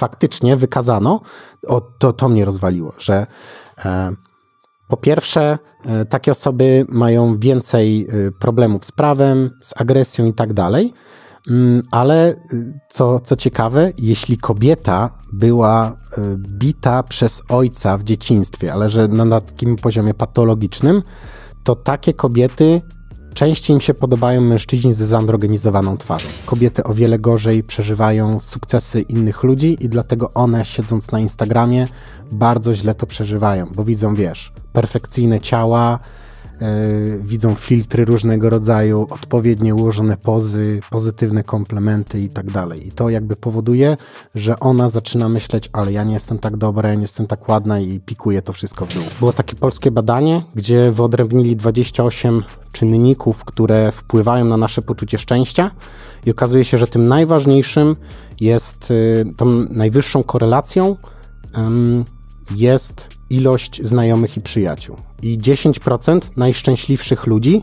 faktycznie wykazano, o, to, to mnie rozwaliło, że e, po pierwsze, e, takie osoby mają więcej e, problemów z prawem, z agresją i tak dalej. Mm, ale e, co, co ciekawe, jeśli kobieta była e, bita przez ojca w dzieciństwie, ale że na, na takim poziomie patologicznym, to takie kobiety Częściej im się podobają mężczyźni z zandrogenizowaną twarzą. Kobiety o wiele gorzej przeżywają sukcesy innych ludzi i dlatego one, siedząc na Instagramie, bardzo źle to przeżywają, bo widzą, wiesz, perfekcyjne ciała, E, widzą filtry różnego rodzaju, odpowiednie ułożone pozy, pozytywne komplementy i tak dalej. I to jakby powoduje, że ona zaczyna myśleć, ale ja nie jestem tak dobra, ja nie jestem tak ładna i pikuje to wszystko w dół. Było takie polskie badanie, gdzie wyodrębnili 28 czynników, które wpływają na nasze poczucie szczęścia i okazuje się, że tym najważniejszym jest, y, tą najwyższą korelacją jest ilość znajomych i przyjaciół. I 10% najszczęśliwszych ludzi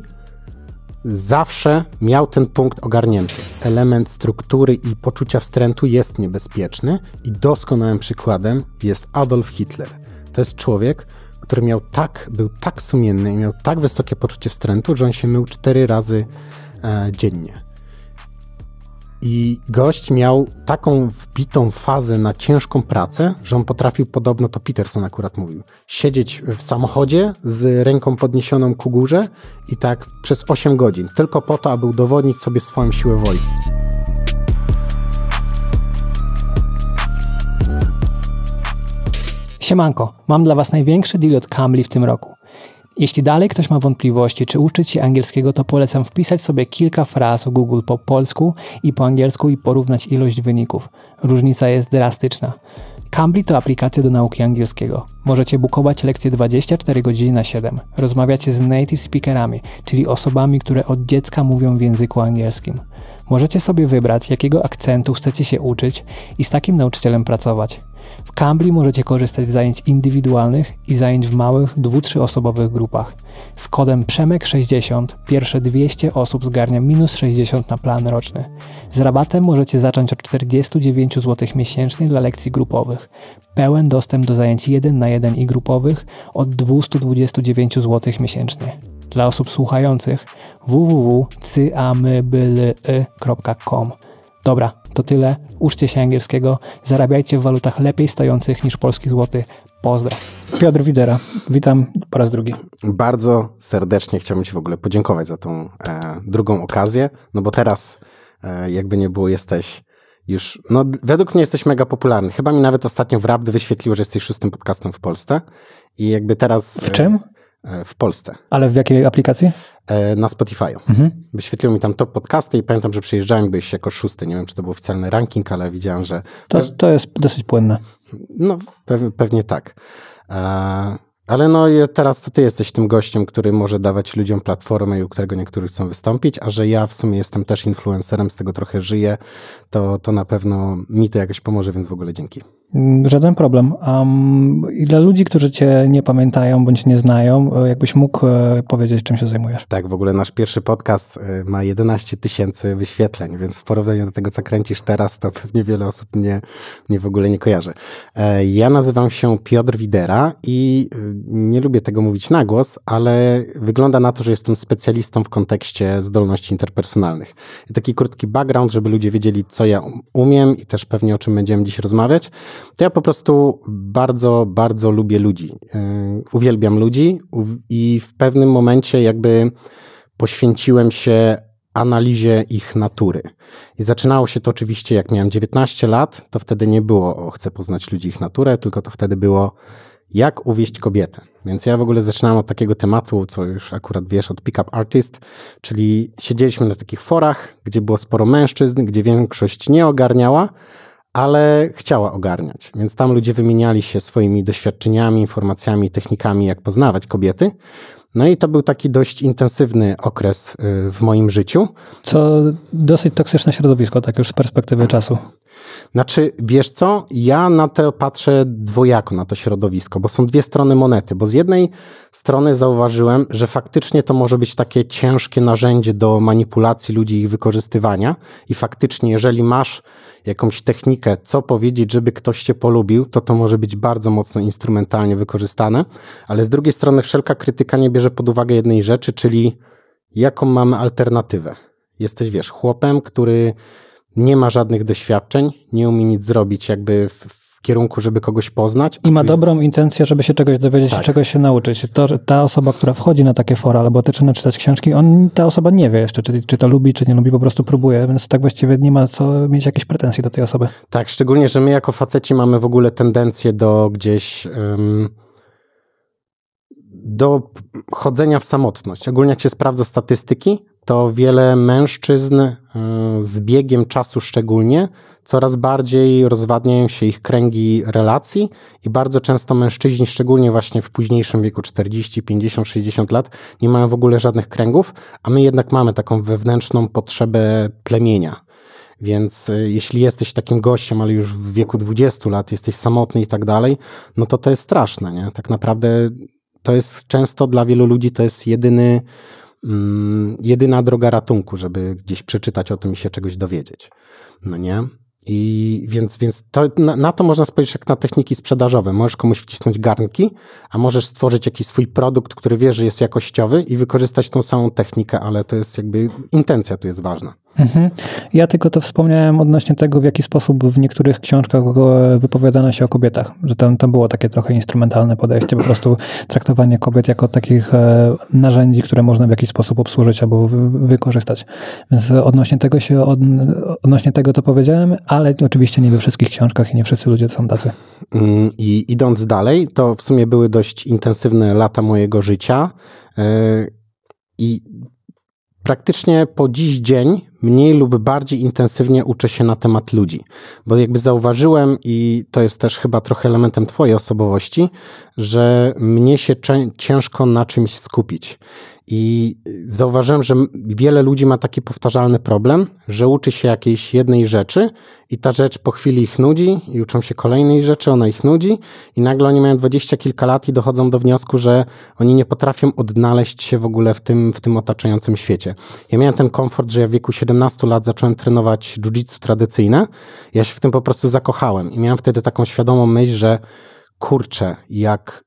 zawsze miał ten punkt ogarnięty. Element struktury i poczucia wstrętu jest niebezpieczny i doskonałym przykładem jest Adolf Hitler. To jest człowiek, który miał tak, był tak sumienny i miał tak wysokie poczucie wstrętu, że on się mył cztery razy e, dziennie. I gość miał taką wbitą fazę na ciężką pracę, że on potrafił, podobno to Peterson akurat mówił, siedzieć w samochodzie z ręką podniesioną ku górze i tak przez 8 godzin, tylko po to, aby udowodnić sobie swoją siłę woli. Siemanko, mam dla Was największy deal od Kamli w tym roku. Jeśli dalej ktoś ma wątpliwości, czy uczyć się angielskiego, to polecam wpisać sobie kilka fraz w Google po polsku i po angielsku i porównać ilość wyników. Różnica jest drastyczna. Cambly to aplikacja do nauki angielskiego. Możecie bukować lekcje 24 godziny na 7. Rozmawiacie z native speakerami, czyli osobami, które od dziecka mówią w języku angielskim. Możecie sobie wybrać, jakiego akcentu chcecie się uczyć i z takim nauczycielem pracować. W Cambly możecie korzystać z zajęć indywidualnych i zajęć w małych, dwu-, trzyosobowych grupach. Z kodem PRZEMEK60 pierwsze 200 osób zgarnia minus 60 na plan roczny. Z rabatem możecie zacząć od 49 zł miesięcznie dla lekcji grupowych. Pełen dostęp do zajęć 1 na 1 i grupowych od 229 zł miesięcznie. Dla osób słuchających www.cyamybyly.com e Dobra, to tyle. Uczcie się angielskiego. Zarabiajcie w walutach lepiej stojących niż polski złoty. Pozdraw. Piotr Widera, witam po raz drugi. Bardzo serdecznie chciałbym Ci w ogóle podziękować za tą e, drugą okazję, no bo teraz, e, jakby nie było, jesteś już, no według mnie jesteś mega popularny. Chyba mi nawet ostatnio w wyświetlił, wyświetliło, że jesteś szóstym podcastem w Polsce i jakby teraz... W czym? E, E, w Polsce. Ale w jakiej aplikacji? E, na Spotify'u. Mhm. Wyświetliło mi tam top podcasty i pamiętam, że przyjeżdżałem gdzieś jako szósty. Nie wiem, czy to był oficjalny ranking, ale widziałem, że... To, to jest dosyć płynne. No, pewnie tak. E, ale no teraz to ty jesteś tym gościem, który może dawać ludziom platformę i u którego niektórzy chcą wystąpić, a że ja w sumie jestem też influencerem, z tego trochę żyję, to, to na pewno mi to jakoś pomoże, więc w ogóle dzięki. Mm, żaden problem. Um, I dla ludzi, którzy cię nie pamiętają bądź nie znają, e, jakbyś mógł e, powiedzieć, czym się zajmujesz? Tak, w ogóle nasz pierwszy podcast e, ma 11 tysięcy wyświetleń, więc w porównaniu do tego, co kręcisz teraz, to pewnie wiele osób mnie, mnie w ogóle nie kojarzy. Ja nazywam się Piotr Widera i nie lubię tego mówić na głos, ale wygląda na to, że jestem specjalistą w kontekście zdolności interpersonalnych. I taki krótki background, żeby ludzie wiedzieli, co ja umiem i też pewnie o czym będziemy dziś rozmawiać to ja po prostu bardzo, bardzo lubię ludzi. E, uwielbiam ludzi i w pewnym momencie jakby poświęciłem się analizie ich natury. I zaczynało się to oczywiście, jak miałem 19 lat, to wtedy nie było o chcę poznać ludzi ich naturę, tylko to wtedy było jak uwieść kobietę. Więc ja w ogóle zaczynałem od takiego tematu, co już akurat wiesz, od Pickup Artist, czyli siedzieliśmy na takich forach, gdzie było sporo mężczyzn, gdzie większość nie ogarniała, ale chciała ogarniać. Więc tam ludzie wymieniali się swoimi doświadczeniami, informacjami, technikami, jak poznawać kobiety. No i to był taki dość intensywny okres y, w moim życiu. Co dosyć toksyczne środowisko, tak już z perspektywy tak. czasu. Znaczy, wiesz co, ja na to patrzę dwojako, na to środowisko, bo są dwie strony monety, bo z jednej strony zauważyłem, że faktycznie to może być takie ciężkie narzędzie do manipulacji ludzi i ich wykorzystywania i faktycznie, jeżeli masz jakąś technikę, co powiedzieć, żeby ktoś cię polubił, to to może być bardzo mocno instrumentalnie wykorzystane, ale z drugiej strony wszelka krytyka nie bierze pod uwagę jednej rzeczy, czyli jaką mamy alternatywę. Jesteś, wiesz, chłopem, który nie ma żadnych doświadczeń, nie umie nic zrobić jakby w, w kierunku, żeby kogoś poznać. I ma czyli... dobrą intencję, żeby się czegoś dowiedzieć, tak. czegoś się nauczyć. To, że ta osoba, która wchodzi na takie fora albo zaczyna czytać książki, on, ta osoba nie wie jeszcze, czy, czy to lubi, czy nie lubi, po prostu próbuje, więc tak właściwie nie ma co mieć jakieś pretensji do tej osoby. Tak, szczególnie, że my jako faceci mamy w ogóle tendencję do gdzieś do chodzenia w samotność. Ogólnie jak się sprawdza statystyki, to wiele mężczyzn y, z biegiem czasu szczególnie coraz bardziej rozwadniają się ich kręgi relacji i bardzo często mężczyźni, szczególnie właśnie w późniejszym wieku 40, 50, 60 lat, nie mają w ogóle żadnych kręgów, a my jednak mamy taką wewnętrzną potrzebę plemienia. Więc y, jeśli jesteś takim gościem, ale już w wieku 20 lat, jesteś samotny i tak dalej, no to to jest straszne, nie? Tak naprawdę to jest często dla wielu ludzi to jest jedyny, mm, jedyna droga ratunku, żeby gdzieś przeczytać o tym i się czegoś dowiedzieć. No nie? I więc, więc to, na, na, to można spojrzeć jak na techniki sprzedażowe. Możesz komuś wcisnąć garnki, a możesz stworzyć jakiś swój produkt, który wiesz, że jest jakościowy i wykorzystać tą samą technikę, ale to jest jakby intencja tu jest ważna. Mhm. Ja tylko to wspomniałem odnośnie tego, w jaki sposób w niektórych książkach e, wypowiadano się o kobietach, że tam, tam było takie trochę instrumentalne podejście, po prostu traktowanie kobiet jako takich e, narzędzi, które można w jakiś sposób obsłużyć albo wykorzystać. Więc odnośnie tego się od, odnośnie tego to powiedziałem, ale oczywiście nie we wszystkich książkach i nie wszyscy ludzie są tacy. Mm, I idąc dalej, to w sumie były dość intensywne lata mojego życia. E, I Praktycznie po dziś dzień mniej lub bardziej intensywnie uczę się na temat ludzi, bo jakby zauważyłem, i to jest też chyba trochę elementem Twojej osobowości, że mnie się ciężko na czymś skupić. I zauważyłem, że wiele ludzi ma taki powtarzalny problem, że uczy się jakiejś jednej rzeczy i ta rzecz po chwili ich nudzi i uczą się kolejnej rzeczy, ona ich nudzi i nagle oni mają dwadzieścia kilka lat i dochodzą do wniosku, że oni nie potrafią odnaleźć się w ogóle w tym, w tym otaczającym świecie. Ja miałem ten komfort, że ja w wieku 17 lat zacząłem trenować jiu-jitsu tradycyjne. Ja się w tym po prostu zakochałem i miałem wtedy taką świadomą myśl, że kurczę, jak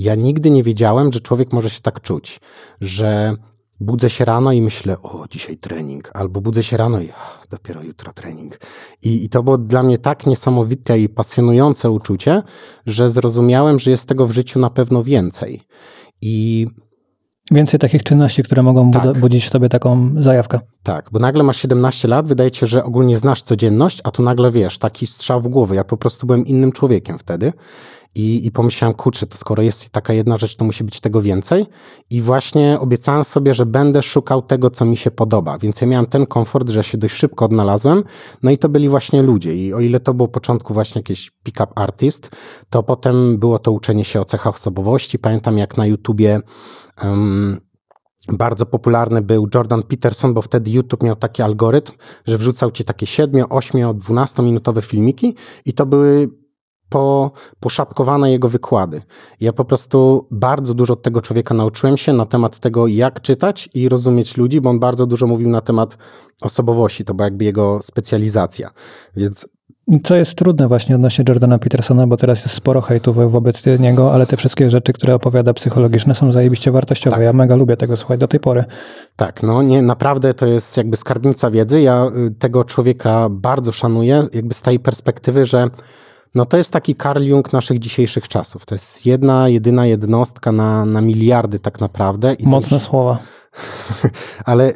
ja nigdy nie wiedziałem, że człowiek może się tak czuć, że budzę się rano i myślę, o, dzisiaj trening, albo budzę się rano i ach, dopiero jutro trening. I, I to było dla mnie tak niesamowite i pasjonujące uczucie, że zrozumiałem, że jest tego w życiu na pewno więcej. I Więcej takich czynności, które mogą tak. budzić w sobie taką zajawkę. Tak, bo nagle masz 17 lat, wydaje ci się, że ogólnie znasz codzienność, a tu nagle wiesz, taki strzał w głowę. Ja po prostu byłem innym człowiekiem wtedy i, I pomyślałem, kurczę, to skoro jest taka jedna rzecz, to musi być tego więcej. I właśnie obiecałem sobie, że będę szukał tego, co mi się podoba. Więc ja miałem ten komfort, że się dość szybko odnalazłem. No i to byli właśnie ludzie. I o ile to było początku właśnie jakieś pick-up artist, to potem było to uczenie się o cechach osobowości. Pamiętam, jak na YouTubie. Um, bardzo popularny był Jordan Peterson, bo wtedy YouTube miał taki algorytm, że wrzucał ci takie 7, 8, 12 minutowe filmiki i to były po, poszatkowane jego wykłady. Ja po prostu bardzo dużo od tego człowieka nauczyłem się na temat tego, jak czytać i rozumieć ludzi, bo on bardzo dużo mówił na temat osobowości, to była jakby jego specjalizacja. Więc co jest trudne właśnie odnośnie Jordana Petersona, bo teraz jest sporo hejtu wobec niego, ale te wszystkie rzeczy, które opowiada psychologiczne są zajebiście wartościowe. Tak. Ja mega lubię tego słuchać do tej pory. Tak, no nie, naprawdę to jest jakby skarbnica wiedzy. Ja y, tego człowieka bardzo szanuję, jakby z tej perspektywy, że no to jest taki Carl Jung naszych dzisiejszych czasów. To jest jedna, jedyna jednostka na, na miliardy tak naprawdę. I Mocne już... słowa. Ale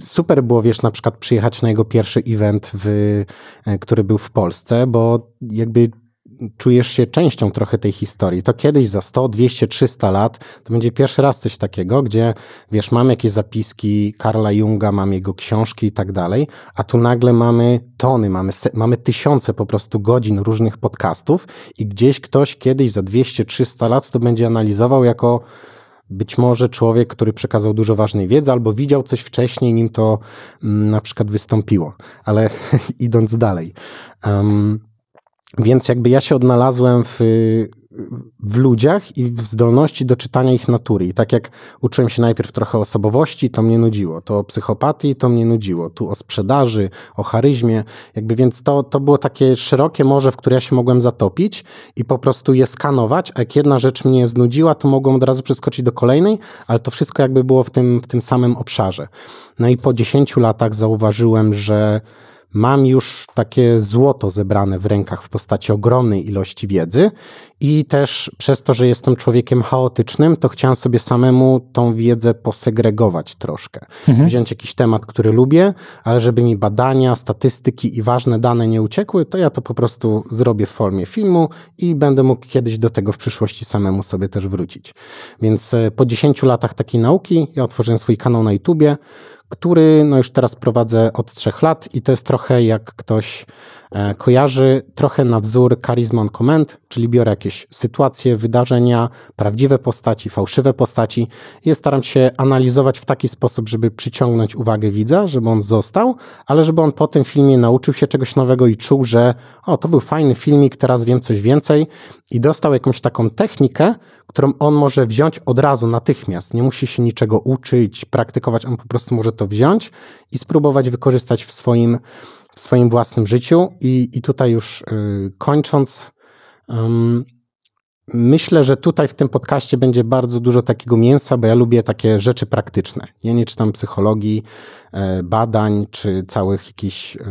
super było, wiesz, na przykład przyjechać na jego pierwszy event, w, e, który był w Polsce, bo jakby czujesz się częścią trochę tej historii. To kiedyś za 100, 200, 300 lat to będzie pierwszy raz coś takiego, gdzie wiesz, mam jakieś zapiski Karla Junga, mam jego książki i tak dalej, a tu nagle mamy tony, mamy, mamy tysiące po prostu godzin różnych podcastów i gdzieś ktoś kiedyś za 200, 300 lat to będzie analizował jako być może człowiek, który przekazał dużo ważnej wiedzy, albo widział coś wcześniej, nim to mm, na przykład wystąpiło. Ale idąc dalej. Um, więc jakby ja się odnalazłem w, w ludziach i w zdolności do czytania ich natury. I tak jak uczyłem się najpierw trochę osobowości, to mnie nudziło, to o psychopatii, to mnie nudziło, tu o sprzedaży, o charyzmie, jakby więc to, to było takie szerokie morze, w które ja się mogłem zatopić i po prostu je skanować, a jak jedna rzecz mnie znudziła, to mogłem od razu przeskoczyć do kolejnej, ale to wszystko jakby było w tym, w tym samym obszarze. No i po 10 latach zauważyłem, że mam już takie złoto zebrane w rękach w postaci ogromnej ilości wiedzy i też przez to, że jestem człowiekiem chaotycznym, to chciałem sobie samemu tą wiedzę posegregować troszkę. Mhm. Wziąć jakiś temat, który lubię, ale żeby mi badania, statystyki i ważne dane nie uciekły, to ja to po prostu zrobię w formie filmu i będę mógł kiedyś do tego w przyszłości samemu sobie też wrócić. Więc e, po 10 latach takiej nauki ja otworzyłem swój kanał na YouTubie, który no już teraz prowadzę od trzech lat i to jest trochę jak ktoś E, kojarzy trochę na wzór Charisma on Command, czyli biorę jakieś sytuacje, wydarzenia, prawdziwe postaci, fałszywe postaci i staram się analizować w taki sposób, żeby przyciągnąć uwagę widza, żeby on został, ale żeby on po tym filmie nauczył się czegoś nowego i czuł, że o, to był fajny filmik, teraz wiem coś więcej i dostał jakąś taką technikę, którą on może wziąć od razu, natychmiast. Nie musi się niczego uczyć, praktykować, on po prostu może to wziąć i spróbować wykorzystać w swoim w swoim własnym życiu. I, i tutaj już y, kończąc, um, myślę, że tutaj w tym podcaście będzie bardzo dużo takiego mięsa, bo ja lubię takie rzeczy praktyczne. Ja nie czytam psychologii, e, badań czy całych jakichś. Y,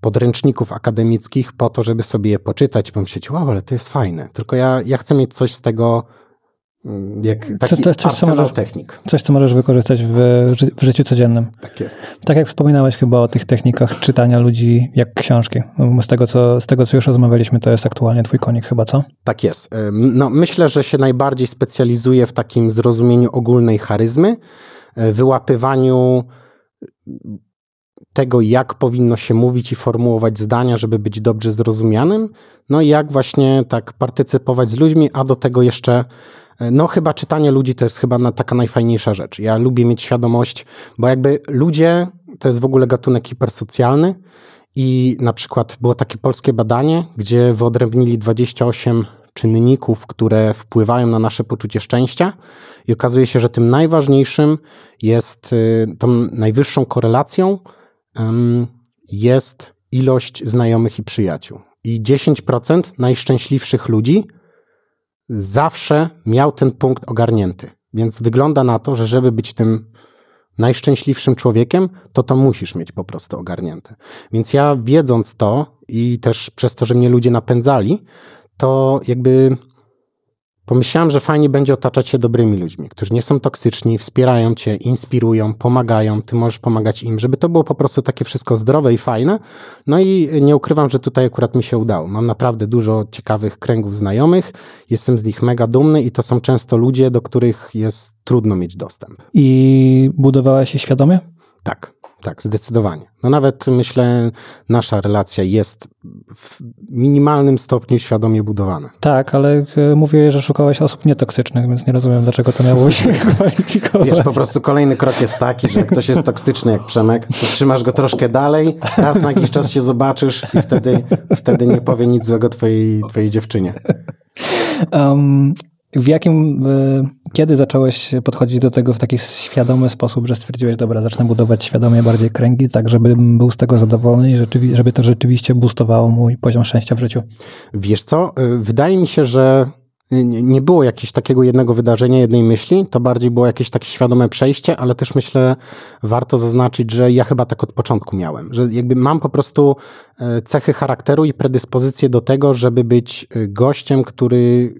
podręczników akademickich po to, żeby sobie je poczytać bo myśleć, wow, ale to jest fajne. Tylko ja, ja chcę mieć coś z tego Mm, jak taki co, coś, co możesz, technik. Coś, co możesz wykorzystać w, w, życiu codziennym. Tak jest. Tak jak wspominałeś chyba o tych technikach czytania ludzi jak książki. No, z tego, co, z tego, co już rozmawialiśmy, to jest aktualnie twój konik chyba, co? Tak jest. No, myślę, że się najbardziej specjalizuję w takim zrozumieniu ogólnej charyzmy, e, wyłapywaniu tego, jak powinno się mówić i formułować zdania, żeby być dobrze zrozumianym, no i jak właśnie tak partycypować z ludźmi, a do tego jeszcze E, no, chyba czytanie ludzi to jest chyba taka najfajniejsza rzecz. Ja lubię mieć świadomość, bo jakby ludzie to jest w ogóle gatunek hipersocjalny. I na przykład było takie polskie badanie, gdzie wyodrębnili 28 czynników, które wpływają na nasze poczucie szczęścia, i okazuje się, że tym najważniejszym jest, y, tą najwyższą korelacją jest ilość znajomych i przyjaciół. I 10% najszczęśliwszych ludzi zawsze miał ten punkt ogarnięty. Więc wygląda na to, że żeby być tym najszczęśliwszym człowiekiem, to to musisz mieć po prostu ogarnięte. Więc ja wiedząc to i też przez to, że mnie ludzie napędzali, to jakby Pomyślałam, że fajnie będzie otaczać się dobrymi ludźmi, którzy nie są toksyczni, wspierają cię, inspirują, pomagają, ty możesz pomagać im, żeby to było po prostu takie wszystko zdrowe i fajne. No i nie ukrywam, że tutaj akurat mi się udało. Mam naprawdę dużo ciekawych kręgów znajomych, jestem z nich mega dumny i to są często ludzie, do których jest trudno mieć dostęp. I budowała się świadomie? Tak. Tak, zdecydowanie. No nawet myślę, nasza relacja jest w minimalnym stopniu świadomie budowana. Tak, ale e, mówiłeś, że szukałeś osób nietoksycznych, więc nie rozumiem, dlaczego to miało się kwalifikować. Wiesz, po prostu kolejny krok jest taki, że jak ktoś jest toksyczny jak Przemek, to trzymasz go troszkę dalej, raz na jakiś czas się zobaczysz i wtedy, wtedy nie powie nic złego twojej, twojej dziewczynie. Um, w jakim, e, kiedy zacząłeś podchodzić do tego w taki świadomy sposób, że stwierdziłeś, dobra, zacznę budować świadomie bardziej kręgi, tak żebym był z tego zadowolony i żeby to rzeczywiście boostowało mój poziom szczęścia w życiu? Wiesz co, e, wydaje mi się, że nie było jakiegoś takiego jednego wydarzenia, jednej myśli, to bardziej było jakieś takie świadome przejście, ale też myślę, warto zaznaczyć, że ja chyba tak od początku miałem, że jakby mam po prostu e, cechy charakteru i predyspozycję do tego, żeby być gościem, który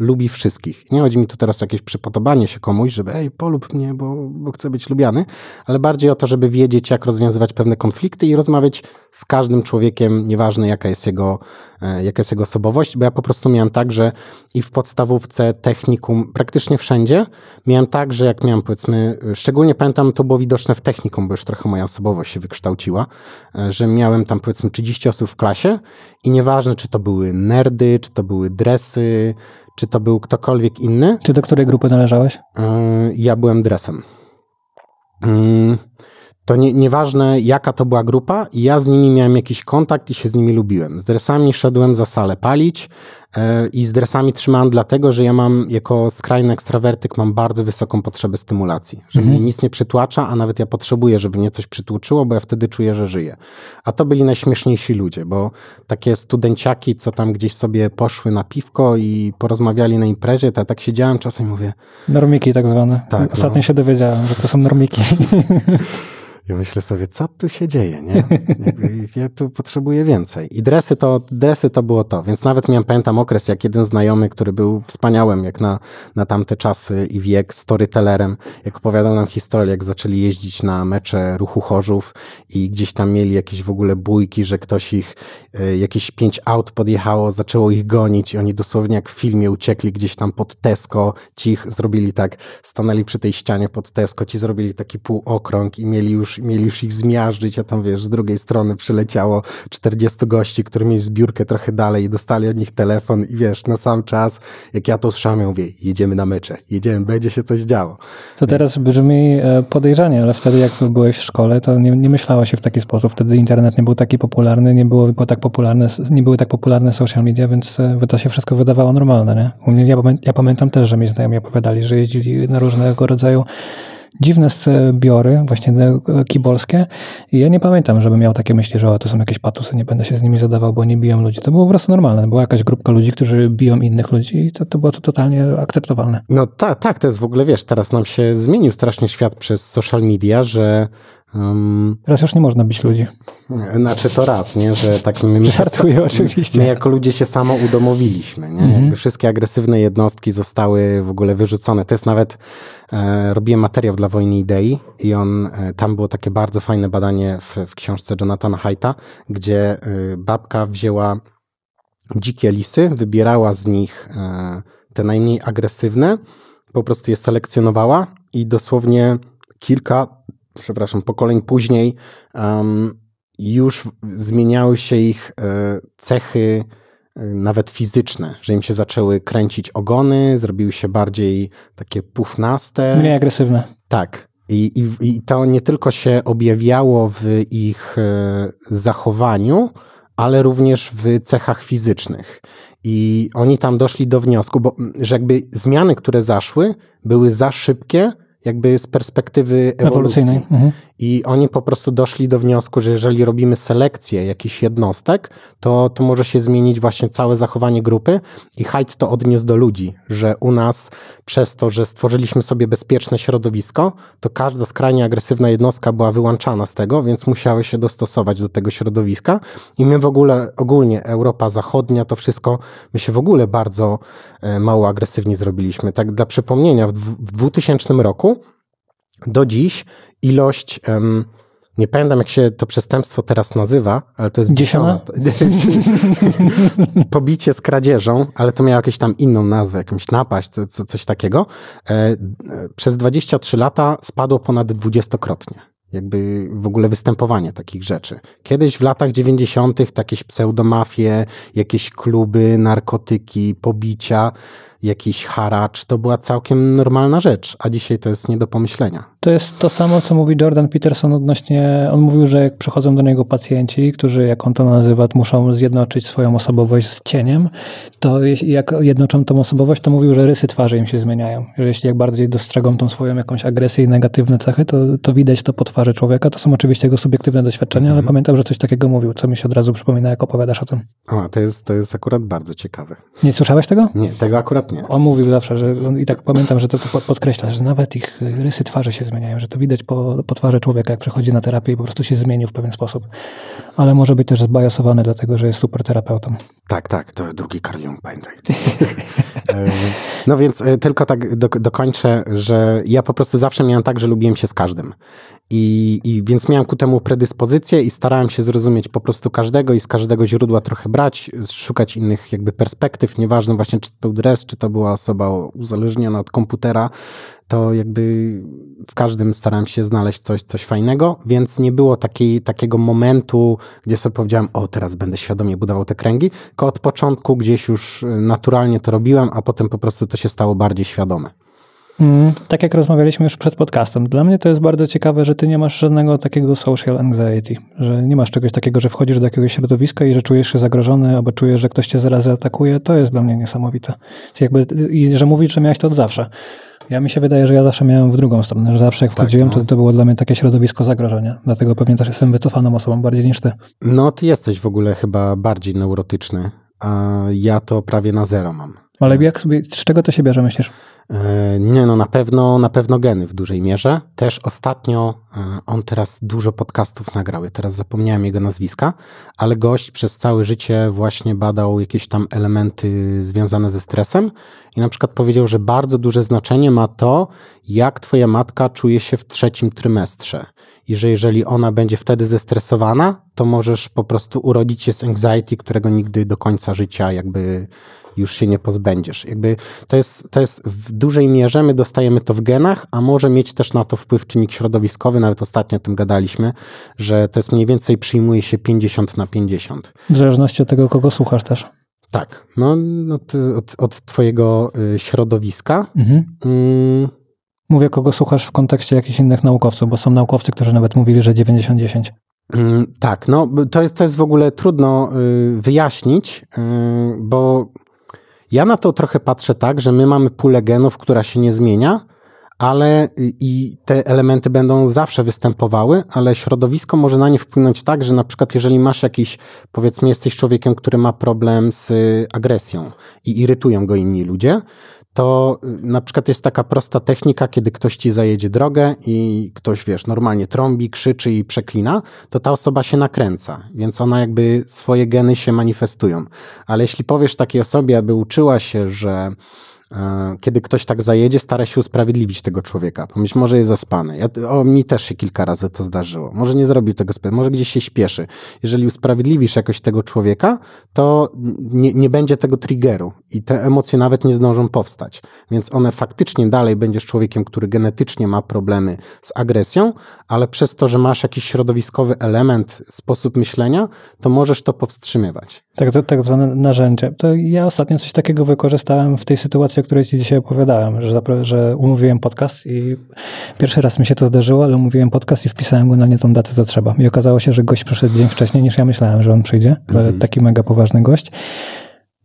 lubi wszystkich. Nie chodzi mi tu teraz o jakieś przypodobanie się komuś, żeby ej, polub mnie, bo, bo chcę być lubiany, ale bardziej o to, żeby wiedzieć, jak rozwiązywać pewne konflikty i rozmawiać z każdym człowiekiem, nieważne jaka jest jego, e, jaka jest jego osobowość, bo ja po prostu miałem tak, że i w podstawówce, technikum, praktycznie wszędzie miałem tak, że jak miałem powiedzmy, szczególnie pamiętam, to było widoczne w technikum, bo już trochę moja osobowość się wykształciła, e, że miałem tam powiedzmy 30 osób w klasie i nieważne, czy to były nerdy, czy to były dresy, czy to był ktokolwiek inny. Czy do której grupy należałeś? E, ja byłem dresem. Mm to nie, nieważne jaka to była grupa, ja z nimi miałem jakiś kontakt i się z nimi lubiłem. Z dresami szedłem za salę palić yy, i z dresami trzymałem dlatego, że ja mam jako skrajny ekstrawertyk mam bardzo wysoką potrzebę stymulacji, że mhm. mnie nic nie przytłacza, a nawet ja potrzebuję, żeby mnie coś przytłuczyło, bo ja wtedy czuję, że żyję. A to byli najśmieszniejsi ludzie, bo takie studenciaki, co tam gdzieś sobie poszły na piwko i porozmawiali na imprezie, to ja tak siedziałem czasem mówię... Normiki tak zwane. Tak, Ostatnio no. się dowiedziałem, że to są normiki. Ja myślę sobie, co tu się dzieje, nie? Ja tu potrzebuję więcej. I dresy to, dresy to było to. Więc nawet miałem, pamiętam okres, jak jeden znajomy, który był wspaniałym, jak na, na tamte czasy i wiek, storytellerem, jak opowiadał nam historię, jak zaczęli jeździć na mecze ruchu Chorzów i gdzieś tam mieli jakieś w ogóle bójki, że ktoś ich, y, jakieś pięć aut podjechało, zaczęło ich gonić i oni dosłownie jak w filmie uciekli gdzieś tam pod Tesco, ci ich zrobili tak, stanęli przy tej ścianie pod Tesco, ci zrobili taki półokrąg i mieli już mieli już ich zmiażdżyć, a tam wiesz, z drugiej strony przyleciało 40 gości, którzy mieli zbiórkę trochę dalej i dostali od nich telefon i wiesz, na sam czas, jak ja to słyszałem, ja mówię, jedziemy na mecze, jedziemy, będzie się coś działo. To teraz brzmi e, podejrzanie, ale wtedy jak byłeś w szkole, to nie, nie myślało się w taki sposób. Wtedy internet nie był taki popularny, nie, było, było tak popularne, nie były tak popularne social media, więc e, to się wszystko wydawało normalne, nie? ja, ja pamiętam też, że mi znajomi opowiadali, że jeździli na różnego rodzaju dziwne zbiory, właśnie e, kibolskie. I ja nie pamiętam, żebym miał takie myśli, że o, to są jakieś patusy, nie będę się z nimi zadawał, bo nie biją ludzi. To było po prostu normalne. Była jakaś grupka ludzi, którzy biją innych ludzi i to, to było to totalnie akceptowalne. No tak, tak, to jest w ogóle, wiesz, teraz nam się zmienił strasznie świat przez social media, że Um, Teraz już nie można bić ludzi. Znaczy to raz, nie? Że tak my, Żartuję, my, oczywiście. my jako ludzie się samo udomowiliśmy. Nie? Mhm. wszystkie agresywne jednostki zostały w ogóle wyrzucone. To jest nawet, e, robiłem materiał dla Wojny Idei i on, e, tam było takie bardzo fajne badanie w, w książce Jonathana Haidta, gdzie e, babka wzięła dzikie lisy, wybierała z nich e, te najmniej agresywne, po prostu je selekcjonowała i dosłownie kilka przepraszam, pokoleń później um, już zmieniały się ich e, cechy e, nawet fizyczne, że im się zaczęły kręcić ogony, zrobiły się bardziej takie pufnaste. Mniej agresywne. Tak. I, i, I, to nie tylko się objawiało w ich e, zachowaniu, ale również w cechach fizycznych. I oni tam doszli do wniosku, bo, że jakby zmiany, które zaszły, były za szybkie, jakby z perspektywy ewolucji. Mhm. I oni po prostu doszli do wniosku, że jeżeli robimy selekcję jakichś jednostek, to, to może się zmienić właśnie całe zachowanie grupy. I Hyde to odniósł do ludzi, że u nas przez to, że stworzyliśmy sobie bezpieczne środowisko, to każda skrajnie agresywna jednostka była wyłączana z tego, więc musiały się dostosować do tego środowiska. I my w ogóle, ogólnie Europa Zachodnia, to wszystko, my się w ogóle bardzo e, mało agresywnie zrobiliśmy. Tak dla przypomnienia, w, w 2000 roku do dziś ilość, um, nie pamiętam jak się to przestępstwo teraz nazywa, ale to jest dziesiąta. Pobicie z kradzieżą, ale to miało jakąś tam inną nazwę, jakąś napaść, co, co, coś takiego. E, przez 23 lata spadło ponad dwudziestokrotnie jakby w ogóle występowanie takich rzeczy. Kiedyś w latach 90. jakieś pseudomafie, jakieś kluby, narkotyki, pobicia jakiś haracz, to była całkiem normalna rzecz, a dzisiaj to jest nie do pomyślenia. To jest to samo, co mówi Jordan Peterson odnośnie, on mówił, że jak przychodzą do niego pacjenci, którzy, jak on to nazywa, muszą zjednoczyć swoją osobowość z cieniem, to jak jednoczą tą osobowość, to mówił, że rysy twarzy im się zmieniają. Że jeśli jak bardziej dostrzegą tą swoją jakąś agresję i negatywne cechy, to, to widać to po twarzy człowieka. To są oczywiście jego subiektywne doświadczenia, mhm. ale pamiętam, że coś takiego mówił, co mi się od razu przypomina, jak opowiadasz o tym. A, to jest, to jest akurat bardzo ciekawe. Nie słyszałeś tego? Nie, tego akurat Dokładnie. On mówił zawsze, że i tak pamiętam, że to, to podkreśla, że nawet ich y, rysy twarzy się zmieniają, że to widać po, po twarzy człowieka, jak przechodzi na terapię i po prostu się zmienił w pewien sposób. Ale może być też zbajasowany, dlatego że jest super terapeutą. Tak, tak, to drugi Carl Jung, pamiętaj. no więc e, tylko tak do, dokończę, że ja po prostu zawsze miałem tak, że lubiłem się z każdym. I, I więc miałem ku temu predyspozycję i starałem się zrozumieć po prostu każdego i z każdego źródła trochę brać, szukać innych jakby perspektyw, nieważne właśnie czy to był dres, czy to była osoba uzależniona od komputera, to jakby w każdym starałem się znaleźć coś, coś fajnego, więc nie było takiego momentu, gdzie sobie powiedziałem, o teraz będę świadomie budował te kręgi, tylko od początku gdzieś już naturalnie to robiłem, a potem po prostu to się stało bardziej świadome. Mhm. Tak jak rozmawialiśmy już przed podcastem, dla mnie to jest bardzo ciekawe, że ty nie masz żadnego takiego social anxiety, że nie masz czegoś takiego, że wchodzisz do jakiegoś środowiska i że czujesz się zagrożony, albo czujesz, że ktoś cię zaraz atakuje. To jest dla mnie niesamowite. Jakby, I że mówisz, że miałeś to od zawsze. Ja mi się wydaje, że ja zawsze miałem w drugą stronę, że zawsze jak tak, wchodziłem, tak, no. to, to było dla mnie takie środowisko zagrożenia. Dlatego pewnie też jestem wycofaną osobą bardziej niż ty. No, ty jesteś w ogóle chyba bardziej neurotyczny, a ja to prawie na zero mam. Ale jak sobie, z czego to się bierze, myślisz? E, nie, no na pewno, na pewno geny w dużej mierze. Też ostatnio e, on teraz dużo podcastów nagrał. Ja teraz zapomniałem jego nazwiska, ale gość przez całe życie właśnie badał jakieś tam elementy związane ze stresem i na przykład powiedział, że bardzo duże znaczenie ma to, jak twoja matka czuje się w trzecim trymestrze. I że jeżeli ona będzie wtedy zestresowana, to możesz po prostu urodzić się z anxiety, którego nigdy do końca życia jakby już się nie pozbędziesz. Jakby to jest, to jest w dużej mierze, my dostajemy to w genach, a może mieć też na to wpływ czynnik środowiskowy, nawet ostatnio o tym gadaliśmy, że to jest mniej więcej przyjmuje się 50 na 50. W zależności od tego, kogo słuchasz też. Tak, no od, no, od, od twojego y, środowiska. Mhm. Mm. Mówię, kogo słuchasz w kontekście jakichś innych naukowców, bo są naukowcy, którzy nawet mówili, że 90-10. Mm, tak, no to jest, to jest w ogóle trudno y, wyjaśnić, y, bo ja na to trochę patrzę tak, że my mamy pulę genów, która się nie zmienia, ale i te elementy będą zawsze występowały, ale środowisko może na nie wpłynąć tak, że na przykład jeżeli masz jakiś, powiedzmy jesteś człowiekiem, który ma problem z agresją i irytują go inni ludzie, to y, na przykład jest taka prosta technika, kiedy ktoś ci zajedzie drogę i ktoś, wiesz, normalnie trąbi, krzyczy i przeklina, to ta osoba się nakręca, więc ona jakby swoje geny się manifestują. Ale jeśli powiesz takiej osobie, aby uczyła się, że kiedy ktoś tak zajedzie, stara się usprawiedliwić tego człowieka. Być może jest zaspany. Ja, o, mi też się kilka razy to zdarzyło. Może nie zrobił tego, może gdzieś się śpieszy. Jeżeli usprawiedliwisz jakoś tego człowieka, to nie, nie będzie tego triggeru i te emocje nawet nie zdążą powstać. Więc one faktycznie dalej będziesz człowiekiem, który genetycznie ma problemy z agresją, ale przez to, że masz jakiś środowiskowy element, sposób myślenia, to możesz to powstrzymywać. Tak, to tak zwane narzędzie. To ja ostatnio coś takiego wykorzystałem w tej sytuacji, o której Ci dzisiaj opowiadałem, że, że umówiłem podcast i pierwszy raz mi się to zdarzyło, ale umówiłem podcast i wpisałem go na nie tą datę, co trzeba. I okazało się, że gość przyszedł dzień wcześniej niż ja myślałem, że on przyjdzie. Mhm. Taki mega poważny gość.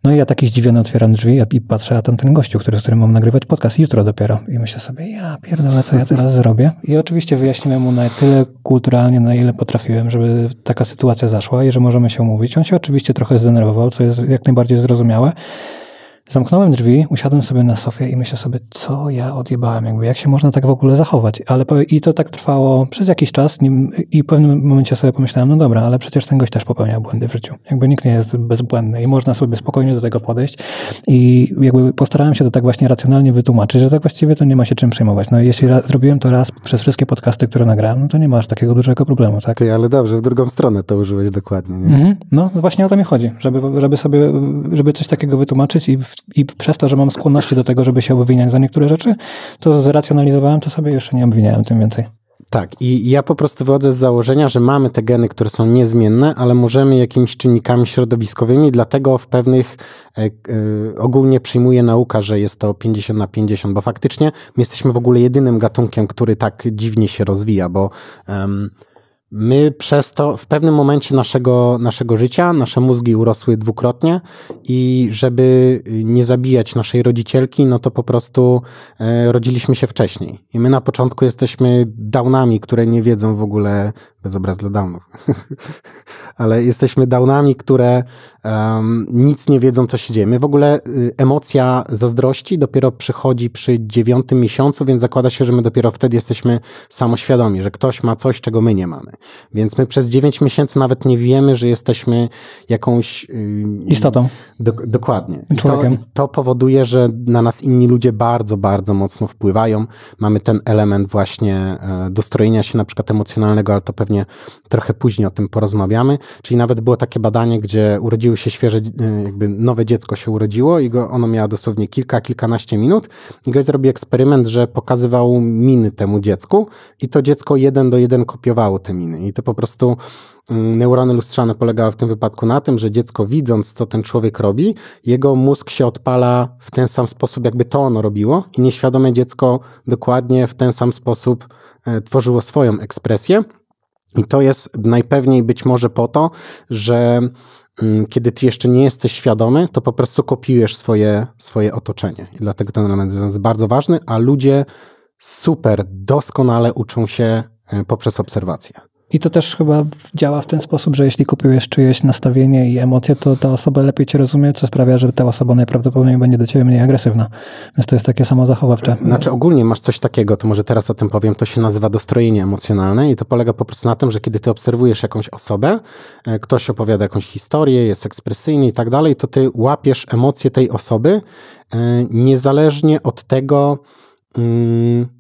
No i ja taki zdziwiony otwieram drzwi i patrzę, a tam ten gościu, który, z którym mam nagrywać podcast jutro dopiero. I myślę sobie, ja pierdolę, co ja teraz zrobię? I oczywiście wyjaśniłem mu na tyle kulturalnie, na ile potrafiłem, żeby taka sytuacja zaszła i że możemy się umówić. On się oczywiście trochę zdenerwował, co jest jak najbardziej zrozumiałe. Zamknąłem drzwi, usiadłem sobie na sofie i myślę sobie, co ja odjebałem, jakby jak się można tak w ogóle zachować. Ale i to tak trwało przez jakiś czas nim, i w pewnym momencie sobie pomyślałem, no dobra, ale przecież ten gość też popełnia błędy w życiu. Jakby nikt nie jest bezbłędny i można sobie spokojnie do tego podejść i jakby postarałem się to tak właśnie racjonalnie wytłumaczyć, że tak właściwie to nie ma się czym przejmować. No i jeśli zrobiłem to raz przez wszystkie podcasty, które nagrałem, no to nie masz takiego dużego problemu, tak? Ty, ale dobrze, w drugą stronę to użyłeś dokładnie, nie? Mhm. No właśnie o to mi chodzi, żeby, żeby sobie, żeby coś takiego wytłumaczyć i w i przez to, że mam skłonności do tego, żeby się obwiniać za niektóre rzeczy, to zracjonalizowałem to sobie i jeszcze nie obwiniałem tym więcej. Tak, i ja po prostu wychodzę z założenia, że mamy te geny, które są niezmienne, ale możemy jakimiś czynnikami środowiskowymi, dlatego w pewnych e, e, ogólnie przyjmuje nauka, że jest to 50 na 50, bo faktycznie my jesteśmy w ogóle jedynym gatunkiem, który tak dziwnie się rozwija, bo um, my przez to w pewnym momencie naszego, naszego życia, nasze mózgi urosły dwukrotnie i żeby y, nie zabijać naszej rodzicielki, no to po prostu e, rodziliśmy się wcześniej. I my na początku jesteśmy downami, które nie wiedzą w ogóle to jest obraz dla downów. Ale jesteśmy downami, które um, nic nie wiedzą, co się dzieje. My w ogóle y, emocja zazdrości dopiero przychodzi przy dziewiątym miesiącu, więc zakłada się, że my dopiero wtedy jesteśmy samoświadomi, że ktoś ma coś, czego my nie mamy. Więc my przez dziewięć miesięcy nawet nie wiemy, że jesteśmy jakąś... Y, Istotą. Do, dokładnie. I to, I to powoduje, że na nas inni ludzie bardzo, bardzo mocno wpływają. Mamy ten element właśnie y, e, dostrojenia się na przykład emocjonalnego, ale to pewnie pewnie trochę później o tym porozmawiamy. Czyli nawet było takie badanie, gdzie urodziło się świeże, e, jakby nowe dziecko się urodziło i go, ono miało dosłownie kilka, kilkanaście minut i goś zrobił eksperyment, że pokazywał miny temu dziecku i to dziecko jeden do jeden kopiowało te miny i to po prostu mm, neurony lustrzane polegały w tym wypadku na tym, że dziecko widząc, co ten człowiek robi, jego mózg się odpala w ten sam sposób, jakby to ono robiło, i nieświadome dziecko dokładnie w ten sam sposób e, tworzyło swoją ekspresję. I to jest najpewniej być może po to, że mm, kiedy ty jeszcze nie jesteś świadomy, to po prostu kopiujesz swoje, swoje otoczenie. I dlatego ten element jest bardzo ważny, a ludzie super doskonale uczą się e, poprzez obserwację. I to też chyba działa w ten sposób, że jeśli kupujesz czyjeś nastawienie i emocje, to ta osoba lepiej cię rozumie, co sprawia, że ta osoba najprawdopodobniej będzie do ciebie mniej agresywna. Więc to jest takie samo zachowawcze. Znaczy ogólnie masz coś takiego, to może teraz o tym powiem, to się nazywa dostrojenie emocjonalne i to polega po prostu na tym, że kiedy ty obserwujesz jakąś osobę, e, ktoś opowiada jakąś historię, jest ekspresyjny i tak dalej, to ty łapiesz emocje tej osoby e, niezależnie od tego, hmm,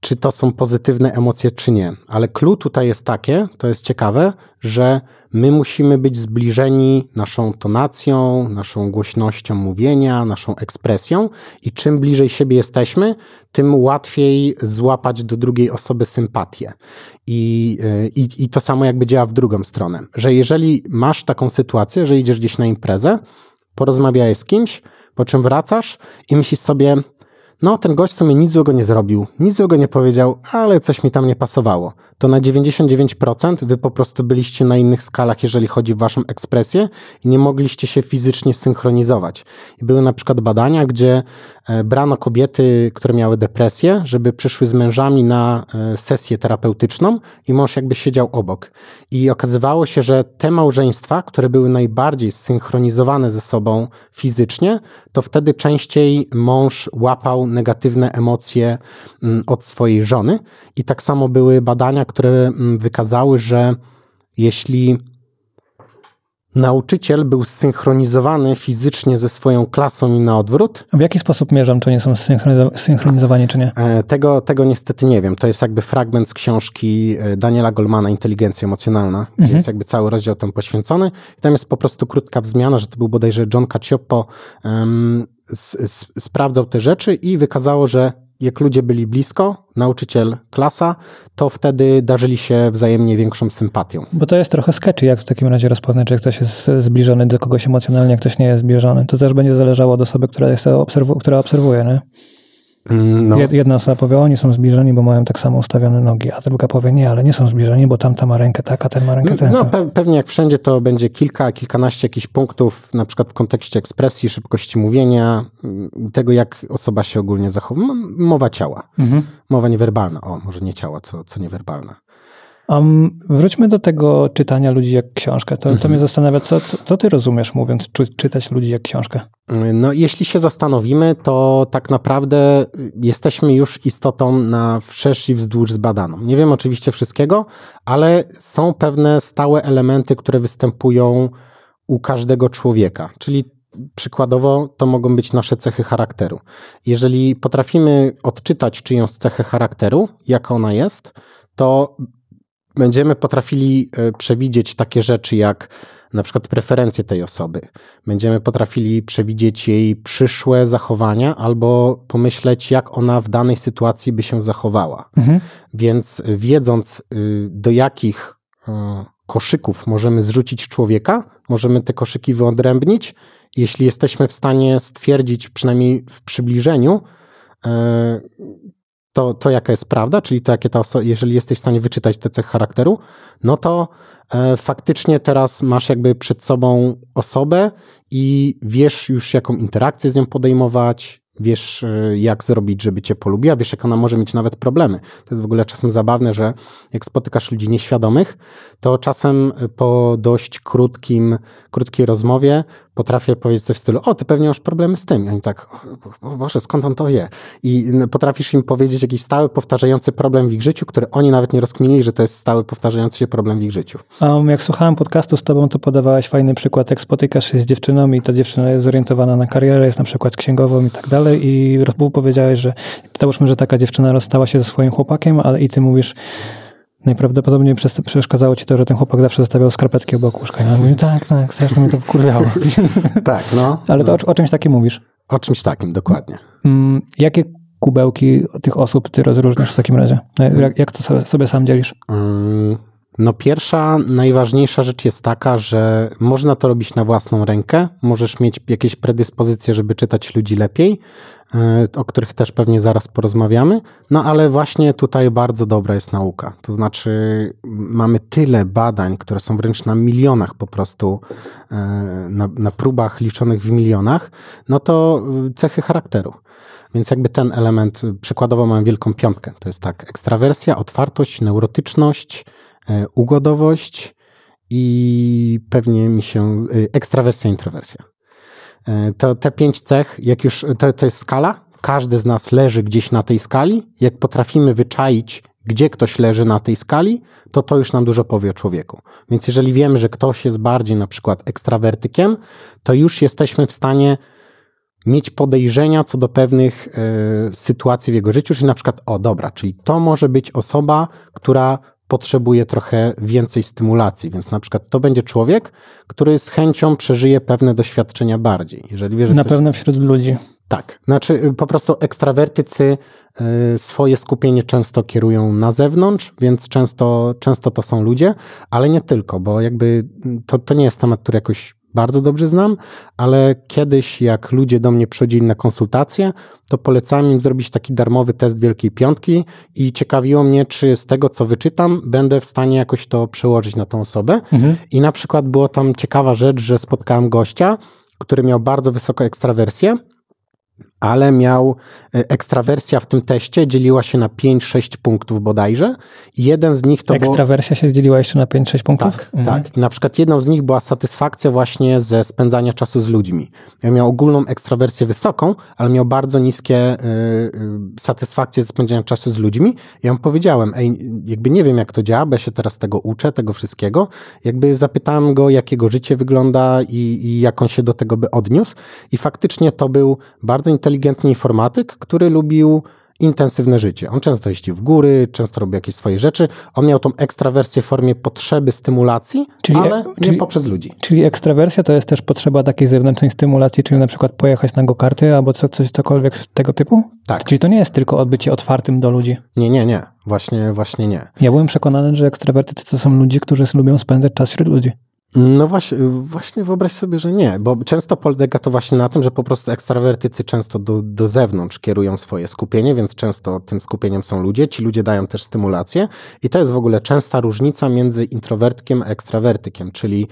czy to są pozytywne emocje, czy nie. Ale clue tutaj jest takie, to jest ciekawe, że my musimy być zbliżeni naszą tonacją, naszą głośnością mówienia, naszą ekspresją i czym bliżej siebie jesteśmy, tym łatwiej złapać do drugiej osoby sympatię. I, y, i, I to samo jakby działa w drugą stronę, że jeżeli masz taką sytuację, że idziesz gdzieś na imprezę, porozmawiaj z kimś, po czym wracasz i myślisz sobie, no, ten gość w sumie nic złego nie zrobił, nic złego nie powiedział, ale coś mi tam nie pasowało. To na 99% wy po prostu byliście na innych skalach, jeżeli chodzi o waszą ekspresję i nie mogliście się fizycznie synchronizować. I były na przykład badania, gdzie E, brano kobiety, które miały depresję, żeby przyszły z mężami na e, sesję terapeutyczną i mąż jakby siedział obok. I okazywało się, że te małżeństwa, które były najbardziej zsynchronizowane ze sobą fizycznie, to wtedy częściej mąż łapał negatywne emocje mm, od swojej żony. I tak samo były badania, które mm, wykazały, że jeśli Nauczyciel był zsynchronizowany fizycznie ze swoją klasą i na odwrót. W jaki sposób mierzą, czy nie są zsynchronizowani, czy nie? E, tego, tego niestety nie wiem. To jest jakby fragment z książki e, Daniela Goldmana Inteligencja emocjonalna, mhm. gdzie jest jakby cały rozdział temu poświęcony. I tam jest po prostu krótka wzmiana, że to był bodajże John Cacioppo um, sprawdzał te rzeczy i wykazało, że jak ludzie byli blisko, nauczyciel, klasa, to wtedy darzyli się wzajemnie większą sympatią. Bo to jest trochę sketchy, jak w takim razie rozpoznać, czy ktoś jest zbliżony do kogoś emocjonalnie, ktoś nie jest zbliżony. To też będzie zależało od osoby, która, jest obserwu która obserwuje. Nie? Mm, no. Jedna osoba powie, oni są zbliżeni, bo mają tak samo ustawione nogi, a druga powie, nie, ale nie są zbliżeni, bo tamta ma rękę tak, a ten ma rękę mm, ten. No, pe pewnie jak wszędzie to będzie kilka, kilkanaście jakichś punktów, na przykład w kontekście ekspresji, szybkości mówienia, mm, tego jak osoba się ogólnie zachowuje. Mowa ciała. Mhm. Mowa niewerbalna. O, może nie ciała, co, co niewerbalna. Um, wróćmy do tego czytania ludzi jak książkę. To, to mhm. mnie zastanawia, co, co, co ty rozumiesz mówiąc czy, czytać ludzi jak książkę? No, jeśli się zastanowimy, to tak naprawdę jesteśmy już istotą na wszerz i wzdłuż zbadaną. Nie wiem oczywiście wszystkiego, ale są pewne stałe elementy, które występują u każdego człowieka. Czyli przykładowo to mogą być nasze cechy charakteru. Jeżeli potrafimy odczytać czyjąś cechę charakteru, jaka ona jest, to będziemy potrafili e, przewidzieć takie rzeczy jak na przykład preferencje tej osoby. Będziemy potrafili przewidzieć jej przyszłe zachowania albo pomyśleć, jak ona w danej sytuacji by się zachowała. Mhm. Więc e, wiedząc, e, do jakich koszyków możemy zrzucić człowieka, możemy te koszyki wyodrębnić. Jeśli jesteśmy w stanie stwierdzić, przynajmniej w przybliżeniu, to, to jaka jest prawda, czyli to, jakie ta osoba, jeżeli jesteś w stanie wyczytać te cechy charakteru, no to e, faktycznie teraz masz jakby przed sobą osobę i wiesz już, jaką interakcję z nią podejmować, wiesz, e, jak zrobić, żeby cię polubiła, wiesz, jak ona może mieć nawet problemy. To jest w ogóle czasem zabawne, że jak spotykasz ludzi nieświadomych, to czasem po dość krótkim, krótkiej rozmowie potrafię powiedzieć coś w stylu, o, ty pewnie masz problemy z tym. I oni tak, o Boże, skąd on to wie? I potrafisz im powiedzieć jakiś stały, powtarzający problem w ich życiu, który oni nawet nie rozkminili, że to jest stały, powtarzający się problem w ich życiu. Um, jak słuchałem podcastu z tobą, to podawałaś fajny przykład, jak spotykasz się z dziewczyną i ta dziewczyna jest zorientowana na karierę, jest na przykład księgową i tak dalej i powiedziałeś, że załóżmy, że taka dziewczyna rozstała się ze swoim chłopakiem, ale i ty mówisz, Najprawdopodobniej przeszkadzało ci to, że ten chłopak zawsze zostawiał skarpetki obok łóżka. Ja mówię, tak, tak, strasznie mnie to wkurwiało. tak, no. Ale to no. O, o, czymś takim mówisz. O czymś takim, dokładnie. Mm, jakie kubełki tych osób ty rozróżniasz w takim razie? Jak, jak to sobie sam dzielisz? Mm, no pierwsza, najważniejsza rzecz jest taka, że można to robić na własną rękę, możesz mieć jakieś predyspozycje, żeby czytać ludzi lepiej, E, o których też pewnie zaraz porozmawiamy. No ale właśnie tutaj bardzo dobra jest nauka. To znaczy, mamy tyle badań, które są wręcz na milionach po prostu, e, na, na próbach liczonych w milionach, no to e, cechy charakteru. Więc jakby ten element, przykładowo mam wielką piątkę. To jest tak, ekstrawersja, otwartość, neurotyczność, ugodowość i pewnie mi się ekstrawersja, introwersja. E, to, te pięć cech, jak już to, to jest skala, każdy z nas leży gdzieś na tej skali. Jak potrafimy wyczaić, gdzie ktoś leży na tej skali, to to już nam dużo powie o człowieku. Więc jeżeli wiemy, że ktoś jest bardziej na przykład ekstrawertykiem, to już jesteśmy w stanie mieć podejrzenia co do pewnych y, sytuacji w jego życiu, czyli na przykład, o dobra, czyli to może być osoba, która potrzebuje trochę więcej stymulacji, więc na przykład to będzie człowiek, który z chęcią przeżyje pewne doświadczenia bardziej. Jeżeli wie, że na ktoś... pewno wśród ludzi. Tak, znaczy y, po prostu ekstrawertycy y, swoje skupienie często kierują na zewnątrz, więc często, często to są ludzie, ale nie tylko, bo jakby y, to, to nie jest temat, który jakoś bardzo dobrze znam, ale kiedyś jak ludzie do mnie przychodzili na konsultacje, to polecam im zrobić taki darmowy test Wielkiej Piątki i ciekawiło mnie, czy z tego, co wyczytam, będę w stanie jakoś to przełożyć na tą osobę. Mhm. I na przykład była tam ciekawa rzecz, że spotkałem gościa, który miał bardzo wysoką ekstrawersję, ale miał e, ekstrawersja w tym teście dzieliła się na 5-6 punktów bodajże. Jeden z nich to Ekstrawersja było... się dzieliła jeszcze na 5-6 punktów? Tak, mhm. tak. I na przykład jedną z nich była satysfakcja właśnie ze spędzania czasu z ludźmi. Ja miał ogólną ekstrawersję wysoką, ale miał bardzo niskie y, satysfakcje ze spędzania czasu z ludźmi. Ja mu powiedziałem, ej, jakby nie wiem jak to działa, bo ja się teraz tego uczę, tego wszystkiego. Jakby zapytałem go, jak jego życie wygląda i, i jak on się do tego by odniósł. I faktycznie to był bardzo interesujący inteligentny informatyk, który lubił intensywne życie. On często jeździł w góry, często robił jakieś swoje rzeczy. On miał tą ekstrawersję w formie potrzeby stymulacji, czyli, ale e- nie czyli, poprzez ludzi. Czyli ekstrawersja to jest też potrzeba takiej zewnętrznej stymulacji, czyli na przykład pojechać na go-karty albo co, coś, cokolwiek tego typu? Tak. Czyli to nie jest tylko odbycie otwartym do ludzi. Nie, nie, nie. Właśnie, właśnie nie. Ja byłem przekonany, że ekstrawertycy to są ludzie, którzy lubią spędzać czas wśród ludzi. No właśnie, właśnie wyobraź sobie, że nie, bo często polega to właśnie na tym, że po prostu ekstrawertycy często do, do zewnątrz kierują swoje skupienie, więc często tym skupieniem są ludzie, ci ludzie dają też stymulację i to jest w ogóle częsta różnica między introwertkiem a ekstrawertykiem, czyli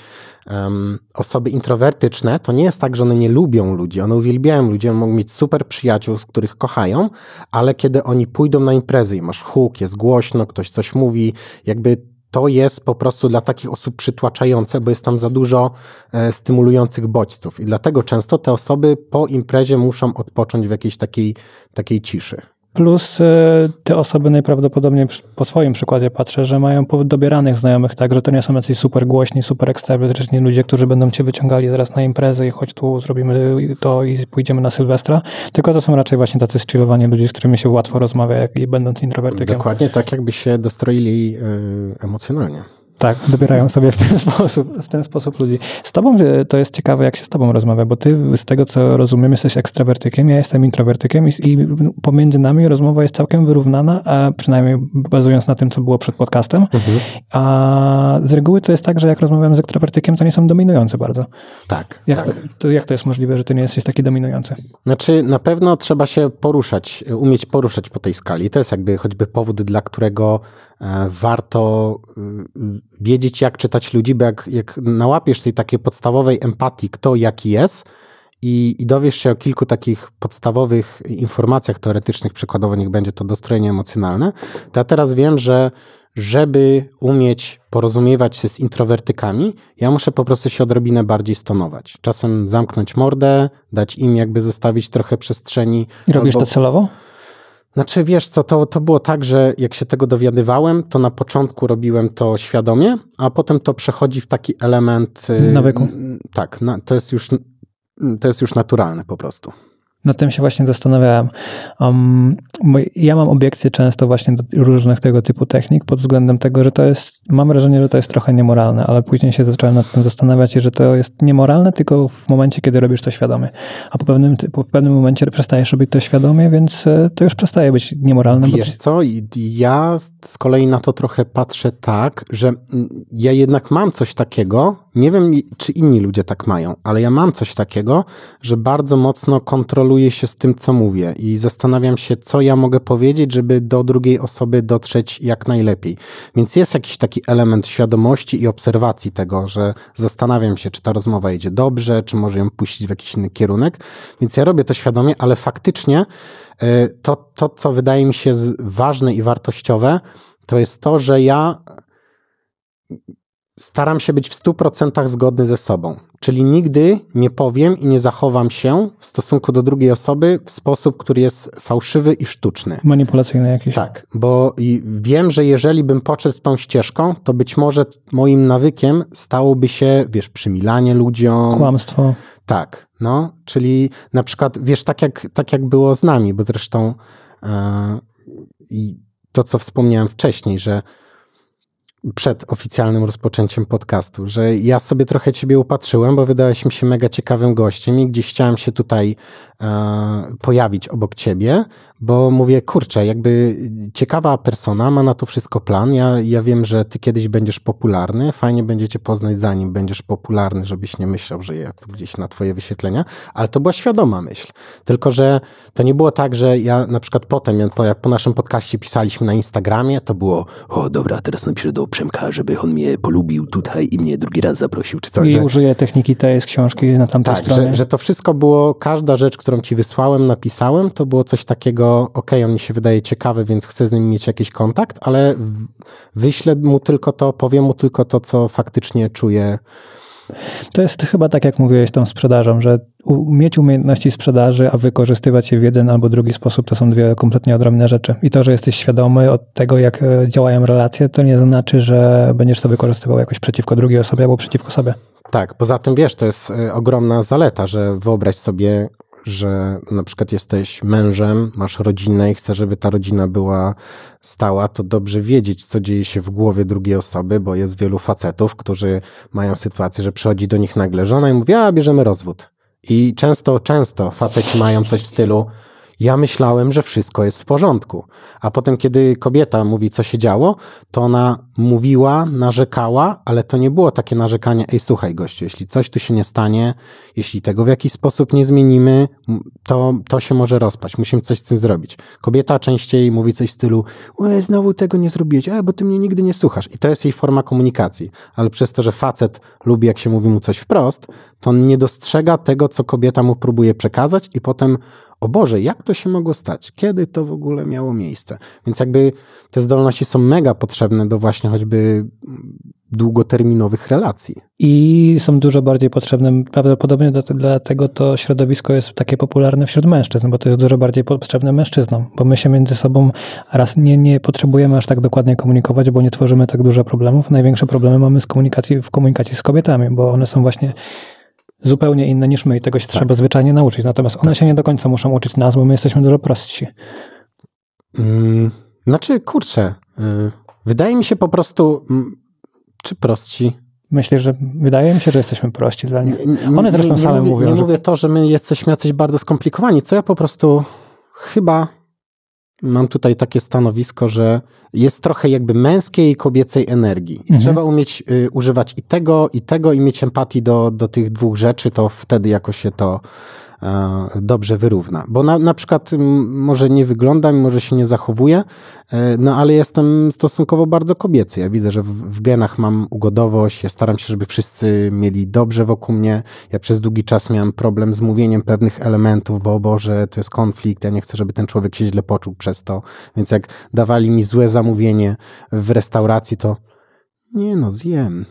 um, osoby introwertyczne to nie jest tak, że one nie lubią ludzi, one uwielbiają ludzi, one mogą mieć super przyjaciół, z których kochają, ale kiedy oni pójdą na imprezy i masz huk, jest głośno, ktoś coś mówi, jakby to jest po prostu dla takich osób przytłaczające, bo jest tam za dużo e, stymulujących bodźców. I dlatego często te osoby po imprezie muszą odpocząć w jakiejś takiej, takiej ciszy. Plus e, te osoby najprawdopodobniej po swoim przykładzie patrzę, że mają dobieranych znajomych tak, że to nie są jacyś super głośni, super ekstrawertyczni ludzie, którzy będą cię wyciągali zaraz na imprezę i choć tu zrobimy to i pójdziemy na Sylwestra, tylko to są raczej właśnie tacy strzelowani ludzie, z którymi się łatwo rozmawia jak, i będąc introwertykiem. Dokładnie tak, jakby się dostroili yy, emocjonalnie. Tak, dobierają sobie w ten sposób, w ten sposób ludzi. Z tobą e, to jest ciekawe, jak się z tobą rozmawia, bo ty z tego, co rozumiem, jesteś ekstrawertykiem, ja jestem introwertykiem i, i pomiędzy nami rozmowa jest całkiem wyrównana, a przynajmniej bazując na tym, co było przed podcastem. Mhm. A z reguły to jest tak, że jak rozmawiam z ekstrawertykiem, to nie są dominujące bardzo. Tak. Jak, tak. To, to, jak to jest możliwe, że ty nie jesteś taki dominujący? Znaczy, na pewno trzeba się poruszać, umieć poruszać po tej skali. To jest jakby choćby powód, dla którego e, warto y, wiedzieć, jak czytać ludzi, bo jak, jak nałapiesz tej takiej podstawowej empatii, kto jaki jest, i, i, dowiesz się o kilku takich podstawowych informacjach teoretycznych, przykładowo niech będzie to dostrojenie emocjonalne, to ja teraz wiem, że żeby umieć porozumiewać się z introwertykami, ja muszę po prostu się odrobinę bardziej stonować. Czasem zamknąć mordę, dać im jakby zostawić trochę przestrzeni. I robisz albo... to celowo? Znaczy, wiesz co, to, to było tak, że jak się tego dowiadywałem, to na początku robiłem to świadomie, a potem to przechodzi w taki element... Y, Nawyku. Tak, na, to jest już to jest już naturalne po prostu nad tym się właśnie zastanawiałem. Um, ja mam obiekcje często właśnie do różnych tego typu technik pod względem tego, że to jest, mam wrażenie, że to jest trochę niemoralne, ale później się zacząłem nad tym zastanawiać, i że to jest niemoralne tylko w momencie, kiedy robisz to świadomie. A po pewnym, po pewnym momencie przestajesz robić to świadomie, więc e, to już przestaje być niemoralne. Wiesz co? co, ja z kolei na to trochę patrzę tak, że mm, ja jednak mam coś takiego, nie wiem czy inni ludzie tak mają, ale ja mam coś takiego, że bardzo mocno kontroluję koreluję się z tym, co mówię i zastanawiam się, co ja mogę powiedzieć, żeby do drugiej osoby dotrzeć jak najlepiej. Więc jest jakiś taki element świadomości i obserwacji tego, że zastanawiam się, czy ta rozmowa idzie dobrze, czy może ją puścić w jakiś inny kierunek. Więc ja robię to świadomie, ale faktycznie e, to, to co wydaje mi się ważne i wartościowe, to jest to, że ja staram się być w 100% zgodny ze sobą. Czyli nigdy nie powiem i nie zachowam się w stosunku do drugiej osoby w sposób, który jest fałszywy i sztuczny. Manipulacyjny jakiś. Tak, bo wiem, że jeżeli bym poszedł tą ścieżką, to być może moim nawykiem stałoby się, wiesz, przymilanie ludziom. Kłamstwo. Tak, no, czyli na przykład, wiesz, tak jak, tak jak było z nami, bo zresztą yy, to, co wspomniałem wcześniej, że przed oficjalnym rozpoczęciem podcastu, że ja sobie trochę ciebie upatrzyłem, bo wydałeś mi się mega ciekawym gościem i gdzieś chciałem się tutaj E, pojawić obok ciebie, bo mówię, kurczę, jakby ciekawa persona ma na to wszystko plan. Ja, ja wiem, że ty kiedyś będziesz popularny, fajnie będziecie poznać zanim będziesz popularny, żebyś nie myślał, że ja tu gdzieś na twoje wyświetlenia, ale to była świadoma myśl. Tylko, że to nie było tak, że ja na przykład potem, jak po, jak po naszym podcaście pisaliśmy na Instagramie, to było, o dobra, teraz napiszę do Przemka, żeby on mnie polubił tutaj i mnie drugi raz zaprosił, czy coś. I że, użyję techniki tej z książki na tamtej tak, stronie. Że, że to wszystko było, każda rzecz, którą ci wysłałem, napisałem, to było coś takiego, ok, on mi się wydaje ciekawy, więc chcę z nim mieć jakiś kontakt, ale wyślę mu tylko to, powiem mu tylko to, co faktycznie czuję. To jest chyba tak, jak mówiłeś tą sprzedażą, że mieć umiejętności sprzedaży, a wykorzystywać je w jeden albo drugi sposób, to są dwie kompletnie odrębne rzeczy. I to, że jesteś świadomy od tego, jak e, działają relacje, to nie znaczy, że będziesz to wykorzystywał jakoś przeciwko drugiej osobie albo przeciwko sobie. Tak, poza tym wiesz, to jest e, ogromna zaleta, że wyobraź sobie, że na przykład jesteś mężem, masz rodzinę i chcesz, żeby ta rodzina była stała, to dobrze wiedzieć, co dzieje się w głowie drugiej osoby, bo jest wielu facetów, którzy mają sytuację, że przychodzi do nich nagle żona i mówi, a bierzemy rozwód. I często, często faceci mają coś w stylu, ja myślałem, że wszystko jest w porządku. A potem, kiedy kobieta mówi, co się działo, to ona mówiła, narzekała, ale to nie było takie narzekanie, ej, słuchaj, gościu, jeśli coś tu się nie stanie, jeśli tego w jakiś sposób nie zmienimy, to, to się może rozpaść, musimy coś z tym zrobić. Kobieta częściej mówi coś w stylu, Ej, znowu tego nie zrobiłeś, a, bo ty mnie nigdy nie słuchasz. I to jest jej forma komunikacji. Ale przez to, że facet lubi, jak się mówi mu coś wprost, to on nie dostrzega tego, co kobieta mu próbuje przekazać i potem o Boże, jak to się mogło stać? Kiedy to w ogóle miało miejsce? Więc jakby te zdolności są mega potrzebne do właśnie choćby mm, długoterminowych relacji. I są dużo bardziej potrzebne. Prawdopodobnie dlatego to środowisko jest takie popularne wśród mężczyzn, bo to jest dużo bardziej potrzebne mężczyznom, bo my się między sobą raz nie, nie potrzebujemy aż tak dokładnie komunikować, bo nie tworzymy tak dużo problemów. Największe problemy mamy z komunikacji, w komunikacji z kobietami, bo one są właśnie zupełnie inne niż my i tego się tak. trzeba zwyczajnie nauczyć. Natomiast one tak. się nie do końca muszą uczyć nas, bo my jesteśmy dużo prostsi. Mm, znaczy, kurczę, y, wydaje mi się po prostu, mm, czy prostsi, Myślę, że wydaje mi się, że jesteśmy prości dla nich. One zresztą nie, nie same mówię, mówią. Nie że... mówię to, że my jesteśmy jacyś bardzo skomplikowani, co ja po prostu chyba mam tutaj takie stanowisko, że jest trochę jakby męskiej i kobiecej energii. I mhm. trzeba umieć y, używać i tego, i tego, i mieć empatii do, do tych dwóch rzeczy, to wtedy jakoś się to E, dobrze wyrówna. Bo na, na przykład może nie wyglądam, może się nie zachowuję, e, no ale jestem stosunkowo bardzo kobiecy. Ja widzę, że w, w genach mam ugodowość, ja staram się, żeby wszyscy mieli dobrze wokół mnie. Ja przez długi czas miałem problem z mówieniem pewnych elementów, bo o Boże, to jest konflikt, ja nie chcę, żeby ten człowiek się źle poczuł przez to. Więc jak dawali mi złe zamówienie w restauracji, to nie no, zjem.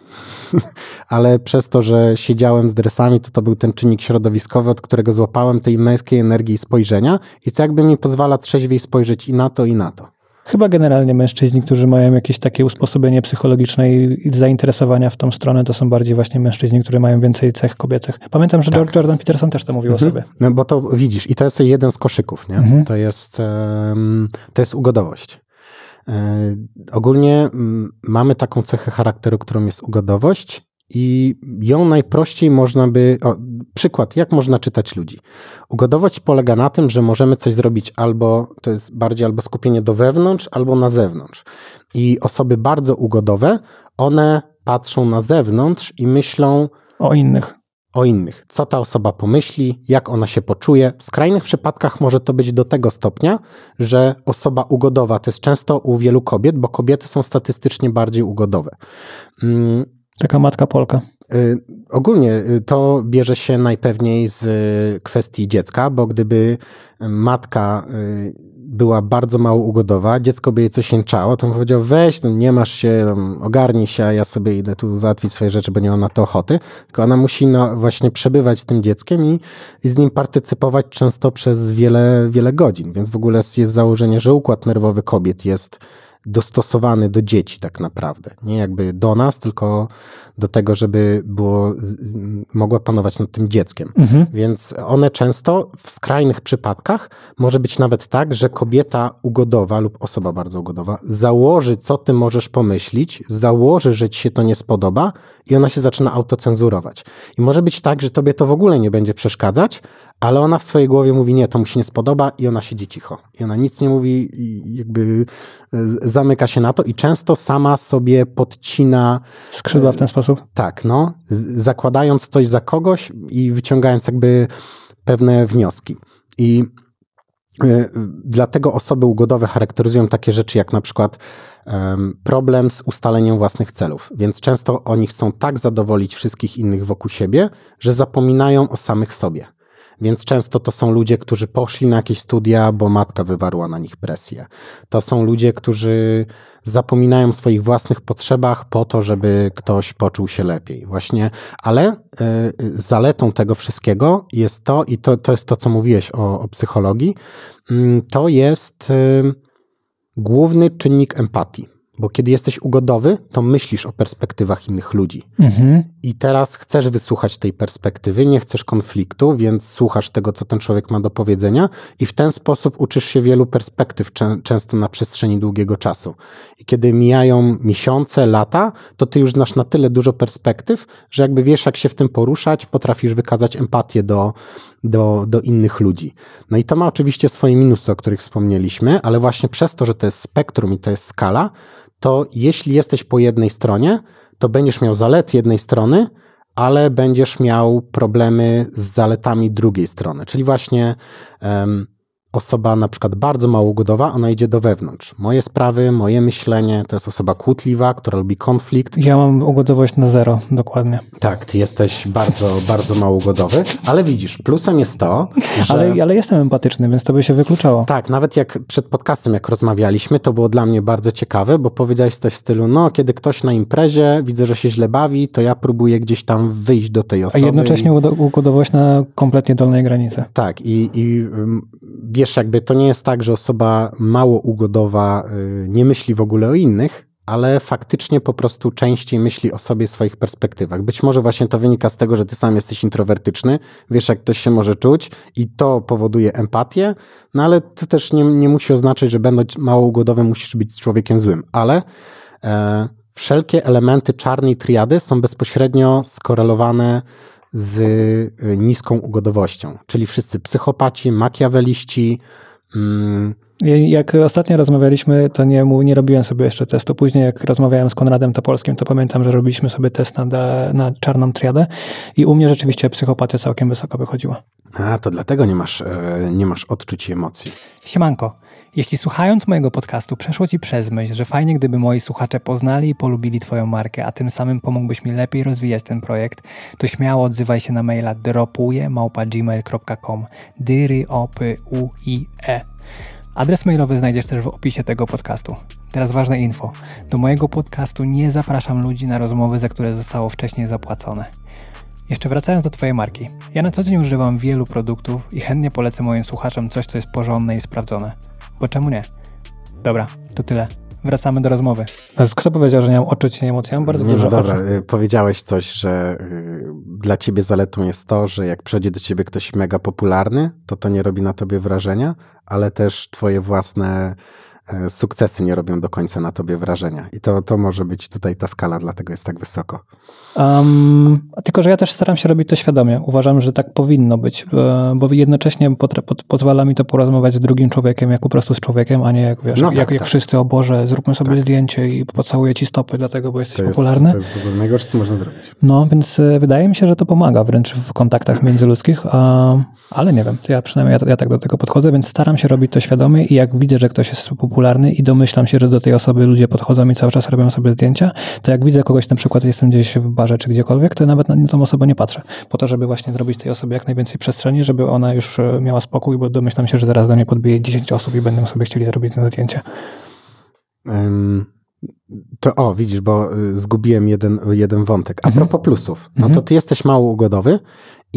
Ale przez to, że siedziałem z dresami, to to był ten czynnik środowiskowy, od którego złapałem tej męskiej energii spojrzenia. I to jakby mi pozwala trzeźwiej spojrzeć i na to, i na to. Chyba generalnie mężczyźni, którzy mają jakieś takie usposobienie psychologiczne i zainteresowania w tą stronę, to są bardziej właśnie mężczyźni, którzy mają więcej cech kobiecych. Pamiętam, że tak. Jordan Peterson też to mówił mhm. o sobie. No bo to widzisz, i to jest jeden z koszyków, nie? Mhm. To, jest, um, to jest ugodowość. E, ogólnie mm, mamy taką cechę charakteru, którą jest ugodowość i ją najprościej można by. O, przykład, jak można czytać ludzi. Ugodowość polega na tym, że możemy coś zrobić albo to jest bardziej albo skupienie do wewnątrz, albo na zewnątrz. I osoby bardzo ugodowe, one patrzą na zewnątrz i myślą o innych o innych. Co ta osoba pomyśli, jak ona się poczuje. W skrajnych przypadkach może to być do tego stopnia, że osoba ugodowa to jest często u wielu kobiet, bo kobiety są statystycznie bardziej ugodowe. Mm, Taka matka Polka. Y, ogólnie y, to bierze się najpewniej z y, kwestii dziecka, bo gdyby matka była bardzo mało ugodowa, dziecko by jej coś jęczało, to on powiedział, weź, no nie masz się, ogarnij się, a ja sobie idę tu załatwić swoje rzeczy, bo nie ma na to ochoty. Tylko ona musi no, właśnie przebywać z tym dzieckiem i, i z nim partycypować często przez wiele, wiele godzin. Więc w ogóle jest założenie, że układ nerwowy kobiet jest dostosowany do dzieci tak naprawdę. Nie jakby do nas, tylko do tego, żeby było, mogła panować nad tym dzieckiem. Mhm. Więc one często w skrajnych przypadkach może być nawet tak, że kobieta ugodowa lub osoba bardzo ugodowa założy, co ty możesz pomyśleć, założy, że ci się to nie spodoba, i ona się zaczyna autocenzurować. I może być tak, że tobie to w ogóle nie będzie przeszkadzać, ale ona w swojej głowie mówi, nie, to mu się nie spodoba i ona siedzi cicho. I ona nic nie mówi i jakby e, zamyka się na to i często sama sobie podcina... Skrzydła e, w ten sposób? Tak, no. Zakładając coś za kogoś i wyciągając jakby pewne wnioski. I Y, dlatego osoby ugodowe charakteryzują takie rzeczy jak na przykład problem z ustaleniem własnych celów, więc często oni chcą tak zadowolić wszystkich innych wokół siebie, że zapominają o samych sobie. Więc często to są ludzie, którzy poszli na jakieś studia, bo matka wywarła na nich presję. To są ludzie, którzy zapominają o swoich własnych potrzebach po to, żeby ktoś poczuł się lepiej. Właśnie, ale y, zaletą tego wszystkiego jest to, i to, to jest to, co mówiłeś o, o psychologii, y, to jest y, główny czynnik empatii. Bo kiedy jesteś ugodowy, to myślisz o perspektywach innych ludzi. Mhm. I teraz chcesz wysłuchać tej perspektywy, nie chcesz konfliktu, więc słuchasz tego, co ten człowiek ma do powiedzenia, i w ten sposób uczysz się wielu perspektyw, często na przestrzeni długiego czasu. I kiedy mijają miesiące, lata, to ty już znasz na tyle dużo perspektyw, że jakby wiesz, jak się w tym poruszać, potrafisz wykazać empatię do, do, do innych ludzi. No i to ma oczywiście swoje minusy, o których wspomnieliśmy, ale właśnie przez to, że to jest spektrum i to jest skala, to jeśli jesteś po jednej stronie, to będziesz miał zalet jednej strony, ale będziesz miał problemy z zaletami drugiej strony. Czyli właśnie um, osoba na przykład bardzo mało ugodowa, ona idzie do wewnątrz. Moje sprawy, moje myślenie, to jest osoba kłótliwa, która lubi konflikt. Ja mam ugodowość na zero, dokładnie. Tak, ty jesteś bardzo, bardzo mało ugodowy, ale widzisz, plusem jest to, że... Ale, ale jestem empatyczny, więc to by się wykluczało. Tak, nawet jak przed podcastem, jak rozmawialiśmy, to było dla mnie bardzo ciekawe, bo powiedziałeś coś w stylu, no, kiedy ktoś na imprezie, widzę, że się źle bawi, to ja próbuję gdzieś tam wyjść do tej osoby. A jednocześnie i... ugodowość na kompletnie dolnej granicy. Tak, i, i wiesz, wiesz, jakby to nie jest tak, że osoba mało ugodowa y, nie myśli w ogóle o innych, ale faktycznie po prostu częściej myśli o sobie, w swoich perspektywach. Być może właśnie to wynika z tego, że ty sam jesteś introwertyczny, wiesz, jak ktoś się może czuć i to powoduje empatię, no ale to też nie, nie musi oznaczać, że będąc mało ugodowym musisz być człowiekiem złym, ale e, wszelkie elementy czarnej triady są bezpośrednio skorelowane z y, niską ugodowością, czyli wszyscy psychopaci, makiaweliści. Mm. Jak ostatnio rozmawialiśmy, to nie, nie robiłem sobie jeszcze testu. Później, jak rozmawiałem z Konradem Topolskim, to pamiętam, że robiliśmy sobie test na, na czarną triadę i u mnie rzeczywiście psychopatia całkiem wysoko wychodziła. A, to dlatego nie masz, e, nie masz odczuć emocji. Siemanko. Jeśli słuchając mojego podcastu przeszło Ci przez myśl, że fajnie gdyby moi słuchacze poznali i polubili Twoją markę, a tym samym pomógłbyś mi lepiej rozwijać ten projekt, to śmiało odzywaj się na maila dropuje.gmail.com e. Adres mailowy znajdziesz też w opisie tego podcastu. Teraz ważne info. Do mojego podcastu nie zapraszam ludzi na rozmowy, za które zostało wcześniej zapłacone. Jeszcze wracając do Twojej marki. Ja na co dzień używam wielu produktów i chętnie polecę moim słuchaczom coś, co jest porządne i sprawdzone bo czemu nie? Dobra, to tyle. Wracamy do rozmowy. Kto powiedział, że nie mam oczu, nie emocjami, Bardzo nie, dużo no dobra, oczu. Y, powiedziałeś coś, że y, dla ciebie zaletą jest to, że jak przyjdzie do ciebie ktoś mega popularny, to to nie robi na tobie wrażenia, ale też twoje własne E, sukcesy nie robią do końca na tobie wrażenia. I to, to może być tutaj ta skala, dlatego jest tak wysoko. Um, tylko, że ja też staram się robić to świadomie. Uważam, że tak powinno być, e, bo jednocześnie pozwala mi to porozmawiać z drugim człowiekiem, jak po prostu z człowiekiem, a nie jak wiesz, no tak, jak, jak tak. wszyscy, o Boże, zróbmy sobie tak. zdjęcie i pocałuję ci stopy, dlatego, bo jesteś to jest, popularny. To jest w ogóle najgorsze, co można zrobić. No, więc e, wydaje mi się, że to pomaga wręcz w kontaktach tak. międzyludzkich, a, ale nie wiem, ja przynajmniej ja, ja tak do tego podchodzę, więc staram się robić to świadomie i jak widzę, że ktoś jest popularny, popularny i domyślam się, że do tej osoby ludzie podchodzą i cały czas robią sobie zdjęcia, to jak widzę kogoś, na przykład jestem gdzieś w barze czy gdziekolwiek, to nawet na tą osobę nie patrzę. Po to, żeby właśnie zrobić tej osobie jak najwięcej przestrzeni, żeby ona już e, miała spokój, bo domyślam się, że zaraz do niej podbije 10 osób i będą sobie chcieli zrobić to zdjęcie. Um, to o, widzisz, bo y, zgubiłem jeden, jeden wątek. A mhm. propos plusów, no to mhm. ty jesteś mało ugodowy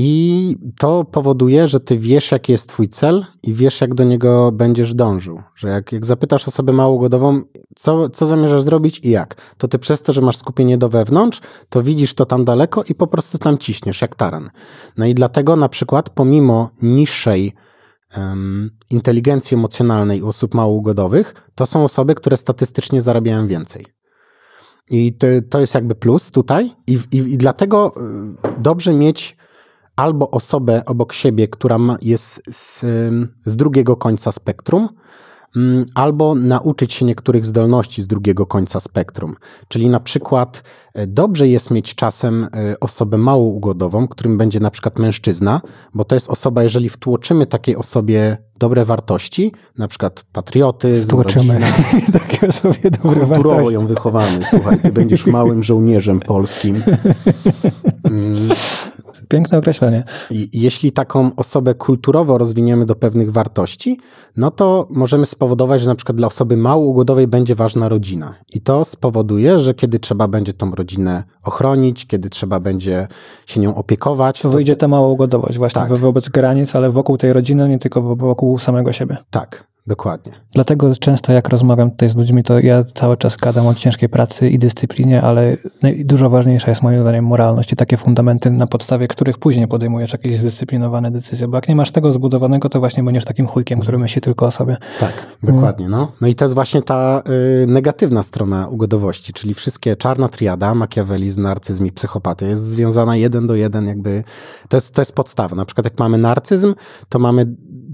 i to powoduje, że ty wiesz, jaki jest twój cel i wiesz, jak do niego będziesz dążył. Że jak, jak zapytasz osobę małogodową, co, co zamierzasz zrobić i jak, to ty przez to, że masz skupienie do wewnątrz, to widzisz to tam daleko i po prostu tam ciśniesz, jak taran. No i dlatego na przykład pomimo niższej um, inteligencji emocjonalnej u osób małogodowych, to są osoby, które statystycznie zarabiają więcej. I to, to jest jakby plus tutaj i, i, i dlatego y, dobrze mieć albo osobę obok siebie, która ma, jest z, z drugiego końca spektrum, mm, albo nauczyć się niektórych zdolności z drugiego końca spektrum. Czyli na przykład e, dobrze jest mieć czasem e, osobę mało ugodową, którym będzie na przykład mężczyzna, bo to jest osoba, jeżeli wtłoczymy takiej osobie dobre wartości, na przykład patriotyzm, Wtłoczymy takiej osobie dobre Kulturowo wartości. ją wychowamy. Słuchaj, ty będziesz małym żołnierzem polskim. Mm piękne określenie. Jeśli taką osobę kulturowo rozwiniemy do pewnych wartości, no to możemy spowodować, że na przykład dla osoby mało ugodowej będzie ważna rodzina. I to spowoduje, że kiedy trzeba będzie tą rodzinę ochronić, kiedy trzeba będzie się nią opiekować. To wyjdzie ta mało ugodowość właśnie tak. wobec granic, ale wokół tej rodziny, nie tylko wokół samego siebie. Tak. Dokładnie. Dlatego często jak rozmawiam tutaj z ludźmi, to ja cały czas gadam o ciężkiej pracy i dyscyplinie, ale no dużo ważniejsza jest moim zdaniem moralność i takie fundamenty, na podstawie których później podejmujesz jakieś zdyscyplinowane decyzje, bo jak nie masz tego zbudowanego, to właśnie będziesz takim chujkiem, który myśli tylko o sobie. Tak, dokładnie. No, no i to jest właśnie ta y, negatywna strona ugodowości, czyli wszystkie czarna triada, makiawelizm, narcyzm i psychopaty. jest związana jeden do jeden jakby, to jest, to jest podstawa. Na przykład jak mamy narcyzm, to mamy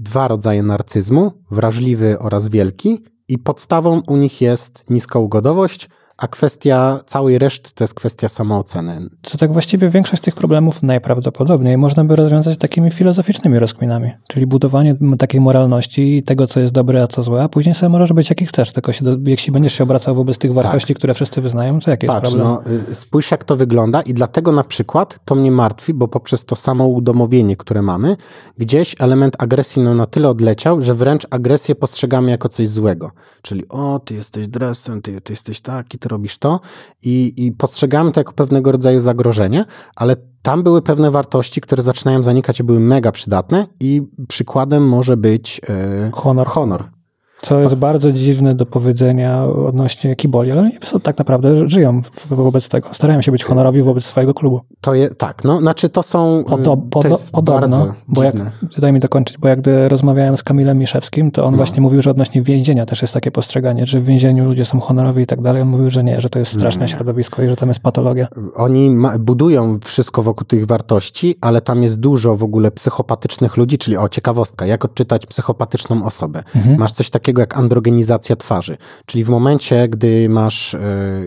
dwa rodzaje narcyzmu, wrażliwy oraz wielki, i podstawą u nich jest niska ugodowość, a kwestia całej reszty to jest kwestia samooceny. Co tak właściwie większość tych problemów najprawdopodobniej można by rozwiązać takimi filozoficznymi rozkminami, czyli budowanie takiej moralności i tego, co jest dobre, a co złe, a później sobie możesz być jaki chcesz, tylko się, jeśli będziesz się obracał wobec tych wartości, tak. które wszyscy wyznają, to jaki Patrz, jest problem? No, y, spójrz jak to wygląda i dlatego na przykład to mnie martwi, bo poprzez to samo udomowienie, które mamy, gdzieś element agresji no, na tyle odleciał, że wręcz agresję postrzegamy jako coś złego. Czyli o, ty jesteś dresem, ty, ty jesteś taki, ty robisz to i, i postrzegamy to jako pewnego rodzaju zagrożenie, ale tam były pewne wartości, które zaczynają zanikać i były mega przydatne i przykładem może być yy, honor. honor. Co jest bardzo dziwne do powiedzenia odnośnie kiboli, ale oni tak naprawdę żyją wobec tego. Starają się być honorowi wobec swojego klubu. To je, tak, no znaczy to są. Podo, podo, to podobno, y, bo dziwne. jak, daj mi dokończyć, bo jak gdy rozmawiałem z Kamilem Miszewskim, to on no. właśnie mówił, że odnośnie więzienia też jest takie postrzeganie, że w więzieniu ludzie są honorowi i tak dalej. On mówił, że nie, że to jest straszne mm. środowisko i że tam jest patologia. Oni ma, budują wszystko wokół tych wartości, ale tam jest dużo w ogóle psychopatycznych ludzi, czyli o ciekawostka, jak odczytać psychopatyczną osobę. Mhm. Masz coś takiego takiego jak androgenizacja twarzy. Czyli w momencie, gdy masz, e,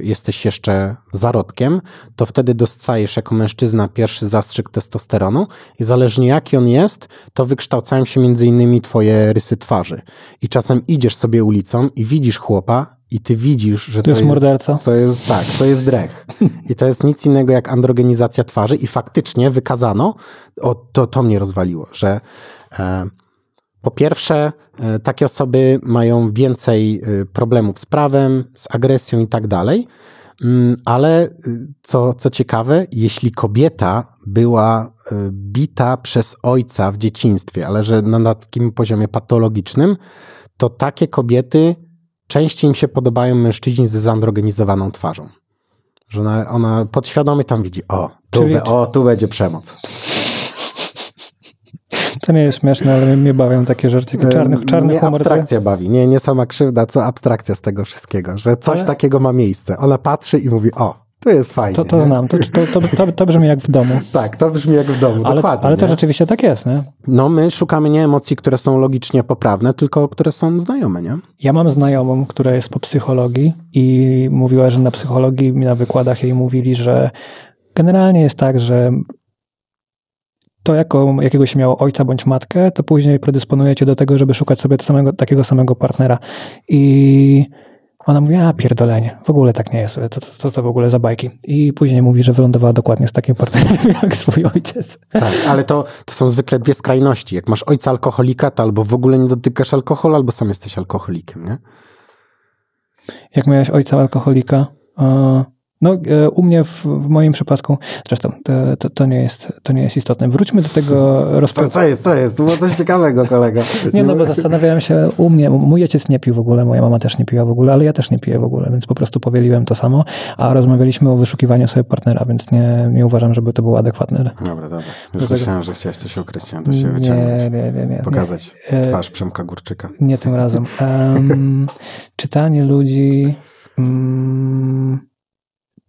jesteś jeszcze zarodkiem, to wtedy dostajesz jako mężczyzna pierwszy zastrzyk testosteronu i zależnie jaki on jest, to wykształcają się między innymi twoje rysy twarzy. I czasem idziesz sobie ulicą i widzisz chłopa, i ty widzisz, że to, to jest, morderca. To jest tak, to jest drech. I to jest nic innego jak androgenizacja twarzy i faktycznie wykazano, o, to, to mnie rozwaliło, że e, po pierwsze, e, takie osoby mają więcej e, problemów z prawem, z agresją i tak dalej. Mm, ale e, co, co ciekawe, jeśli kobieta była bita przez ojca w dzieciństwie, ale że na, takim poziomie patologicznym, to takie kobiety częściej im się podobają mężczyźni z zandrogenizowaną twarzą. Że ona, ona podświadomie tam widzi, o tu, Czyli... o, tu będzie przemoc. To nie jest śmieszne, ale mnie bawią takie żarty. Czarnych, e, czarny mnie humor. Tak? abstrakcja bawi. Nie, nie sama krzywda, co abstrakcja z tego wszystkiego, że coś ale... takiego ma miejsce. Ona patrzy i mówi, o, to jest fajnie. To, to znam, to, to, to, to, brzmi jak w domu. Tak, to brzmi jak w domu, ale, dokładnie. Ale to nie? rzeczywiście tak jest, nie? No my szukamy nie emocji, które są logicznie poprawne, tylko które są znajome, nie? Ja mam znajomą, która jest po psychologii i mówiła, że na psychologii, na wykładach jej mówili, że generalnie jest tak, że to, jako, jakiego się miało ojca bądź matkę, to później predysponujecie do tego, żeby szukać sobie samego, takiego samego partnera. I ona mówi, a pierdolenie, w ogóle tak nie jest, co to, to, to, w ogóle za bajki. I później mówi, że wylądowała dokładnie z takim partnerem jak swój ojciec. Tak, ale to, to są zwykle dwie skrajności. Jak masz ojca alkoholika, to albo w ogóle nie dotykasz alkoholu, albo sam jesteś alkoholikiem, nie? Jak miałeś ojca alkoholika, no, e, u mnie, w, w, moim przypadku, zresztą to, to, nie jest, to nie jest istotne. Wróćmy do tego rozpoczęcia. Co, co, jest, co jest? Tu było coś ciekawego, kolego. nie, no bo zastanawiałem się, u mnie, mój ojciec nie pił w ogóle, moja mama też nie piła w ogóle, ale ja też nie piję w ogóle, więc po prostu powieliłem to samo, a rozmawialiśmy o wyszukiwaniu sobie partnera, więc nie, nie uważam, żeby to było adekwatne. Dobra, dobra. Już do myślałem, tego... że chciałeś coś ukryć, nie da się nie, Nie, nie, nie. Pokazać nie. twarz Przemka Górczyka. Nie tym razem. Um, czytanie ludzi... Um,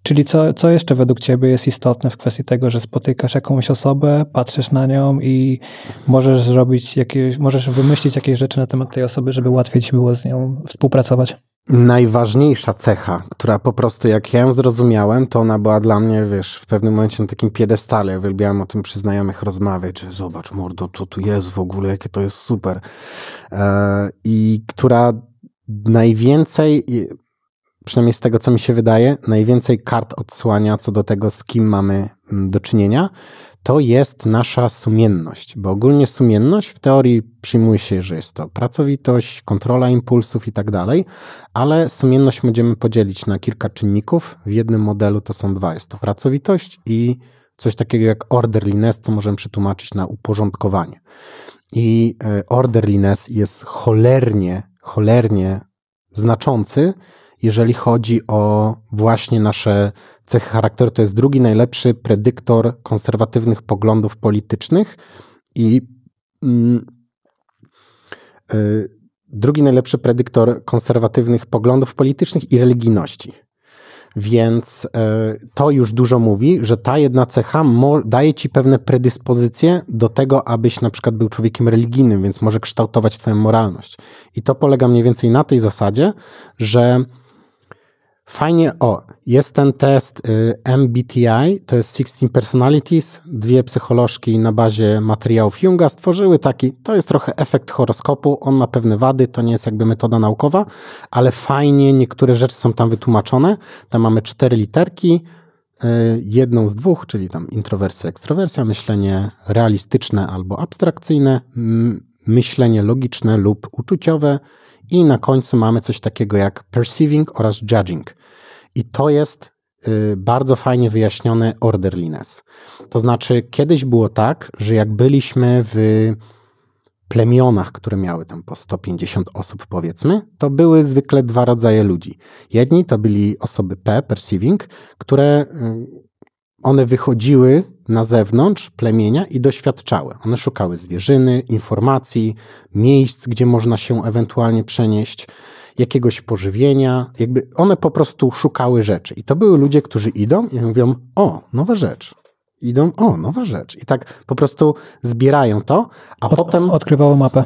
Czyli co, co jeszcze według Ciebie jest istotne w kwestii tego, że spotykasz jakąś osobę, patrzysz na nią i możesz zrobić jakieś, możesz wymyślić jakieś rzeczy na temat tej osoby, żeby łatwiej Ci było z nią współpracować? Najważniejsza cecha, która po prostu jak ja ją zrozumiałem, to ona była dla mnie, wiesz, w pewnym momencie na takim piedestale. Ja uwielbiałem o tym przy znajomych rozmawiać, że zobacz mordo, co tu jest w ogóle, jakie to jest super. Yy, I która najwięcej przynajmniej z tego co mi się wydaje, najwięcej kart odsłania co do tego, z kim mamy mm, do czynienia, to jest nasza sumienność, bo ogólnie sumienność w teorii przyjmuje się, że jest to pracowitość, kontrola impulsów i tak dalej, ale sumienność będziemy podzielić na kilka czynników. W jednym modelu to są dwa: jest to pracowitość i coś takiego jak orderliness, co możemy przetłumaczyć na uporządkowanie. I e, orderliness jest cholernie, cholernie znaczący jeżeli chodzi o właśnie nasze cechy charakteru, to jest drugi najlepszy predyktor konserwatywnych poglądów politycznych i mm, y, drugi najlepszy predyktor konserwatywnych poglądów politycznych i religijności. Więc y, to już dużo mówi, że ta jedna cecha daje ci pewne predyspozycje do tego, abyś na przykład był człowiekiem religijnym, więc może kształtować twoją moralność. I to polega mniej więcej na tej zasadzie, że Fajnie, o, jest ten test y, MBTI, to jest 16 Personalities. Dwie psycholożki na bazie materiałów Junga stworzyły taki, to jest trochę efekt horoskopu, on ma pewne wady, to nie jest jakby metoda naukowa, ale fajnie niektóre rzeczy są tam wytłumaczone. Tam mamy cztery literki, y, jedną z dwóch, czyli tam introwersja, ekstrowersja, myślenie realistyczne albo abstrakcyjne, myślenie logiczne lub uczuciowe i na końcu mamy coś takiego jak perceiving oraz judging. I to jest y, bardzo fajnie wyjaśnione orderliness. To znaczy, kiedyś było tak, że jak byliśmy w plemionach, które miały tam po 150 osób, powiedzmy, to były zwykle dwa rodzaje ludzi. Jedni to byli osoby P, perceiving, które y, one wychodziły na zewnątrz plemienia i doświadczały. One szukały zwierzyny, informacji, miejsc, gdzie można się ewentualnie przenieść jakiegoś pożywienia. Jakby one po prostu szukały rzeczy. I to były ludzie, którzy idą i mówią: O, nowa rzecz. Idą, o, nowa rzecz. I tak po prostu zbierają to, a Od, potem. Odkrywało mapę.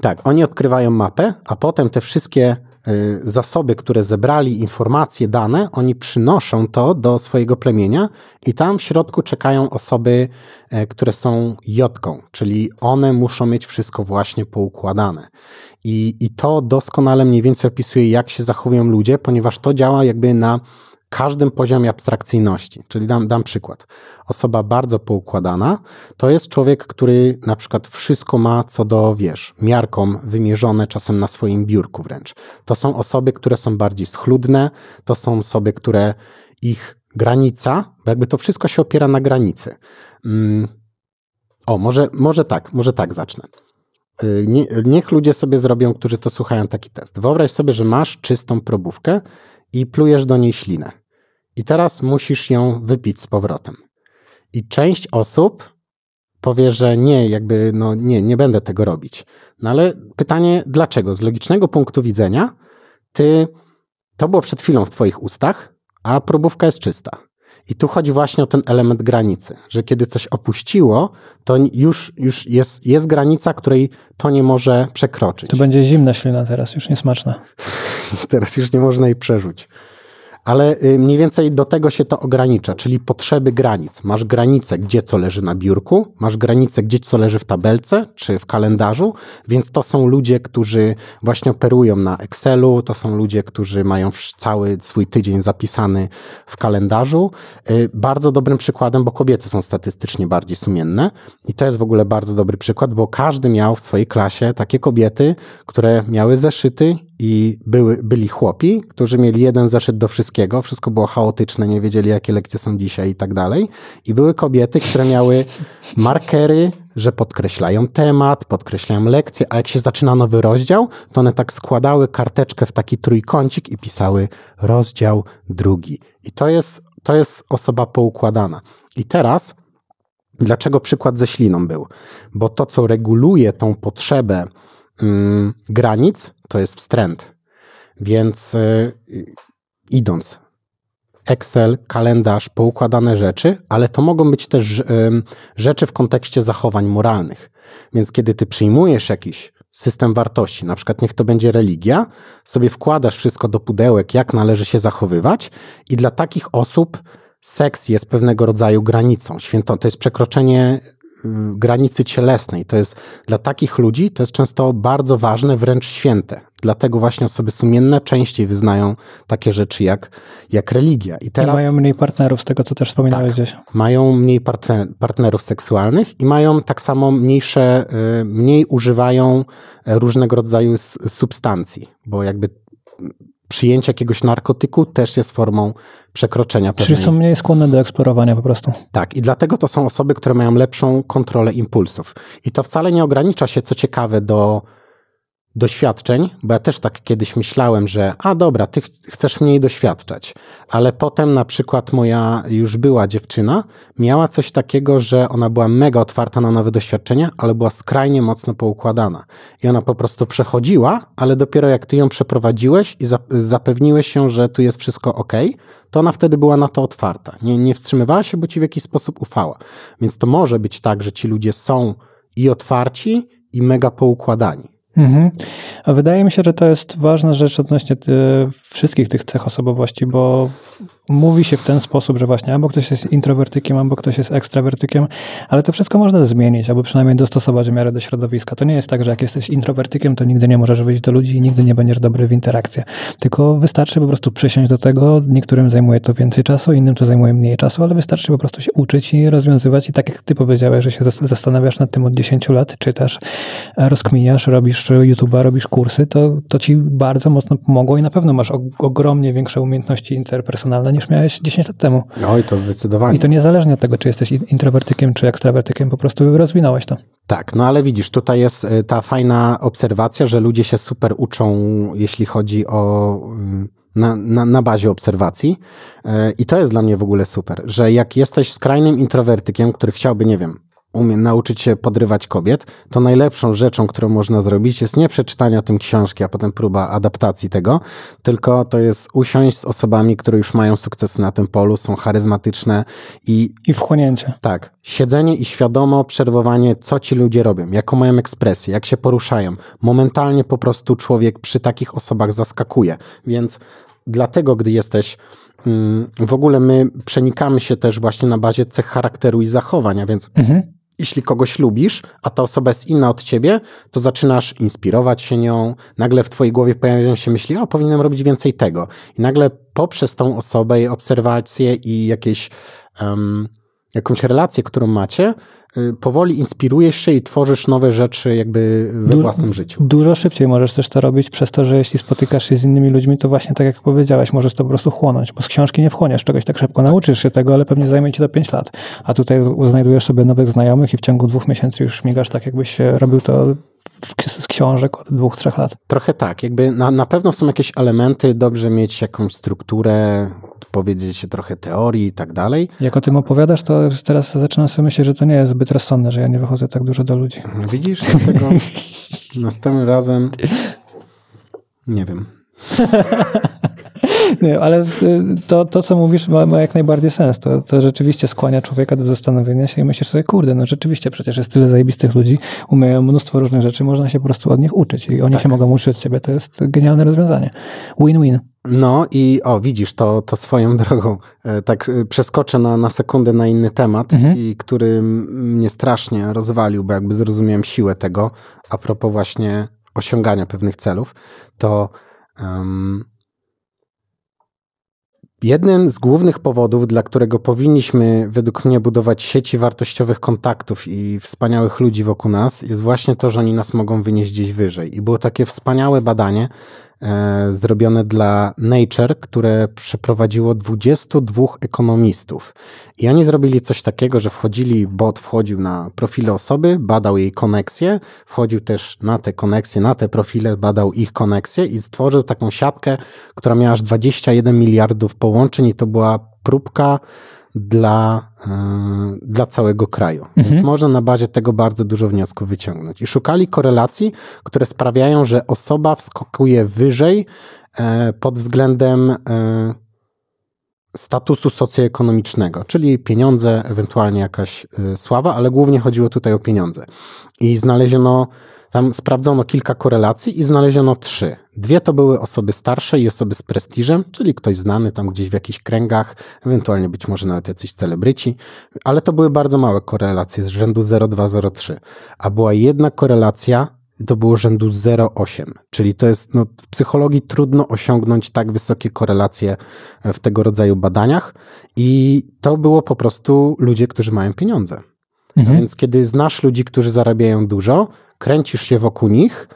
Tak, oni odkrywają mapę, a potem te wszystkie Y, zasoby, które zebrali, informacje, dane, oni przynoszą to do swojego plemienia i tam w środku czekają osoby, e, które są jodką, czyli one muszą mieć wszystko właśnie poukładane. I, i to doskonale mniej więcej opisuje, jak się zachowują ludzie, ponieważ to działa jakby na każdym poziomie abstrakcyjności. Czyli dam, dam przykład. Osoba bardzo poukładana to jest człowiek, który na przykład wszystko ma co do, wiesz, miarką wymierzone czasem na swoim biurku wręcz. To są osoby, które są bardziej schludne, to są osoby, które ich granica, bo jakby to wszystko się opiera na granicy. Mm. O, może, może tak, może tak zacznę. Y, nie, niech ludzie sobie zrobią, którzy to słuchają, taki test. Wyobraź sobie, że masz czystą probówkę i plujesz do niej ślinę i teraz musisz ją wypić z powrotem. I część osób powie, że nie, jakby, no nie, nie będę tego robić. No ale pytanie, dlaczego? Z logicznego punktu widzenia, ty, to było przed chwilą w twoich ustach, a próbówka jest czysta. I tu chodzi właśnie o ten element granicy, że kiedy coś opuściło, to już, już jest, jest granica, której to nie może przekroczyć. To będzie zimna ślina teraz, już niesmaczna. teraz już nie można jej przerzuć ale y, mniej więcej do tego się to ogranicza, czyli potrzeby granic. Masz granicę, gdzie co leży na biurku, masz granicę, gdzie co leży w tabelce czy w kalendarzu, więc to są ludzie, którzy właśnie operują na Excelu, to są ludzie, którzy mają cały swój tydzień zapisany w kalendarzu. Y, bardzo dobrym przykładem, bo kobiety są statystycznie bardziej sumienne i to jest w ogóle bardzo dobry przykład, bo każdy miał w swojej klasie takie kobiety, które miały zeszyty i były, byli chłopi, którzy mieli jeden zeszyt do wszystkiego, wszystko było chaotyczne, nie wiedzieli jakie lekcje są dzisiaj i tak dalej. I były kobiety, które miały markery, że podkreślają temat, podkreślają lekcję, a jak się zaczyna nowy rozdział, to one tak składały karteczkę w taki trójkącik i pisały rozdział drugi. I to jest, to jest osoba poukładana. I teraz Dlaczego przykład ze śliną był? Bo to, co reguluje tą potrzebę mm, granic, to jest wstręt. Więc y, idąc, Excel, kalendarz, poukładane rzeczy, ale to mogą być też y, rzeczy w kontekście zachowań moralnych. Więc kiedy ty przyjmujesz jakiś system wartości, na przykład niech to będzie religia, sobie wkładasz wszystko do pudełek, jak należy się zachowywać, i dla takich osób seks jest pewnego rodzaju granicą. świętą. to jest przekroczenie Y, granicy cielesnej. To jest dla takich ludzi to jest często bardzo ważne, wręcz święte. Dlatego właśnie osoby sumienne częściej wyznają takie rzeczy jak, jak religia. I teraz, mają mniej partnerów, z tego co też wspominałeś tak, gdzieś. Mają mniej partner, partnerów seksualnych i mają tak samo mniejsze, y, mniej używają e, różnego rodzaju substancji, bo jakby przyjęcie jakiegoś narkotyku też jest formą przekroczenia. Pewnej. Czyli są mniej skłonne do eksplorowania po prostu. Tak, i dlatego to są osoby, które mają lepszą kontrolę impulsów. I to wcale nie ogranicza się, co ciekawe, do doświadczeń, bo ja też tak kiedyś myślałem, że a dobra, ty ch chcesz mniej doświadczać, ale potem na przykład moja już była dziewczyna miała coś takiego, że ona była mega otwarta na nowe doświadczenia, ale była skrajnie mocno poukładana i ona po prostu przechodziła, ale dopiero jak ty ją przeprowadziłeś i za zapewniłeś się, że tu jest wszystko ok, to ona wtedy była na to otwarta. Nie, nie wstrzymywała się, bo ci w jakiś sposób ufała. Więc to może być tak, że ci ludzie są i otwarci, i mega poukładani. Mhm. A wydaje mi się, że to jest ważna rzecz odnośnie e, wszystkich tych cech osobowości, bo mówi się w ten sposób, że właśnie albo ktoś jest introwertykiem, albo ktoś jest ekstrawertykiem, ale to wszystko można zmienić, albo przynajmniej dostosować w miarę do środowiska. To nie jest tak, że jak jesteś introwertykiem, to nigdy nie możesz wyjść do ludzi i nigdy nie będziesz dobry w interakcjach. Tylko wystarczy po prostu przysiąść do tego. Niektórym zajmuje to więcej czasu, innym to zajmuje mniej czasu, ale wystarczy po prostu się uczyć i rozwiązywać. I tak jak ty powiedziałeś, że się zastanawiasz nad tym od 10 lat, czytasz, rozkminiasz, robisz YouTube'a, robisz kursy, to, to ci bardzo mocno pomogło i na pewno masz ogromnie większe umiejętności interpersonalne niż niż miałeś 10 lat temu. No i to zdecydowanie. I to niezależnie od tego, czy jesteś introwertykiem, czy ekstrawertykiem, po prostu rozwinąłeś to. Tak, no ale widzisz, tutaj jest y, ta fajna obserwacja, że ludzie się super uczą, jeśli chodzi o. Y, na, na, na bazie obserwacji. Y, I to jest dla mnie w ogóle super, że jak jesteś skrajnym introwertykiem, który chciałby, nie wiem, umie nauczyć się podrywać kobiet, to najlepszą rzeczą, którą można zrobić, jest nie przeczytanie o tym książki, a potem próba adaptacji tego, tylko to jest usiąść z osobami, które już mają sukcesy na tym polu, są charyzmatyczne i. I wchłonięcie. Tak. Siedzenie i świadomo obserwowanie, co ci ludzie robią, jaką mają ekspresję, jak się poruszają. Momentalnie po prostu człowiek przy takich osobach zaskakuje. Więc dlatego, gdy jesteś mm, w ogóle my przenikamy się też właśnie na bazie cech charakteru i zachowania, więc mhm jeśli kogoś lubisz, a ta osoba jest inna od ciebie, to zaczynasz inspirować się nią, nagle w twojej głowie pojawiają się myśli, o, powinienem robić więcej tego. I nagle poprzez tą osobę, i obserwację i jakieś, um, jakąś relację, którą macie, Y, powoli inspirujesz się i tworzysz nowe rzeczy jakby we du własnym życiu. Dużo szybciej możesz też to robić przez to, że jeśli spotykasz się z innymi ludźmi, to właśnie tak jak powiedziałeś, możesz to po prostu chłonąć, bo z książki nie wchłoniesz czegoś tak szybko, nauczysz się tego, ale pewnie zajmie ci to 5 lat. A tutaj znajdujesz sobie nowych znajomych i w ciągu dwóch miesięcy już migasz tak, jakbyś robił to z książek od dwóch, trzech lat. Trochę tak. Jakby na, na pewno są jakieś elementy, dobrze mieć jakąś strukturę, odpowiedzieć się trochę teorii i tak dalej. Jak o tym opowiadasz, to teraz zaczynam sobie myśleć, że to nie jest zbyt rozsądne, że ja nie wychodzę tak dużo do ludzi. No widzisz, dlatego następnym razem nie wiem. Nie, ale y, to, to, co mówisz, ma, ma jak najbardziej sens. To, to rzeczywiście skłania człowieka do zastanowienia się i myślisz sobie, kurde, no rzeczywiście przecież jest tyle zajebistych ludzi, umieją mnóstwo różnych rzeczy, można się po prostu od nich uczyć i oni tak. się mogą uczyć od ciebie. To jest genialne rozwiązanie. Win-win. No i o, widzisz, to, to swoją drogą. E, tak e, przeskoczę na, na sekundę na inny temat, mhm. i który mnie strasznie rozwalił, bo jakby zrozumiałem siłę tego, a propos właśnie osiągania pewnych celów, to um, Jednym z głównych powodów, dla którego powinniśmy według mnie budować sieci wartościowych kontaktów i wspaniałych ludzi wokół nas, jest właśnie to, że oni nas mogą wynieść gdzieś wyżej. I było takie wspaniałe badanie E, zrobione dla Nature, które przeprowadziło 22 ekonomistów. I oni zrobili coś takiego, że wchodzili, bot wchodził na profile osoby, badał jej koneksje, wchodził też na te koneksje, na te profile, badał ich koneksje i stworzył taką siatkę, która miała aż 21 miliardów połączeń i to była próbka dla, e, dla całego kraju. Mhm. Więc można na bazie tego bardzo dużo wniosków wyciągnąć. I szukali korelacji, które sprawiają, że osoba wskakuje wyżej e, pod względem e, statusu socjoekonomicznego, czyli pieniądze, ewentualnie jakaś sława, ale głównie chodziło tutaj o pieniądze. I znaleziono tam sprawdzono kilka korelacji i znaleziono trzy. Dwie to były osoby starsze i osoby z prestiżem, czyli ktoś znany tam gdzieś w jakichś kręgach, ewentualnie być może nawet jacyś celebryci, ale to były bardzo małe korelacje z rzędu 0203. A była jedna korelacja, to było rzędu 0,8, czyli to jest no, w psychologii trudno osiągnąć tak wysokie korelacje w tego rodzaju badaniach, i to było po prostu ludzie, którzy mają pieniądze Mhm. A więc kiedy znasz ludzi, którzy zarabiają dużo, kręcisz się wokół nich,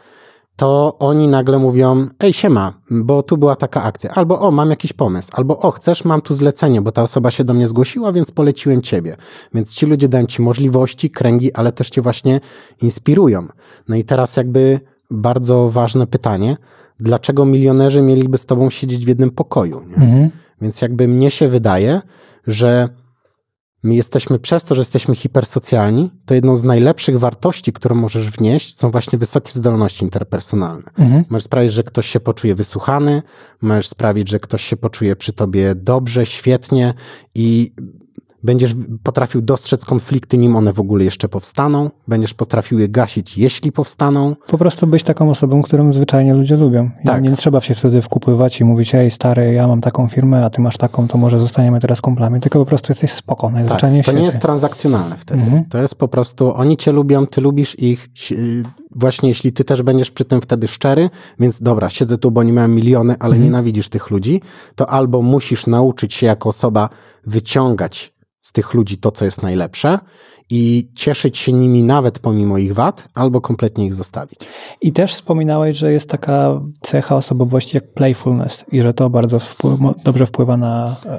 to oni nagle mówią, ej siema, bo tu była taka akcja, albo o, mam jakiś pomysł, albo o, chcesz, mam tu zlecenie, bo ta osoba się do mnie zgłosiła, więc poleciłem ciebie. Więc ci ludzie dają ci możliwości, kręgi, ale też cię właśnie inspirują. No i teraz jakby bardzo ważne pytanie, dlaczego milionerzy mieliby z tobą siedzieć w jednym pokoju? Mhm. Więc jakby mnie się wydaje, że My jesteśmy przez to, że jesteśmy hipersocjalni, to jedną z najlepszych wartości, którą możesz wnieść, są właśnie wysokie zdolności interpersonalne. Mhm. Możesz sprawić, że ktoś się poczuje wysłuchany, możesz sprawić, że ktoś się poczuje przy tobie dobrze, świetnie i Będziesz potrafił dostrzec konflikty, nim one w ogóle jeszcze powstaną. Będziesz potrafił je gasić, jeśli powstaną. Po prostu być taką osobą, którą zwyczajnie ludzie lubią. Tak. Nie, trzeba się wtedy wkupywać i mówić, ej stary, ja mam taką firmę, a ty masz taką, to może zostaniemy teraz kumplami. Tylko po prostu jesteś spoko. Tak, to nie jest transakcjonalne wtedy. Mhm. To jest po prostu, oni cię lubią, ty lubisz ich. Właśnie jeśli ty też będziesz przy tym wtedy szczery, więc dobra, siedzę tu, bo nie mam miliony, ale mhm. nienawidzisz tych ludzi, to albo musisz nauczyć się jako osoba wyciągać z tych ludzi to, co jest najlepsze i cieszyć się nimi nawet pomimo ich wad, albo kompletnie ich zostawić. I też wspominałeś, że jest taka cecha osobowości jak playfulness i że to bardzo dobrze wpływa na e,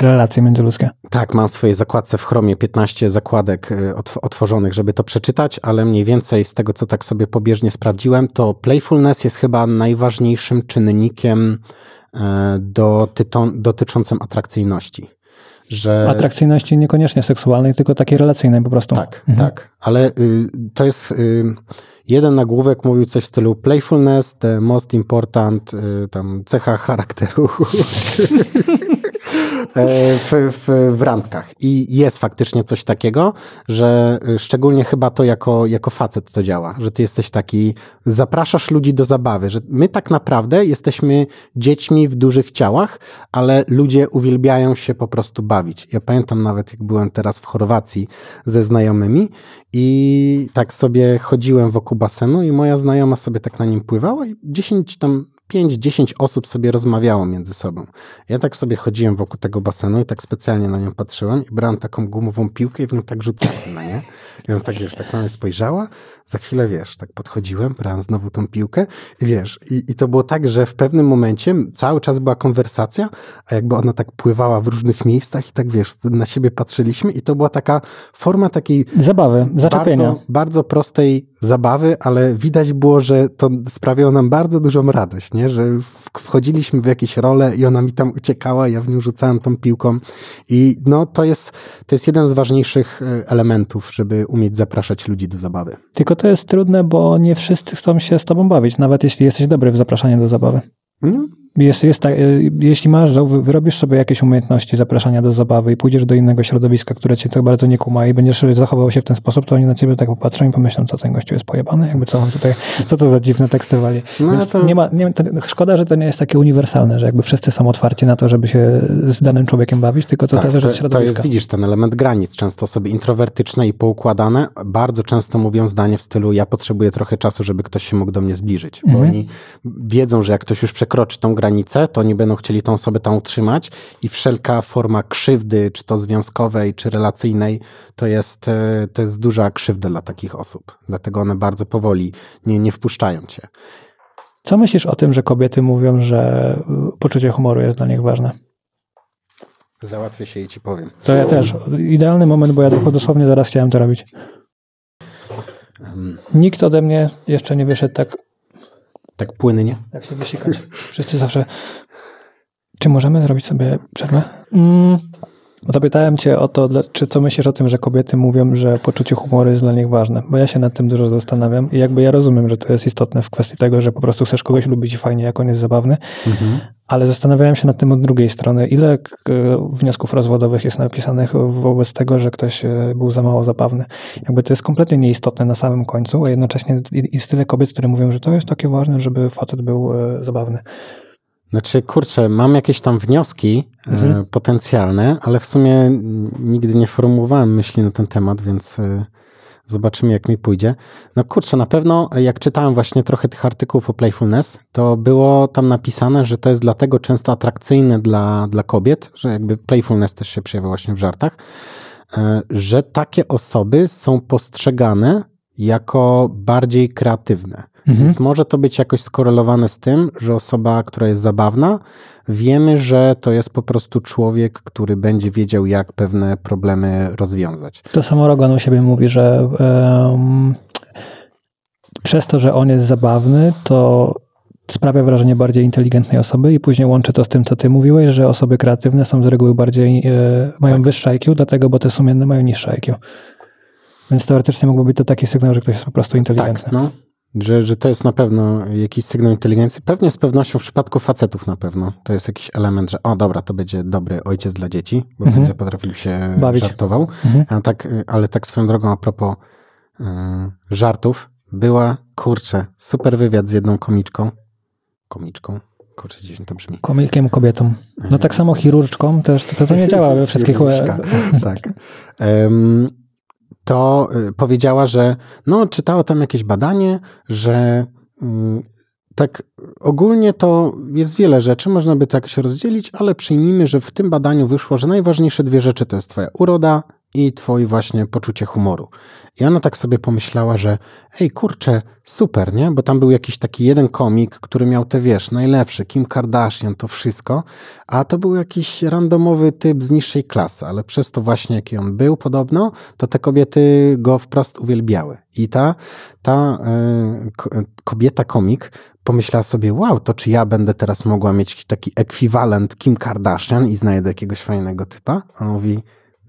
relacje międzyludzkie. Tak, mam w swojej zakładce w Chromie 15 zakładek e, otworzonych, żeby to przeczytać, ale mniej więcej z tego, co tak sobie pobieżnie sprawdziłem, to playfulness jest chyba najważniejszym czynnikiem e, dotyczącym atrakcyjności że... Atrakcyjności niekoniecznie seksualnej, tylko takiej relacyjnej po prostu. Tak, mhm. tak. Ale y, to jest... Y, jeden nagłówek mówił coś w stylu playfulness, the most important y, tam cecha charakteru. E, w, w, w randkach. I jest faktycznie coś takiego, że szczególnie chyba to jako, jako facet to działa, że ty jesteś taki, zapraszasz ludzi do zabawy, że my tak naprawdę jesteśmy dziećmi w dużych ciałach, ale ludzie uwielbiają się po prostu bawić. Ja pamiętam nawet, jak byłem teraz w Chorwacji ze znajomymi i tak sobie chodziłem wokół basenu i moja znajoma sobie tak na nim pływała i 10 tam 5-10 osób sobie rozmawiało między sobą. Ja tak sobie chodziłem wokół tego basenu i tak specjalnie na nią patrzyłem i brałem taką gumową piłkę i w nią tak rzucałem, no nie? I on tak, wiesz, tak na mnie spojrzała, za chwilę, wiesz, tak podchodziłem, brałem znowu tą piłkę i wiesz, i, i to było tak, że w pewnym momencie cały czas była konwersacja, a jakby ona tak pływała w różnych miejscach i tak, wiesz, na siebie patrzyliśmy i to była taka forma takiej... Zabawy, zaczepienia. Bardzo, bardzo prostej zabawy, ale widać było, że to sprawiało nam bardzo dużą radość, nie? że wchodziliśmy w jakieś role i ona mi tam uciekała, ja w nią rzucałem tą piłką i no, to, jest, to jest jeden z ważniejszych e, elementów, żeby umieć zapraszać ludzi do zabawy. Tylko to jest trudne, bo nie wszyscy chcą się z tobą bawić, nawet jeśli jesteś dobry w zapraszaniu do zabawy. No, jest, jest tak, jeśli masz, wyrobisz sobie jakieś umiejętności zapraszania do zabawy i pójdziesz do innego środowiska, które cię tak bardzo nie kuma i będziesz zachował się w ten sposób, to oni na ciebie tak popatrzą i pomyślą, co ten gościu jest pojebany, jakby co on tutaj, co to za dziwne teksty wali. No, Więc to... nie ma, nie, to, szkoda, że to nie jest takie uniwersalne, że jakby wszyscy są otwarci na to, żeby się z danym człowiekiem bawić, tylko to tak, też to, środowiska. To jest, widzisz, ten element granic. Często osoby introwertyczne i poukładane bardzo często mówią zdanie w stylu ja potrzebuję trochę czasu, żeby ktoś się mógł do mnie zbliżyć, bo mhm. oni wiedzą, że jak ktoś już przekroczy tą granicę, granicę, to oni będą chcieli tą osobę tam utrzymać i wszelka forma krzywdy, czy to związkowej, czy relacyjnej, to jest, e, to jest duża krzywda dla takich osób. Dlatego one bardzo powoli nie, nie wpuszczają cię. Co myślisz o tym, że kobiety mówią, że e, poczucie humoru jest dla nich ważne? Załatwię się i ci powiem. To ja też. Idealny moment, bo ja dosłownie zaraz chciałem to robić. Nikt ode mnie jeszcze nie wyszedł tak tak płynnie. Jak się wysikać. Wszyscy zawsze. Czy możemy zrobić sobie przerwę? Mm. Zapytałem cię o to, czy co myślisz o tym, że kobiety mówią, że poczucie humoru jest dla nich ważne, bo ja się nad tym dużo zastanawiam i jakby ja rozumiem, że to jest istotne w kwestii tego, że po prostu chcesz kogoś lubić i fajnie, jak on jest zabawny, mhm. ale zastanawiałem się nad tym od drugiej strony. Ile e, wniosków rozwodowych jest napisanych wobec tego, że ktoś e, był za mało zabawny? Jakby to jest kompletnie nieistotne na samym końcu, a jednocześnie jest tyle kobiet, które mówią, że to jest takie ważne, żeby facet był e, zabawny. Znaczy, kurczę, mam jakieś tam wnioski e, mhm. potencjalne, ale w sumie nigdy nie formułowałem myśli na ten temat, więc e, zobaczymy, jak mi pójdzie. No kurczę, na pewno jak czytałem właśnie trochę tych artykułów o playfulness, to było tam napisane, że to jest dlatego często atrakcyjne dla, dla kobiet, że jakby playfulness też się przejawia właśnie w żartach, e, że takie osoby są postrzegane jako bardziej kreatywne. Mhm. Więc może to być jakoś skorelowane z tym, że osoba, która jest zabawna, wiemy, że to jest po prostu człowiek, który będzie wiedział, jak pewne problemy rozwiązać. To samo Rogan u siebie mówi, że um, przez to, że on jest zabawny, to sprawia wrażenie bardziej inteligentnej osoby i później łączy to z tym, co ty mówiłeś, że osoby kreatywne są z reguły bardziej, yy, mają tak. wyższe IQ, dlatego, bo te sumienne mają niższe IQ. Więc teoretycznie mógłby być to taki sygnał, że ktoś jest po prostu inteligentny. Tak, no. Że, że to jest na pewno jakiś sygnał inteligencji. Pewnie z pewnością w przypadku facetów na pewno. To jest jakiś element, że o dobra, to będzie dobry ojciec dla dzieci, bo mhm. będzie potrafił się Bawić. żartował. Mhm. tak, ale tak swoją drogą a propos e, żartów, była, kurczę, super wywiad z jedną komiczką. Komiczką? Kurczę, nie to brzmi. Komikiem kobietą. No tak e, samo chirurczką też, to, to, to nie działa we wszystkich... tak. Um, to y, powiedziała, że no, czytała tam jakieś badanie, że mm, tak ogólnie to jest wiele rzeczy, można by tak się rozdzielić, ale przyjmijmy, że w tym badaniu wyszło, że najważniejsze dwie rzeczy to jest twoja uroda i twoje właśnie poczucie humoru. I ona tak sobie pomyślała, że ej, kurczę, super, nie? Bo tam był jakiś taki jeden komik, który miał te, wiesz, najlepsze, Kim Kardashian, to wszystko, a to był jakiś randomowy typ z niższej klasy, ale przez to właśnie, jaki on był podobno, to te kobiety go wprost uwielbiały. I ta, ta e, e, kobieta komik pomyślała sobie, wow, to czy ja będę teraz mogła mieć taki ekwiwalent Kim Kardashian i znajdę jakiegoś fajnego typa? A on mówi,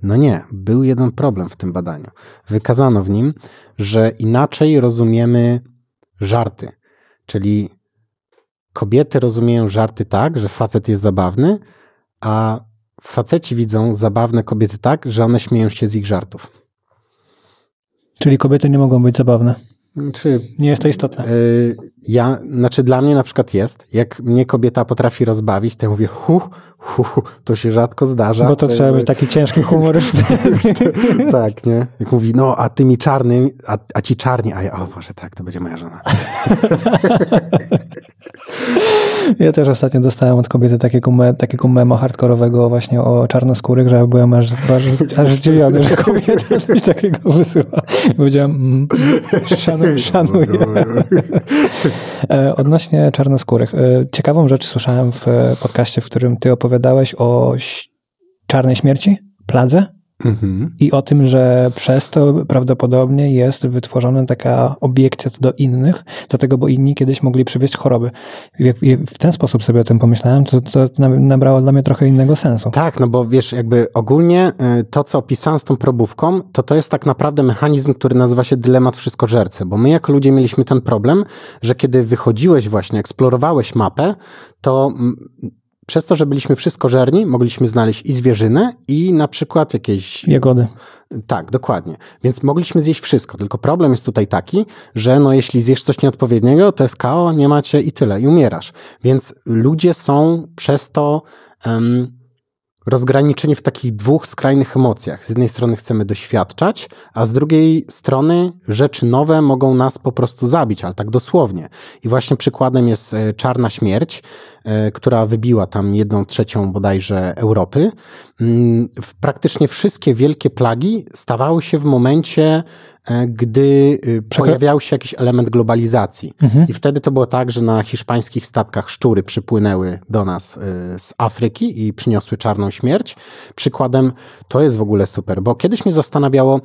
no nie, był jeden problem w tym badaniu. Wykazano w nim, że inaczej rozumiemy żarty. Czyli kobiety rozumieją żarty tak, że facet jest zabawny, a faceci widzą zabawne kobiety tak, że one śmieją się z ich żartów. Czyli kobiety nie mogą być zabawne. Czy, nie jest to istotne? Y, ja, znaczy dla mnie na przykład jest. Jak mnie kobieta potrafi rozbawić, to ja mówię, huh, hu, hu, to się rzadko zdarza. Bo to, to trzeba mieć taki ciężki humor. tak, nie? Jak mówi, no a tymi czarnymi, a, a ci czarni, a ja, o Boże, tak, to będzie moja żona. Ja też ostatnio dostałem od kobiety takiego, me, takiego memo hardkorowego właśnie o czarnoskórych, że byłem aż, aż, aż zdziwiony, że kobieta coś takiego wysyła. Powiedziałem, mm, mm szanuję. szanuję. E, odnośnie czarnoskórych. E, ciekawą rzecz słyszałem w podcaście, w którym ty opowiadałeś opowiadałeś o czarnej śmierci, pladze mhm. i o tym, że przez to prawdopodobnie jest wytworzona taka obiekcja do innych, dlatego bo inni kiedyś mogli przywieźć choroby. w ten sposób sobie o tym pomyślałem, to, to nabrało dla mnie trochę innego sensu. Tak, no bo wiesz, jakby ogólnie y, to, co opisałem z tą probówką, to to jest tak naprawdę mechanizm, który nazywa się dylemat wszystkożercy, bo my jako ludzie mieliśmy ten problem, że kiedy wychodziłeś właśnie, eksplorowałeś mapę, to mm, przez to, że byliśmy wszystkożerni, mogliśmy znaleźć i zwierzynę, i na przykład jakieś. Jagody. Tak, dokładnie. Więc mogliśmy zjeść wszystko. Tylko problem jest tutaj taki, że no, jeśli zjesz coś nieodpowiedniego, to jest KO, nie macie i tyle, i umierasz. Więc ludzie są przez to rozgraniczeni w takich dwóch skrajnych emocjach. Z jednej strony chcemy doświadczać, a z drugiej strony rzeczy nowe mogą nas po prostu zabić, ale tak dosłownie. I właśnie przykładem jest e, czarna śmierć, e, która wybiła tam jedną trzecią bodajże Europy. Mm, praktycznie wszystkie wielkie plagi stawały się w momencie E, gdy y, pojawiał się jakiś element globalizacji. Mhm. I wtedy to było tak, że na hiszpańskich statkach szczury przypłynęły do nas y, z Afryki i przyniosły czarną śmierć. Przykładem to jest w ogóle super, bo kiedyś mnie zastanawiało,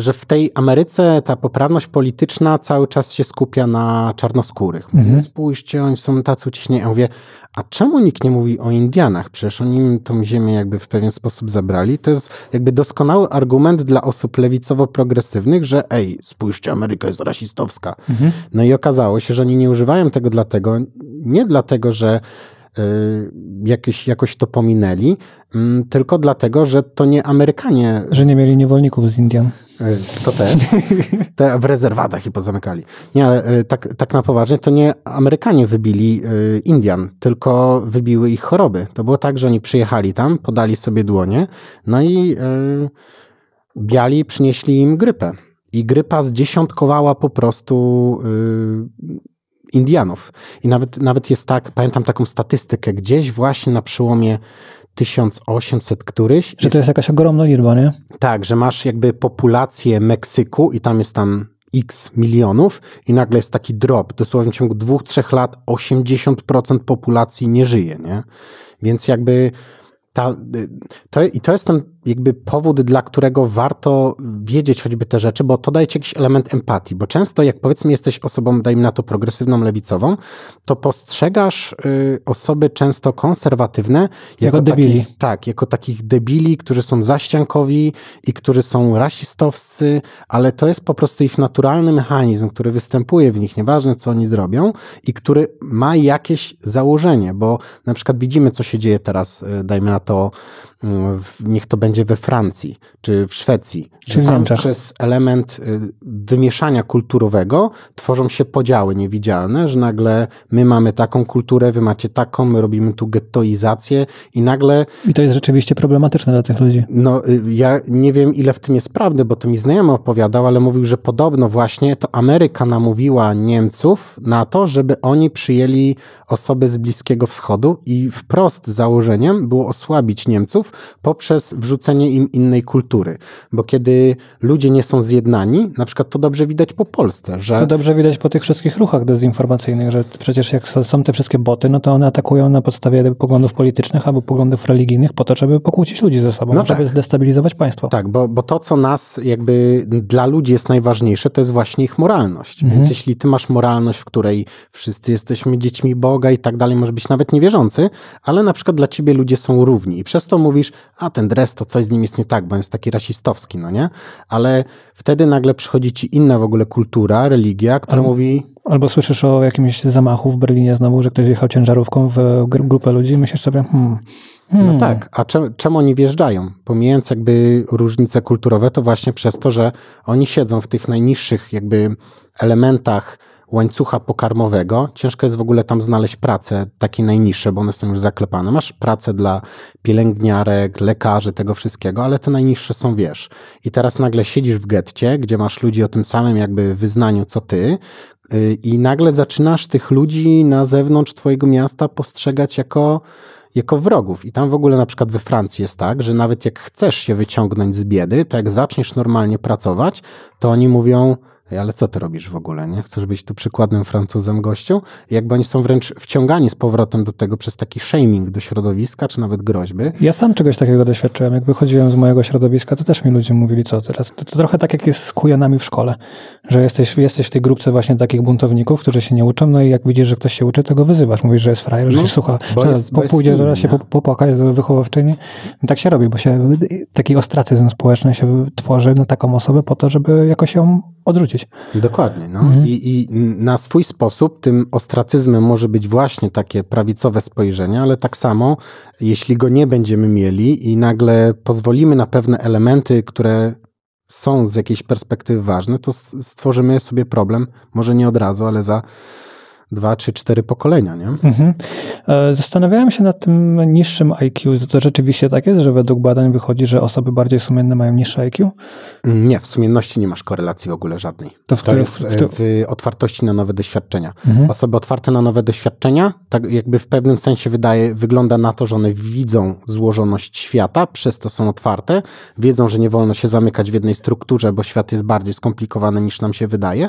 że w tej Ameryce ta poprawność polityczna cały czas się skupia na czarnoskórych. Mówię, mhm. spójrzcie, oni są tacy uciśnieni. Ja mówię, a czemu nikt nie mówi o Indianach? Przecież oni tą ziemię jakby w pewien sposób zabrali. To jest jakby doskonały argument dla osób lewicowo-progresywnych, że ej, spójrzcie, Ameryka jest rasistowska. Mhm. No i okazało się, że oni nie używają tego dlatego, nie dlatego, że e, jakieś, jakoś to pominęli, mm, tylko dlatego, że to nie Amerykanie. Że nie mieli niewolników z Indian. E, to te. te w rezerwatach i pozamykali. Nie, ale e, tak, tak na poważnie, to nie Amerykanie wybili e, Indian, tylko wybiły ich choroby. To było tak, że oni przyjechali tam, podali sobie dłonie, no i biali przynieśli im grypę. I grypa zdziesiątkowała po prostu Indianów. I nawet, nawet jest tak, pamiętam taką statystykę, gdzieś właśnie na przełomie 1800 któryś. Że to jest jakaś ogromna liczba, nie? Tak, że masz jakby populację Meksyku i tam jest tam x milionów i nagle jest taki drop. Dosłownie w ciągu dwóch, trzech lat 80% populacji nie żyje, nie? Więc jakby ta, y, to, i to jest ten jakby powód, dla którego warto wiedzieć choćby te rzeczy, bo to daje ci jakiś element empatii, bo często jak powiedzmy jesteś osobą, dajmy na to progresywną, lewicową, to postrzegasz y, osoby często konserwatywne jako, jako debili. Takich, tak, jako takich debili, którzy są zaściankowi i którzy są rasistowscy, ale to jest po prostu ich naturalny mechanizm, który występuje w nich, nieważne co oni zrobią i który ma jakieś założenie, bo na przykład widzimy co się dzieje teraz, y, dajmy na to, y, niech to będzie będzie we Francji czy w Szwecji. Czyli tam przez element y, wymieszania kulturowego tworzą się podziały niewidzialne, że nagle my mamy taką kulturę, wy macie taką, my robimy tu gettoizację i nagle... I to jest rzeczywiście problematyczne dla tych ludzi. No y, ja nie wiem ile w tym jest prawdy, bo to mi znajomy opowiadał, ale mówił, że podobno właśnie to Ameryka namówiła Niemców na to, żeby oni przyjęli osoby z Bliskiego Wschodu i wprost założeniem było osłabić Niemców poprzez wrzucenie narzucenie im innej kultury. Bo kiedy ludzie nie są zjednani, na przykład to dobrze widać po Polsce, że... To dobrze widać po tych wszystkich ruchach dezinformacyjnych, że przecież jak są te wszystkie boty, no to one atakują na podstawie poglądów politycznych albo poglądów religijnych po to, żeby pokłócić ludzi ze sobą, no żeby tak. zdestabilizować państwo. Tak, bo, bo to, co nas jakby dla ludzi jest najważniejsze, to jest właśnie ich moralność. Mhm. Więc jeśli ty masz moralność, w której wszyscy jesteśmy dziećmi Boga i tak dalej, może być nawet niewierzący, ale na przykład dla ciebie ludzie są równi i przez to mówisz, a ten dres to coś z nim jest nie tak, bo jest taki rasistowski, no nie? Ale wtedy nagle przychodzi ci inna w ogóle kultura, religia, która albo, mówi... Albo słyszysz o jakimś zamachu w Berlinie znowu, że ktoś jechał ciężarówką w e, grupę ludzi i myślisz sobie, hmm... No hmm. No tak, a czem, czemu oni wjeżdżają? Pomijając jakby różnice kulturowe, to właśnie przez to, że oni siedzą w tych najniższych jakby elementach łańcucha pokarmowego. Ciężko jest w ogóle tam znaleźć pracę, takie najniższe, bo one są już zaklepane. Masz pracę dla pielęgniarek, lekarzy, tego wszystkiego, ale te najniższe są, wiesz. I teraz nagle siedzisz w getcie, gdzie masz ludzi o tym samym jakby wyznaniu co ty, y, i nagle zaczynasz tych ludzi na zewnątrz twojego miasta postrzegać jako, jako wrogów. I tam w ogóle na przykład we Francji jest tak, że nawet jak chcesz się wyciągnąć z biedy, to jak zaczniesz normalnie pracować, to oni mówią, ale co ty robisz w ogóle, nie? Chcesz być tu przykładnym Francuzem gościu? I jakby oni są wręcz wciągani z powrotem do tego przez taki shaming do środowiska, czy nawet groźby. Ja sam czegoś takiego doświadczyłem. Jak wychodziłem z mojego środowiska, to też mi ludzie mówili, co teraz. To, to trochę tak, jak jest z kujonami w szkole, że jesteś, jesteś w tej grupce właśnie takich buntowników, którzy się nie uczą, no i jak widzisz, że ktoś się uczy, to go wyzywasz. Mówisz, że jest frajer, no, że się słucha, że pójdzie, zaraz się popłakać do wychowawczyni. tak się robi, bo się taki ostracyzm społeczny się tworzy na taką osobę po to, żeby jakoś ją odrzucić. Dokładnie. No. Mhm. I, I na swój sposób tym ostracyzmem może być właśnie takie prawicowe spojrzenie, ale tak samo, jeśli go nie będziemy mieli i nagle pozwolimy na pewne elementy, które są z jakiejś perspektywy ważne, to stworzymy sobie problem, może nie od razu, ale za dwa, trzy, cztery pokolenia, nie? Mhm. E, zastanawiałem się nad tym niższym IQ. To rzeczywiście tak jest, że według badań wychodzi, że osoby bardziej sumienne mają niższe IQ? Nie, w sumienności nie masz korelacji w ogóle żadnej. To, w to jest w, e, to... w, otwartości na nowe doświadczenia. Mhm. Osoby otwarte na nowe doświadczenia, tak jakby w pewnym sensie wydaje, wygląda na to, że one widzą złożoność świata, przez to są otwarte, wiedzą, że nie wolno się zamykać w jednej strukturze, bo świat jest bardziej skomplikowany niż nam się wydaje.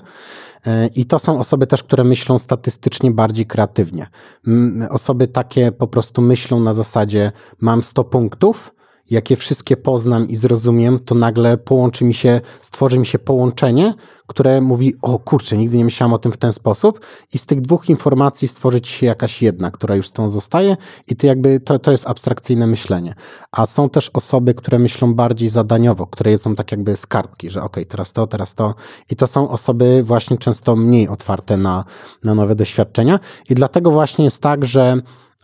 E, I to są osoby też, które myślą statystycznie artystycznie, bardziej kreatywnie. Osoby takie po prostu myślą na zasadzie mam 100 punktów, jak je wszystkie poznam i zrozumiem, to nagle połączy mi się, stworzy mi się połączenie, które mówi, o kurczę, nigdy nie myślałem o tym w ten sposób i z tych dwóch informacji stworzy ci się jakaś jedna, która już z tą zostaje i to jakby, to, to jest abstrakcyjne myślenie. A są też osoby, które myślą bardziej zadaniowo, które jedzą tak jakby z kartki, że ok, teraz to, teraz to i to są osoby właśnie często mniej otwarte na, na nowe doświadczenia i dlatego właśnie jest tak, że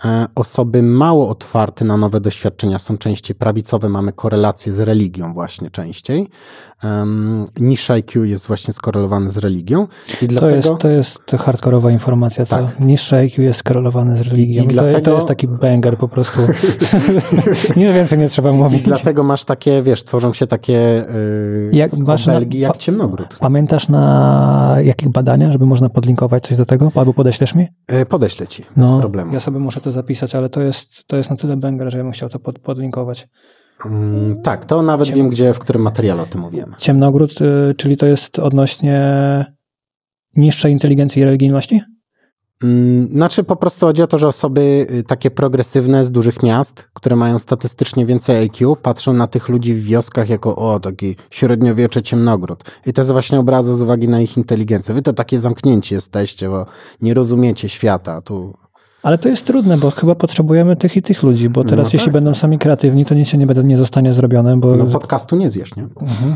E, osoby mało otwarte na nowe doświadczenia są częściej prawicowe, mamy korelację z religią właśnie częściej. Um, niż IQ jest właśnie skorelowany z religią. I dlatego... to, jest, to jest hardkorowa informacja, co? Tak. IQ jest skorelowany z religią. I, i dlatego... to, to jest taki banger po prostu. Nic więcej nie trzeba mówić. I dlatego masz takie, wiesz, tworzą się takie yy, jak, masz obelgi, na, jak ciemnogród. Pamiętasz na jakich badania, żeby można podlinkować coś do tego? Albo podeślesz mi? E, podeślę ci, no, problemu. Ja sobie muszę to zapisać, ale to jest, to jest na tyle banger, że ja bym chciał to pod, podlinkować. Mm, tak, to nawet wiem, gdzie, w którym materiale o tym mówiłem. Ciemnogród, y, czyli to jest odnośnie niższej inteligencji i religijności? Mm, znaczy po prostu chodzi o to, że osoby y, takie progresywne z dużych miast, które mają statystycznie więcej IQ, patrzą na tych ludzi w wioskach jako o, taki średniowiecze ciemnogród. I to jest właśnie obraza z uwagi na ich inteligencję. Wy to takie zamknięci jesteście, bo nie rozumiecie świata. Tu ale to jest trudne, bo chyba potrzebujemy tych i tych ludzi, bo teraz no tak. jeśli będą sami kreatywni, to nic się nie, będzie, nie zostanie zrobione. Bo... No podcastu nie zjesz, nie? Mhm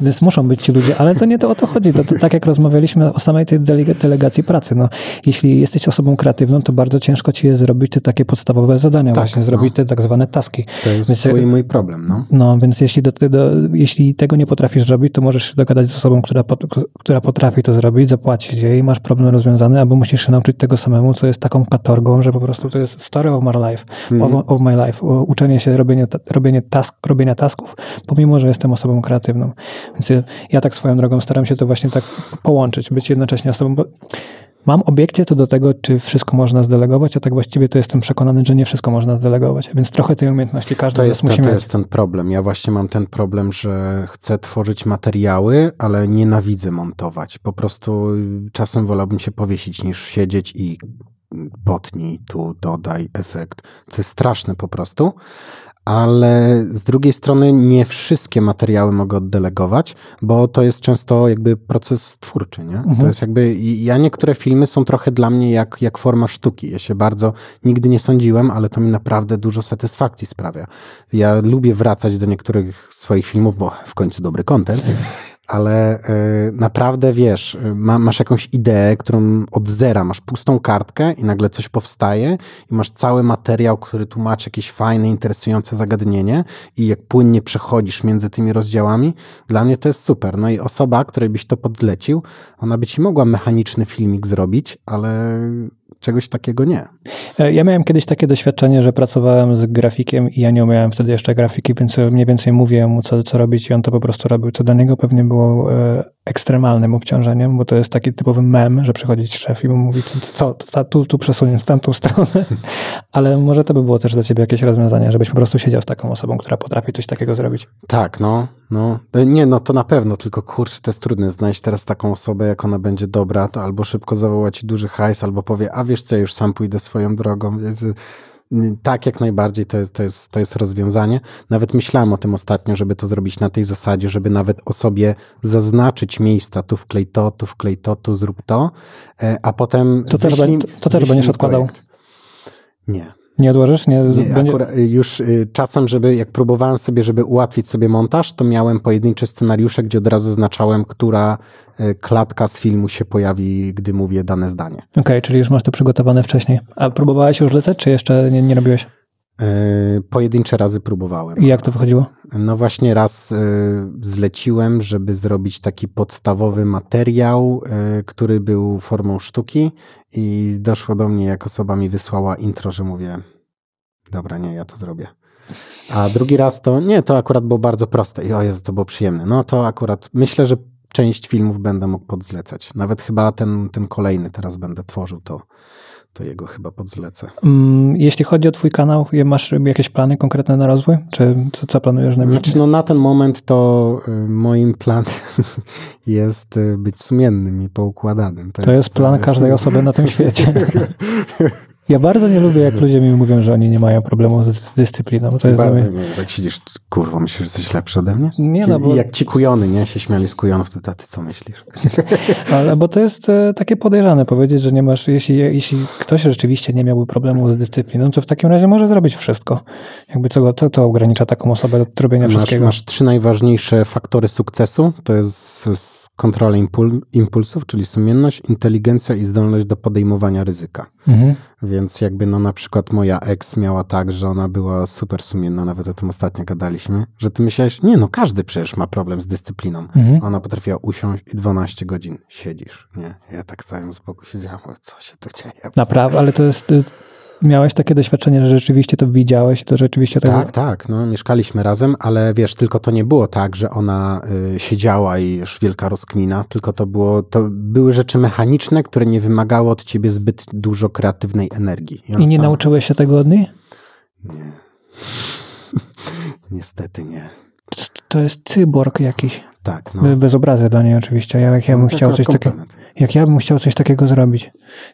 więc muszą być ci ludzie, ale to nie to o to chodzi. To, to tak jak rozmawialiśmy o samej tej delegacji pracy. No, jeśli jesteś osobą kreatywną, to bardzo ciężko ci jest zrobić te takie podstawowe zadania, tak, właśnie no. zrobić te tak zwane taski. To jest więc, e, swój mój problem. No, no więc jeśli, do, do, jeśli tego nie potrafisz zrobić, to możesz się dogadać z osobą, która, która potrafi to zrobić, zapłacić jej i masz problem rozwiązany, albo musisz się nauczyć tego samemu, co jest taką katorgą, że po prostu to jest story of my life, mm. of, of, my life. Uczenie się robienie, robienie task, robienia tasków, pomimo, że jestem osobą kreatywną. Więc ja tak swoją drogą staram się to właśnie tak połączyć, być jednocześnie osobą, bo mam obiekcję co do tego, czy wszystko można zdelegować, a tak właściwie to jestem przekonany, że nie wszystko można zdelegować, więc trochę tej umiejętności każdy jest, z nas musi to, to jest ten problem. Ja właśnie mam ten problem, że chcę tworzyć materiały, ale nienawidzę montować. Po prostu y, czasem wolałbym się powiesić niż siedzieć i potnij tu, dodaj efekt. To jest straszne po prostu ale z drugiej strony nie wszystkie materiały mogę oddelegować, bo to jest często jakby proces twórczy, nie? Mhm. To jest jakby, ja niektóre filmy są trochę dla mnie jak, jak forma sztuki. Ja się bardzo, nigdy nie sądziłem, ale to mi naprawdę dużo satysfakcji sprawia. Ja lubię wracać do niektórych swoich filmów, bo w końcu dobry kontent, ale e, naprawdę wiesz, masz jakąś ideę, którą od zera, masz pustą kartkę i nagle coś powstaje i masz cały materiał, który tłumaczy jakieś fajne, interesujące zagadnienie i jak płynnie przechodzisz między tymi rozdziałami, dla mnie to jest super. No i osoba, której byś to podlecił, ona by ci mogła mechaniczny filmik zrobić, ale czegoś takiego nie. E, ja miałem kiedyś takie doświadczenie, że pracowałem z grafikiem i ja nie umiałem wtedy jeszcze grafiki, więc mniej więcej mówiłem mu, co, co robić i on to po prostu robił, co dla niego pewnie było e, ekstremalnym obciążeniem, bo to jest taki typowy mem, że przychodzi szef i mu mówi, co, co tu, tu przesuniesz w tamtą stronę, ale może to by było też dla ciebie jakieś rozwiązanie, żebyś po prostu siedział z taką osobą, która potrafi coś takiego zrobić. Tak, no, no. E, nie, no to na pewno, tylko kurczę, to jest trudne znaleźć teraz taką osobę, jak ona będzie dobra, to albo szybko zawoła ci duży hajs, albo powie, a wiesz co, ja już sam pójdę swoją drogą, więc e, tak, jak najbardziej to jest, to, jest, to jest rozwiązanie. Nawet myślałem o tym ostatnio, żeby to zrobić na tej zasadzie, żeby nawet osobie zaznaczyć miejsca, tu wklej to, tu wklej to, tu zrób to, e, a potem. To też, to, też będziesz odkładał. Nie. Nie odłożysz? Nie, nie akurat, y, już y, czasem, żeby jak próbowałem sobie, żeby ułatwić sobie montaż, to miałem pojedyncze scenariusze, gdzie od razu zaznaczałem, która y, klatka z filmu się pojawi, gdy mówię dane zdanie. Okej, okay, czyli już masz to przygotowane wcześniej. A próbowałeś już lecieć, czy jeszcze nie, nie robiłeś? E, pojedyncze razy próbowałem. I jak to wychodziło? No właśnie raz e, zleciłem, żeby zrobić taki podstawowy materiał, e, który był formą sztuki i doszło do mnie, jak osoba mi wysłała intro, że mówię, dobra, nie, ja to zrobię. A drugi raz to, nie, to akurat było bardzo proste i ojej, to było przyjemne. No to akurat, myślę, że część filmów będę mógł podzlecać. Nawet chyba ten, ten kolejny teraz będę tworzył to to jego chyba podzlecę. Mm, jeśli chodzi o Twój kanał, masz jakieś plany konkretne na rozwój? Czy co, co planujesz na Znaczy, no, na ten moment to y, moim planem jest y, być sumiennym i poukładanym. To, to jest, jest plan y, każdej osoby na tym świecie. Ja bardzo nie lubię, jak ludzie mi mówią, że oni nie mają problemu z, dyscypliną. To jest bardzo, mnie... Tak siedzisz, kurwa, myślisz, że jesteś lepszy ode mnie? Nie, no bo... Jak ci kujony, nie? Się śmiali z kujonów, to ty co myślisz? Ale bo to jest e, takie podejrzane powiedzieć, że nie masz, jeśli, jeśli ktoś rzeczywiście nie miałby problemu z dyscypliną, to w takim razie może zrobić wszystko. Jakby co, co to ogranicza taką osobę do robienia masz, wszystkiego? Masz trzy najważniejsze faktory sukcesu, to jest kontrola impul, impulsów, czyli sumienność, inteligencja i zdolność do podejmowania ryzyka. Mhm. Więc więc jakby no na przykład moja ex miała tak, że ona była super sumienna, nawet o tym ostatnio gadaliśmy, że ty myślałeś, nie no, każdy przecież ma problem z dyscypliną. Mhm. Ona potrafiła usiąść i 12 godzin siedzisz, nie? Ja tak samym z boku siedziałem, co się tu dzieje? Naprawdę, ale to jest, y, Miałeś takie doświadczenie, że rzeczywiście to widziałeś, to rzeczywiście tak. Tak, tak. No, mieszkaliśmy razem, ale wiesz, tylko to nie było tak, że ona y, siedziała i już wielka rozkmina, tylko to było, to były rzeczy mechaniczne, które nie wymagały od ciebie zbyt dużo kreatywnej energii. I, I nie sam... nauczyłeś się tego od niej? Nie. Niestety nie. To jest cyborg jakiś. Tak, no. Bez obrazy dla niej oczywiście, ale jak ja bym no, chciał coś takiego, jak ja bym chciał coś takiego zrobić,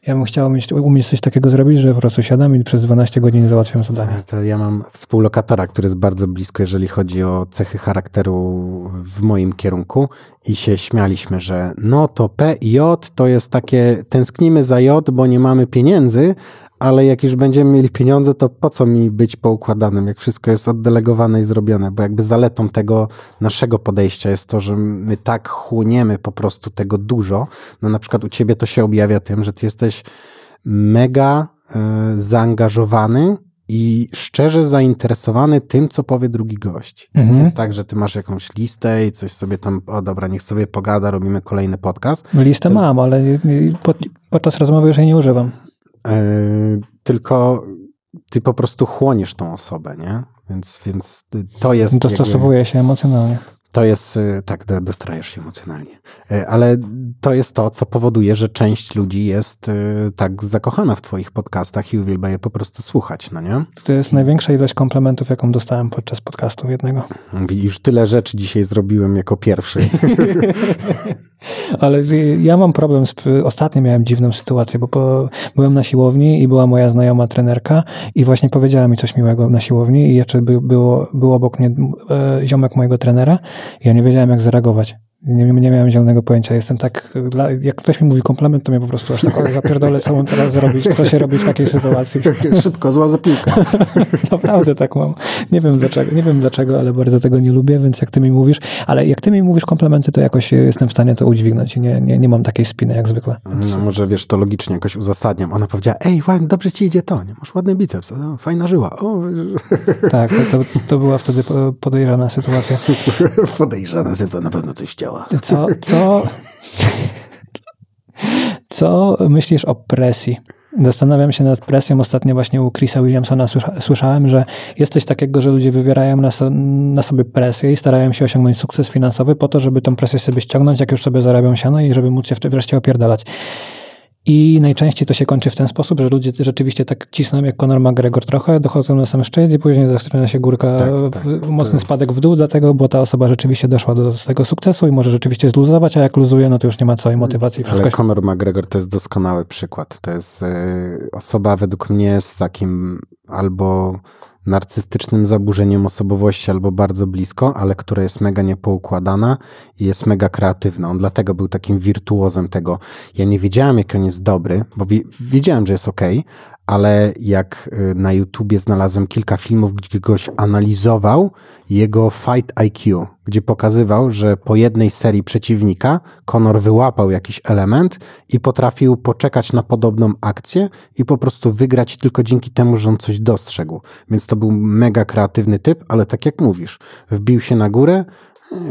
ja bym chciał umieć coś takiego zrobić, że po prostu siadam i przez 12 godzin załatwiam zadanie. E, to ja mam współlokatora, który jest bardzo blisko, jeżeli chodzi o cechy charakteru w moim kierunku i się śmialiśmy, że no to P i J to jest takie, tęsknimy za J, bo nie mamy pieniędzy, ale jak już będziemy mieli pieniądze, to po co mi być poukładanym, jak wszystko jest oddelegowane i zrobione, bo jakby zaletą tego naszego podejścia jest to, że my tak chłoniemy po prostu tego dużo. No na przykład u ciebie to się objawia tym, że ty jesteś mega y, zaangażowany i szczerze zainteresowany tym, co powie drugi gość. Mhm. To nie mhm. jest tak, że ty masz jakąś listę i coś sobie tam, o dobra, niech sobie pogada, robimy kolejny podcast. listę mam, ale podczas rozmowy już jej nie używam. E, tylko ty po prostu chłoniesz tą osobę, nie? Więc, więc to jest... Dostosowuje no jakby, się emocjonalnie. To jest, e, tak, dostrajesz się emocjonalnie. E, ale to jest to, co powoduje, że część ludzi jest tak zakochana w twoich podcastach i uwielbia je po prostu słuchać, no nie? To jest największa ilość komplementów, jaką dostałem podczas podcastu jednego. Już tyle rzeczy dzisiaj zrobiłem jako pierwszy. Ale ja mam problem, z, ostatnio miałem dziwną sytuację, bo po, byłem na siłowni i była moja znajoma trenerka i właśnie powiedziała mi coś miłego na siłowni i jeszcze by, było, był obok mnie e, ziomek mojego trenera i ja nie wiedziałem jak zareagować. Nie, nie miałem zielonego pojęcia. Jestem tak, jak ktoś mi mówi komplement, to mnie po prostu aż tak zapierdolę, co mam teraz zrobić, co się robi w takiej sytuacji. Szybko, zła, zapiłka. Naprawdę tak mam. Nie wiem dlaczego, nie wiem dlaczego, ale bardzo tego nie lubię, więc jak ty mi mówisz, ale jak ty mi mówisz komplementy, to jakoś jestem w stanie to udźwignąć i nie, nie, nie mam takiej spiny jak zwykle. No może wiesz, to logicznie jakoś uzasadniam. Ona powiedziała, ej, ładnie, dobrze ci idzie to, nie? masz ładny biceps, o, fajna żyła. O. Tak, to, to była wtedy podejrzana sytuacja. podejrzana sytuacja, na pewno coś chciała działa. Co, co, co myślisz o presji? Zastanawiam się nad presją. Ostatnio właśnie u Chrisa Williamsona słyszałem, że jest coś takiego, że ludzie wywierają na, so, na, sobie presję i starają się osiągnąć sukces finansowy po to, żeby tą presję sobie ściągnąć, jak już sobie zarabią siano i żeby móc się wreszcie opierdalać. I najczęściej to się kończy w ten sposób, że ludzie rzeczywiście tak cisną jak Conor McGregor trochę, dochodzą na sam szczyt i później zaczyna się górka, tak, tak, mocny jest... spadek w dół, dlatego, bo ta osoba rzeczywiście doszła do tego sukcesu i może rzeczywiście zluzować, a jak luzuje, no to już nie ma całej motywacji. Ale Conor McGregor to jest doskonały przykład. To jest y, osoba według mnie z takim albo narcystycznym zaburzeniem osobowości albo bardzo blisko, ale która jest mega niepoukładana i jest mega kreatywna. On dlatego był takim wirtuozem tego. Ja nie wiedziałem, jak on jest dobry, bo wiedziałem, że jest ok, ale jak y, na YouTubie znalazłem kilka filmów, gdzie goś analizował jego fight IQ, gdzie pokazywał, że po jednej serii przeciwnika Conor wyłapał jakiś element i potrafił poczekać na podobną akcję i po prostu wygrać tylko dzięki temu, że on coś dostrzegł. Więc to był mega kreatywny typ, ale tak jak mówisz, wbił się na górę,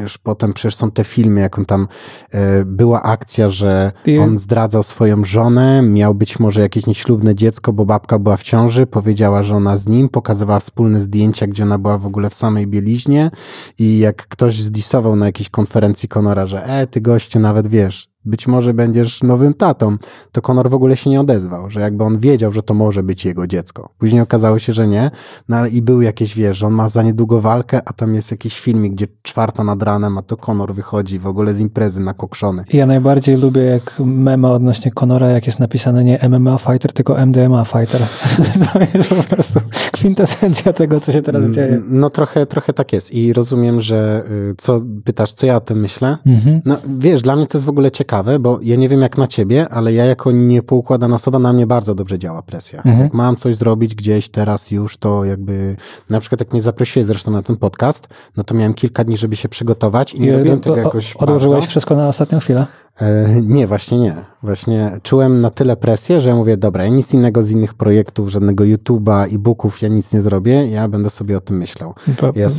już potem przecież są te filmy, jak on tam e, była akcja, że on zdradzał swoją żonę, miał być może jakieś nieślubne dziecko, bo babka była w ciąży, powiedziała, że ona z nim, pokazywała wspólne zdjęcia, gdzie ona była w ogóle w samej bieliźnie i jak ktoś zdisował na jakiejś konferencji Konora, że e, ty goście nawet wiesz, być może będziesz nowym tatą. To Konor w ogóle się nie odezwał, że jakby on wiedział, że to może być jego dziecko. Później okazało się, że nie, no ale i był jakieś, wiesz, że on ma za niedługo walkę, a tam jest jakiś filmik, gdzie czwarta nad ranem, a to Konor wychodzi w ogóle z imprezy nakokszony. Ja najbardziej lubię jak mema odnośnie Konora, jak jest napisane nie MMA fighter, tylko MDMA fighter. to jest po prostu kwintesencja tego, co się teraz mm, dzieje. No trochę, trochę tak jest i rozumiem, że y, co pytasz, co ja o tym myślę? Mhm. No wiesz, dla mnie to jest w ogóle ciekawe, ciekawe, bo ja nie wiem jak na ciebie, ale ja jako niepoukładana osoba na mnie bardzo dobrze działa presja. Mhm. Jak mam coś zrobić gdzieś teraz już, to jakby na przykład jak mnie zaprosiłeś zresztą na ten podcast, no to miałem kilka dni, żeby się przygotować i nie I robiłem tego jakoś Odłożyłeś bardzo. wszystko na ostatnią chwilę? E, nie, właśnie nie. Właśnie czułem na tyle presję, że mówię, dobra, ja nic innego z innych projektów, żadnego YouTube'a, e-booków, ja nic nie zrobię, ja będę sobie o tym myślał.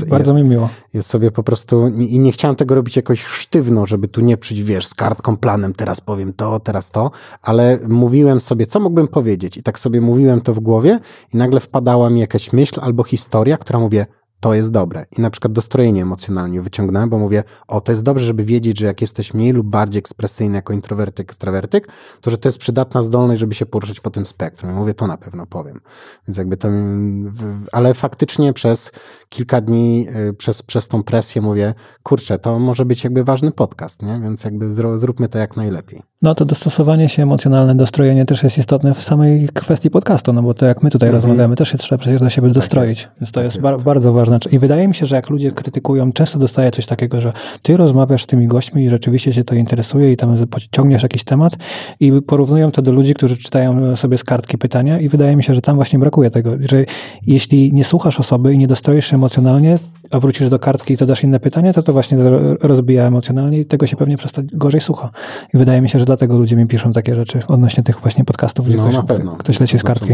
bardzo mi miło. Jest sobie po prostu, i nie chciałem tego robić jakoś sztywno, żeby tu nie przyjść, wiesz, z kartką, planem, teraz powiem to, teraz to, ale mówiłem sobie, co mógłbym powiedzieć i tak sobie mówiłem to w głowie i nagle wpadała mi jakaś myśl albo historia, która mówię, to jest dobre. I na przykład dostrojenie emocjonalnie wyciągnąłem, bo mówię, o, to jest dobrze, żeby wiedzieć, że jak jesteś mniej lub bardziej ekspresyjny jako introwertyk, ekstrawertyk, to że to jest przydatna zdolność, żeby się poruszyć po tym spektrum. I mówię, to na pewno powiem. Więc jakby to, ale faktycznie przez kilka dni, y, przez, przez tą presję mówię, kurczę, to może być jakby ważny podcast, nie? Więc jakby zróbmy to jak najlepiej. No to dostosowanie się emocjonalne, dostrojenie też jest istotne w samej kwestii podcastu, no bo to jak my tutaj mhm. rozmawiamy, też się trzeba przecież do siebie tak dostroić. jest, Więc to tak jest, jest bardzo ważne znaczy, i wydaje mi się, że jak ludzie krytykują, często dostaję coś takiego, że ty rozmawiasz z tymi gośćmi i rzeczywiście się to interesuje i tam ciągniesz jakiś temat i porównują to do ludzi, którzy czytają sobie z kartki pytania i wydaje mi się, że tam właśnie brakuje tego, że jeśli nie słuchasz osoby i nie dostroisz się emocjonalnie, a wrócisz do kartki i zadasz inne pytanie, to to właśnie rozbija emocjonalnie i tego się pewnie przez to gorzej słucha. I wydaje mi się, że dlatego ludzie mi piszą takie rzeczy odnośnie tych właśnie podcastów, gdzie no, ktoś, ktoś, leci z kartki.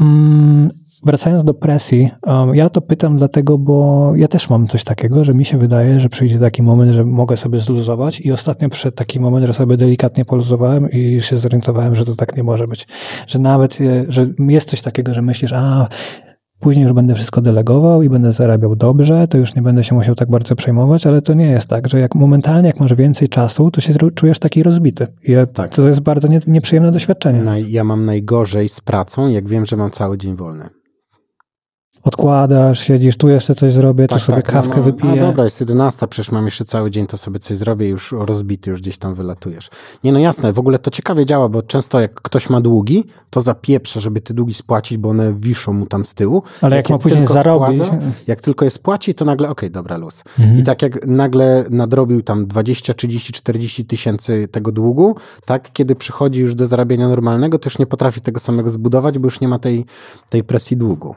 Mm, wracając do presji, um, ja to pytam dlatego, bo ja też mam coś takiego, że mi się wydaje, że przyjdzie taki moment, że mogę sobie zluzować i ostatnio przyszedł taki moment, że sobie delikatnie poluzowałem i się zorientowałem, że to tak nie może być. Że nawet, że jest coś takiego, że myślisz, a Później już będę wszystko delegował i będę zarabiał dobrze, to już nie będę się musiał tak bardzo przejmować, ale to nie jest tak, że jak momentalnie, jak masz więcej czasu, to się czujesz taki rozbity. I tak. To jest bardzo nie, nieprzyjemne doświadczenie. ja mam najgorzej z pracą, jak wiem, że mam cały dzień wolny odkładasz, siedzisz, tu jeszcze coś zrobię, tak, tu sobie tak, no, kawkę ja no, wypiję. A dobra, jest 11, przecież mam jeszcze cały dzień, to sobie coś zrobię już rozbity, już gdzieś tam wylatujesz. Nie no jasne, w ogóle to ciekawie działa, bo często jak ktoś ma długi, to pieprze, żeby te długi spłacić, bo one wiszą mu tam z tyłu. Ale jak, jak ma później zarobić. jak tylko je spłaci, to nagle okej, okay, dobra, luz. Mhm. I tak jak nagle nadrobił tam 20, 30, 40 tysięcy tego długu, tak, kiedy przychodzi już do zarabiania normalnego, też nie potrafi tego samego zbudować, bo już nie ma tej, tej presji długu.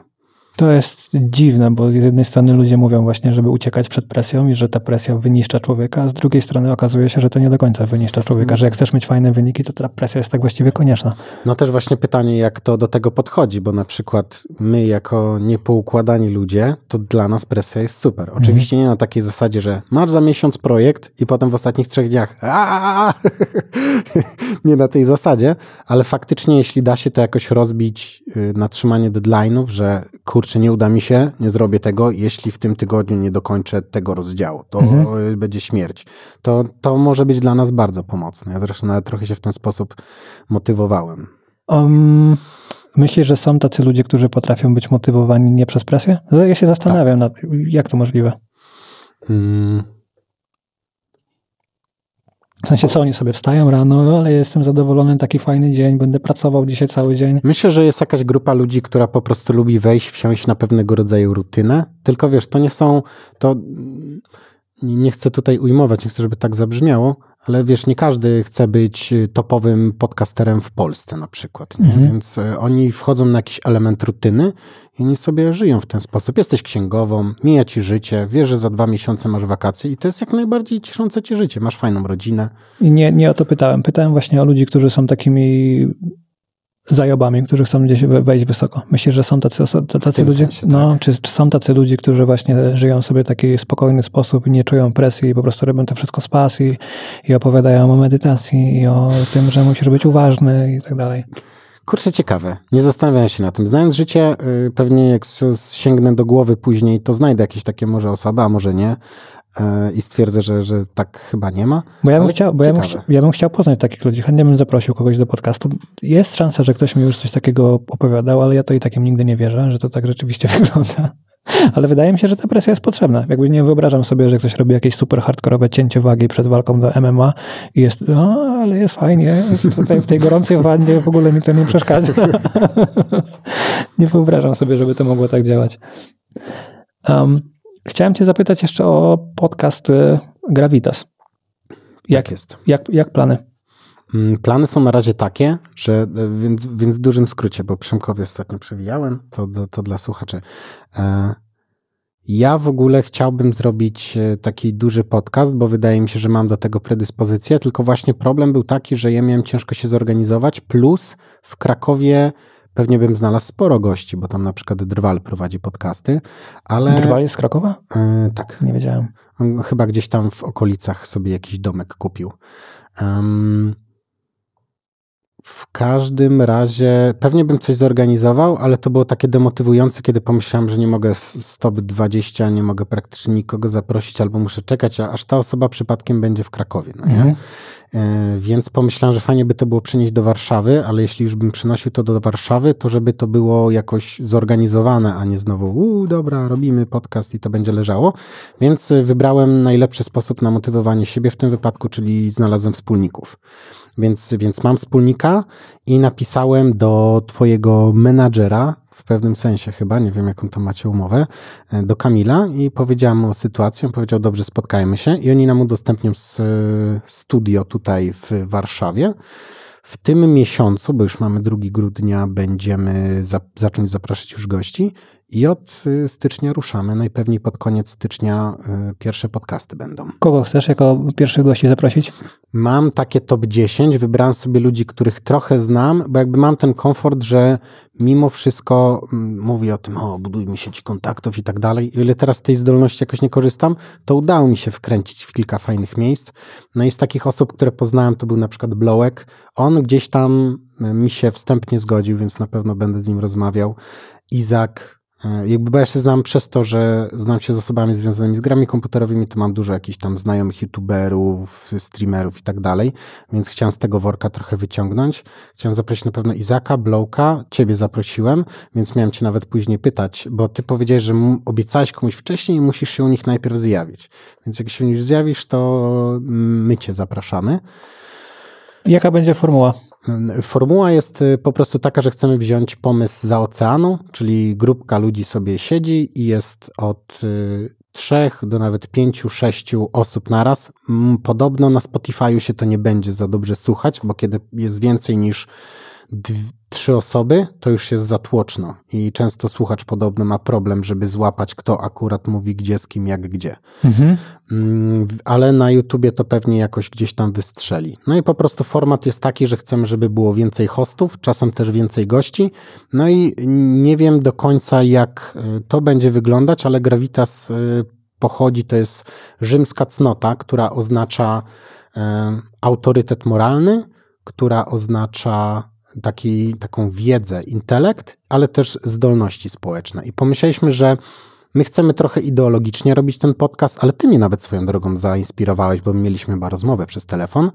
To jest dziwne, bo z jednej strony ludzie mówią właśnie, żeby uciekać przed presją i że ta presja wyniszcza człowieka, a z drugiej strony okazuje się, że to nie do końca wyniszcza człowieka, że jak chcesz mieć fajne wyniki, to ta presja jest tak właściwie konieczna. No też właśnie pytanie, jak to do tego podchodzi, bo na przykład my jako niepoukładani ludzie, to dla nas presja jest super. Mhm. Oczywiście mhm. nie na takiej zasadzie, że masz za miesiąc projekt i potem w ostatnich trzech dniach nie na tej zasadzie, ale faktycznie jeśli da się to jakoś rozbić y, na trzymanie deadline'ów, że kurczę, kurczę, nie uda mi się, nie zrobię tego, jeśli w tym tygodniu nie dokończę tego rozdziału, to mhm. Y, będzie śmierć. To, to może być dla nas bardzo pomocne. Ja zresztą nawet trochę się w ten sposób motywowałem. Um, myślisz, że są tacy ludzie, którzy potrafią być motywowani nie przez presję? Ja się zastanawiam, tak. nad, jak to możliwe. Hmm. W sensie co, oni sobie wstają rano, ale jestem zadowolony, taki fajny dzień, będę pracował dzisiaj cały dzień. Myślę, że jest jakaś grupa ludzi, która po prostu lubi wejść, wsiąść na pewnego rodzaju rutynę, tylko wiesz, to nie są, to nie chcę tutaj ujmować, nie chcę, żeby tak zabrzmiało, ale wiesz, nie każdy chce być y, topowym podcasterem w Polsce na przykład, mhm. więc y, oni wchodzą na jakiś element rutyny i oni sobie żyją w ten sposób. Jesteś księgową, mija ci życie, wiesz, że za dwa miesiące masz wakacje i to jest jak najbardziej cieszące ci życie, masz fajną rodzinę. I nie, nie o to pytałem, pytałem właśnie o ludzi, którzy są takimi zajobami, którzy chcą gdzieś wejść wysoko. Myślisz, że są tacy, tacy ludzie? Sensie, no, tak. no, czy, czy, są tacy ludzie, którzy właśnie żyją sobie taki spokojny sposób i nie czują presji i po prostu robią to wszystko z pasji i opowiadają o medytacji i o tym, że musisz być uważny i tak dalej? Kurczę, ciekawe. Nie zastanawiałem się na tym. Znając życie, y, pewnie jak sięgnę do głowy później, to znajdę jakieś takie może osoby, a może nie, E, i stwierdzę, że, że tak chyba nie ma. Bo ja bym, chciał, bo ja bym, chciał, ja bym chciał poznać takich ludzi, chętnie bym zaprosił kogoś do podcastu. Jest szansa, że ktoś mi już coś takiego opowiadał, ale ja to i takim nigdy nie wierzę, że to tak rzeczywiście wygląda. Ale wydaje mi się, że ta presja jest potrzebna. Jakby nie wyobrażam sobie, że ktoś robi jakieś super hardkorowe cięcie wagi przed walką do MMA i jest, no ale jest fajnie, tutaj w tej gorącej wadzie w ogóle mi to nie przeszkadza. nie wyobrażam sobie, żeby to mogło tak działać. Um, Chciałem Cię zapytać jeszcze o podcast y, Gravitas. Jak tak jest? Jak, jak plany? Mm, plany są na razie takie, że e, więc, więc w dużym skrócie, bo Przemkowi ostatnio przewijałem, to, to, dla słuchaczy. E, ja w ogóle chciałbym zrobić e, taki duży podcast, bo wydaje mi się, że mam do tego predyspozycję, tylko właśnie problem był taki, że ja miałem ciężko się zorganizować, plus w Krakowie pewnie bym znalazł sporo gości, bo tam na przykład Drwal prowadzi podcasty, ale... Drwal jest z Krakowa? E, tak. Nie wiedziałem. chyba gdzieś tam w okolicach sobie jakiś domek kupił. Um, w każdym razie pewnie bym coś zorganizował, ale to było takie demotywujące, kiedy pomyślałem, że nie mogę stop 20, nie mogę praktycznie nikogo zaprosić, albo muszę czekać, aż ta osoba przypadkiem będzie w Krakowie. No nie? Mhm. E, więc pomyślałem, że fajnie by to było przenieść do Warszawy, ale jeśli już bym przynosił to do Warszawy, to żeby to było jakoś zorganizowane, a nie znowu, uuu, dobra, robimy podcast i to będzie leżało. Więc e, wybrałem najlepszy sposób na motywowanie siebie w tym wypadku, czyli znalazłem wspólników. Więc, więc mam wspólnika i napisałem do twojego menadżera, w pewnym sensie chyba, nie wiem jaką tam macie umowę, e, do Kamila i powiedziałam mu o sytuacji, on powiedział dobrze, spotkajmy się i oni nam udostępnią e, studio tutaj w Warszawie. W tym miesiącu, bo już mamy 2 grudnia, będziemy za zacząć zapraszać już gości i od y, stycznia ruszamy. Najpewniej pod koniec stycznia y, pierwsze podcasty będą. Kogo chcesz jako pierwszych gości zaprosić? Mam takie top 10. Wybrałem sobie ludzi, których trochę znam, bo jakby mam ten komfort, że mimo wszystko mm, mówię o tym, o budujmy sieć kontaktów i tak dalej. Ile teraz z tej zdolności jakoś nie korzystam, to udało mi się wkręcić w kilka fajnych miejsc. No i z takich osób, które poznałem, to był na przykład Blowek. On gdzieś tam y, mi się wstępnie zgodził, więc na pewno będę z nim rozmawiał. Izak E, jakby, bo ja się znam przez to, że znam się z osobami związanymi z grami komputerowymi, to mam dużo jakichś tam znajomych youtuberów, streamerów i tak dalej, więc chciałem z tego worka trochę wyciągnąć. Chciałem zaprosić na pewno Izaka, Blowka, ciebie zaprosiłem, więc miałem cię nawet później pytać, bo ty powiedziałeś, że obiecałeś komuś wcześniej i musisz się u nich najpierw zjawić. Więc jak się u nich zjawisz, to mm, my cię zapraszamy. Jaka będzie formuła? Formuła jest y, po prostu taka, że chcemy wziąć pomysł za oceanu, czyli grupka ludzi sobie siedzi i jest od y, trzech do nawet pięciu, sześciu osób naraz. Podobno na Spotify'u się to nie będzie za dobrze słuchać, bo kiedy jest więcej niż trzy osoby, to już jest zatłoczno i często słuchacz podobno ma problem, żeby złapać, kto akurat mówi gdzie, z kim, jak, gdzie. Mhm. Mm, ale na YouTubie to pewnie jakoś gdzieś tam wystrzeli. No i po prostu format jest taki, że chcemy, żeby było więcej hostów, czasem też więcej gości. No i nie wiem do końca, jak y, to będzie wyglądać, ale Gravitas y, pochodzi, to jest rzymska cnota, która oznacza e, autorytet moralny, która oznacza taki, taką wiedzę, intelekt, ale też zdolności społeczne. I pomyśleliśmy, że my chcemy trochę ideologicznie robić ten podcast, ale ty mnie nawet swoją drogą zainspirowałeś, bo mieliśmy chyba rozmowę przez telefon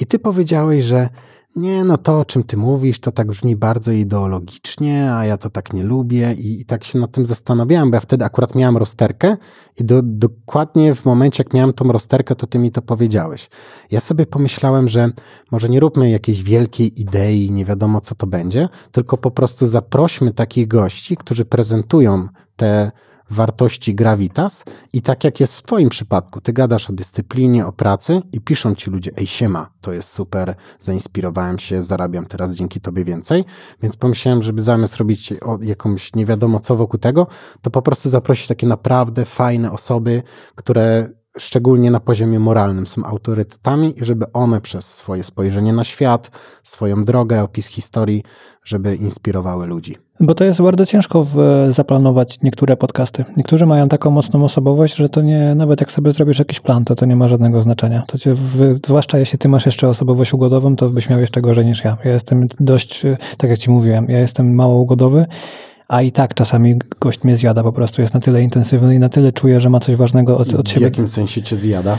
i ty powiedziałeś, że nie, no to o czym ty mówisz, to tak brzmi bardzo ideologicznie, a ja to tak nie lubię i, i tak się nad tym zastanawiałem, bo ja wtedy akurat miałem rozterkę i do, dokładnie w momencie, jak miałem tą rozterkę, to ty mi to powiedziałeś. Ja sobie pomyślałem, że może nie róbmy jakiejś wielkiej idei, nie wiadomo co to będzie, tylko po prostu zaprośmy takich gości, którzy prezentują te wartości gravitas i tak jak jest w Twoim przypadku, Ty gadasz o dyscyplinie, o pracy i piszą Ci ludzie, ej siema, to jest super, zainspirowałem się, zarabiam teraz dzięki Tobie więcej, więc pomyślałem, żeby zamiast robić jakąś nie wiadomo co wokół tego, to po prostu zaprosić takie naprawdę fajne osoby, które szczególnie na poziomie moralnym, są autorytetami i żeby one przez swoje spojrzenie na świat, swoją drogę, opis historii, żeby inspirowały ludzi. Bo to jest bardzo ciężko w, zaplanować niektóre podcasty. Niektórzy mają taką mocną osobowość, że to nie, nawet jak sobie zrobisz jakiś plan, to to nie ma żadnego znaczenia. To cię, w, zwłaszcza jeśli ty masz jeszcze osobowość ugodową, to byś miał jeszcze gorzej niż ja. Ja jestem dość, tak jak ci mówiłem, ja jestem mało ugodowy, a i tak czasami gość mnie zjada po prostu. Jest na tyle intensywny i na tyle czuje, że ma coś ważnego od, od siebie. W jakim sensie cię zjada?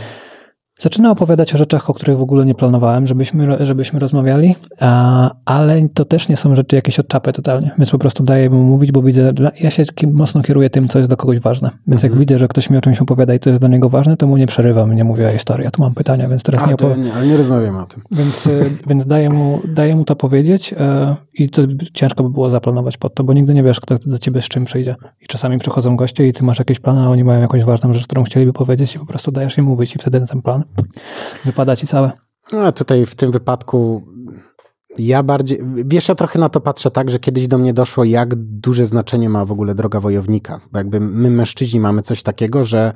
Zaczyna opowiadać o rzeczach, o których w ogóle nie planowałem, żebyśmy, żebyśmy rozmawiali, a, ale to też nie są rzeczy jakieś od czapy totalnie, więc po prostu daję mu mówić, bo widzę, ja się mocno kieruję tym, co jest dla kogoś ważne. Więc mhm. jak widzę, że ktoś mi o czymś opowiada i to jest dla niego ważne, to mu nie przerywam, nie mówię, historia, ja tu mam pytania, więc teraz a, nie opowiem. Nie, ale nie rozmawiam o tym. Więc, y, więc daję, mu, daję mu to powiedzieć e, i to ciężko by było zaplanować pod to, bo nigdy nie wiesz, kto do ciebie z czym przyjdzie. I czasami przychodzą goście i ty masz jakieś plany, a oni mają jakąś ważną rzecz, którą chcieliby powiedzieć i po prostu dajesz im mówić i wtedy ten plan wypada ci całe. No, tutaj w tym wypadku ja bardziej, wiesz, ja trochę na to patrzę tak, że kiedyś do mnie doszło, jak duże znaczenie ma w ogóle droga wojownika. Bo jakby my mężczyźni mamy coś takiego, że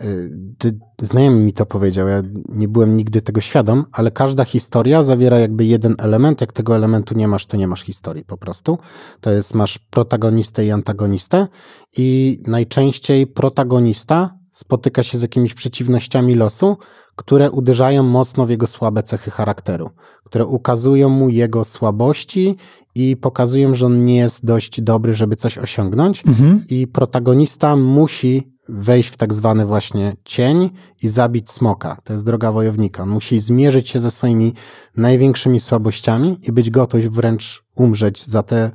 y, ty, znajomy mi to powiedział, ja nie byłem nigdy tego świadom, ale każda historia zawiera jakby jeden element, jak tego elementu nie masz, to nie masz historii po prostu. To jest, masz protagonistę i antagonistę i najczęściej protagonista spotyka się z jakimiś przeciwnościami losu, które uderzają mocno w jego słabe cechy charakteru, które ukazują mu jego słabości i pokazują, że on nie jest dość dobry, żeby coś osiągnąć. Mhm. I protagonista musi wejść w tak zwany właśnie cień i zabić smoka. To jest droga wojownika. On musi zmierzyć się ze swoimi największymi słabościami i być gotów wręcz umrzeć za te,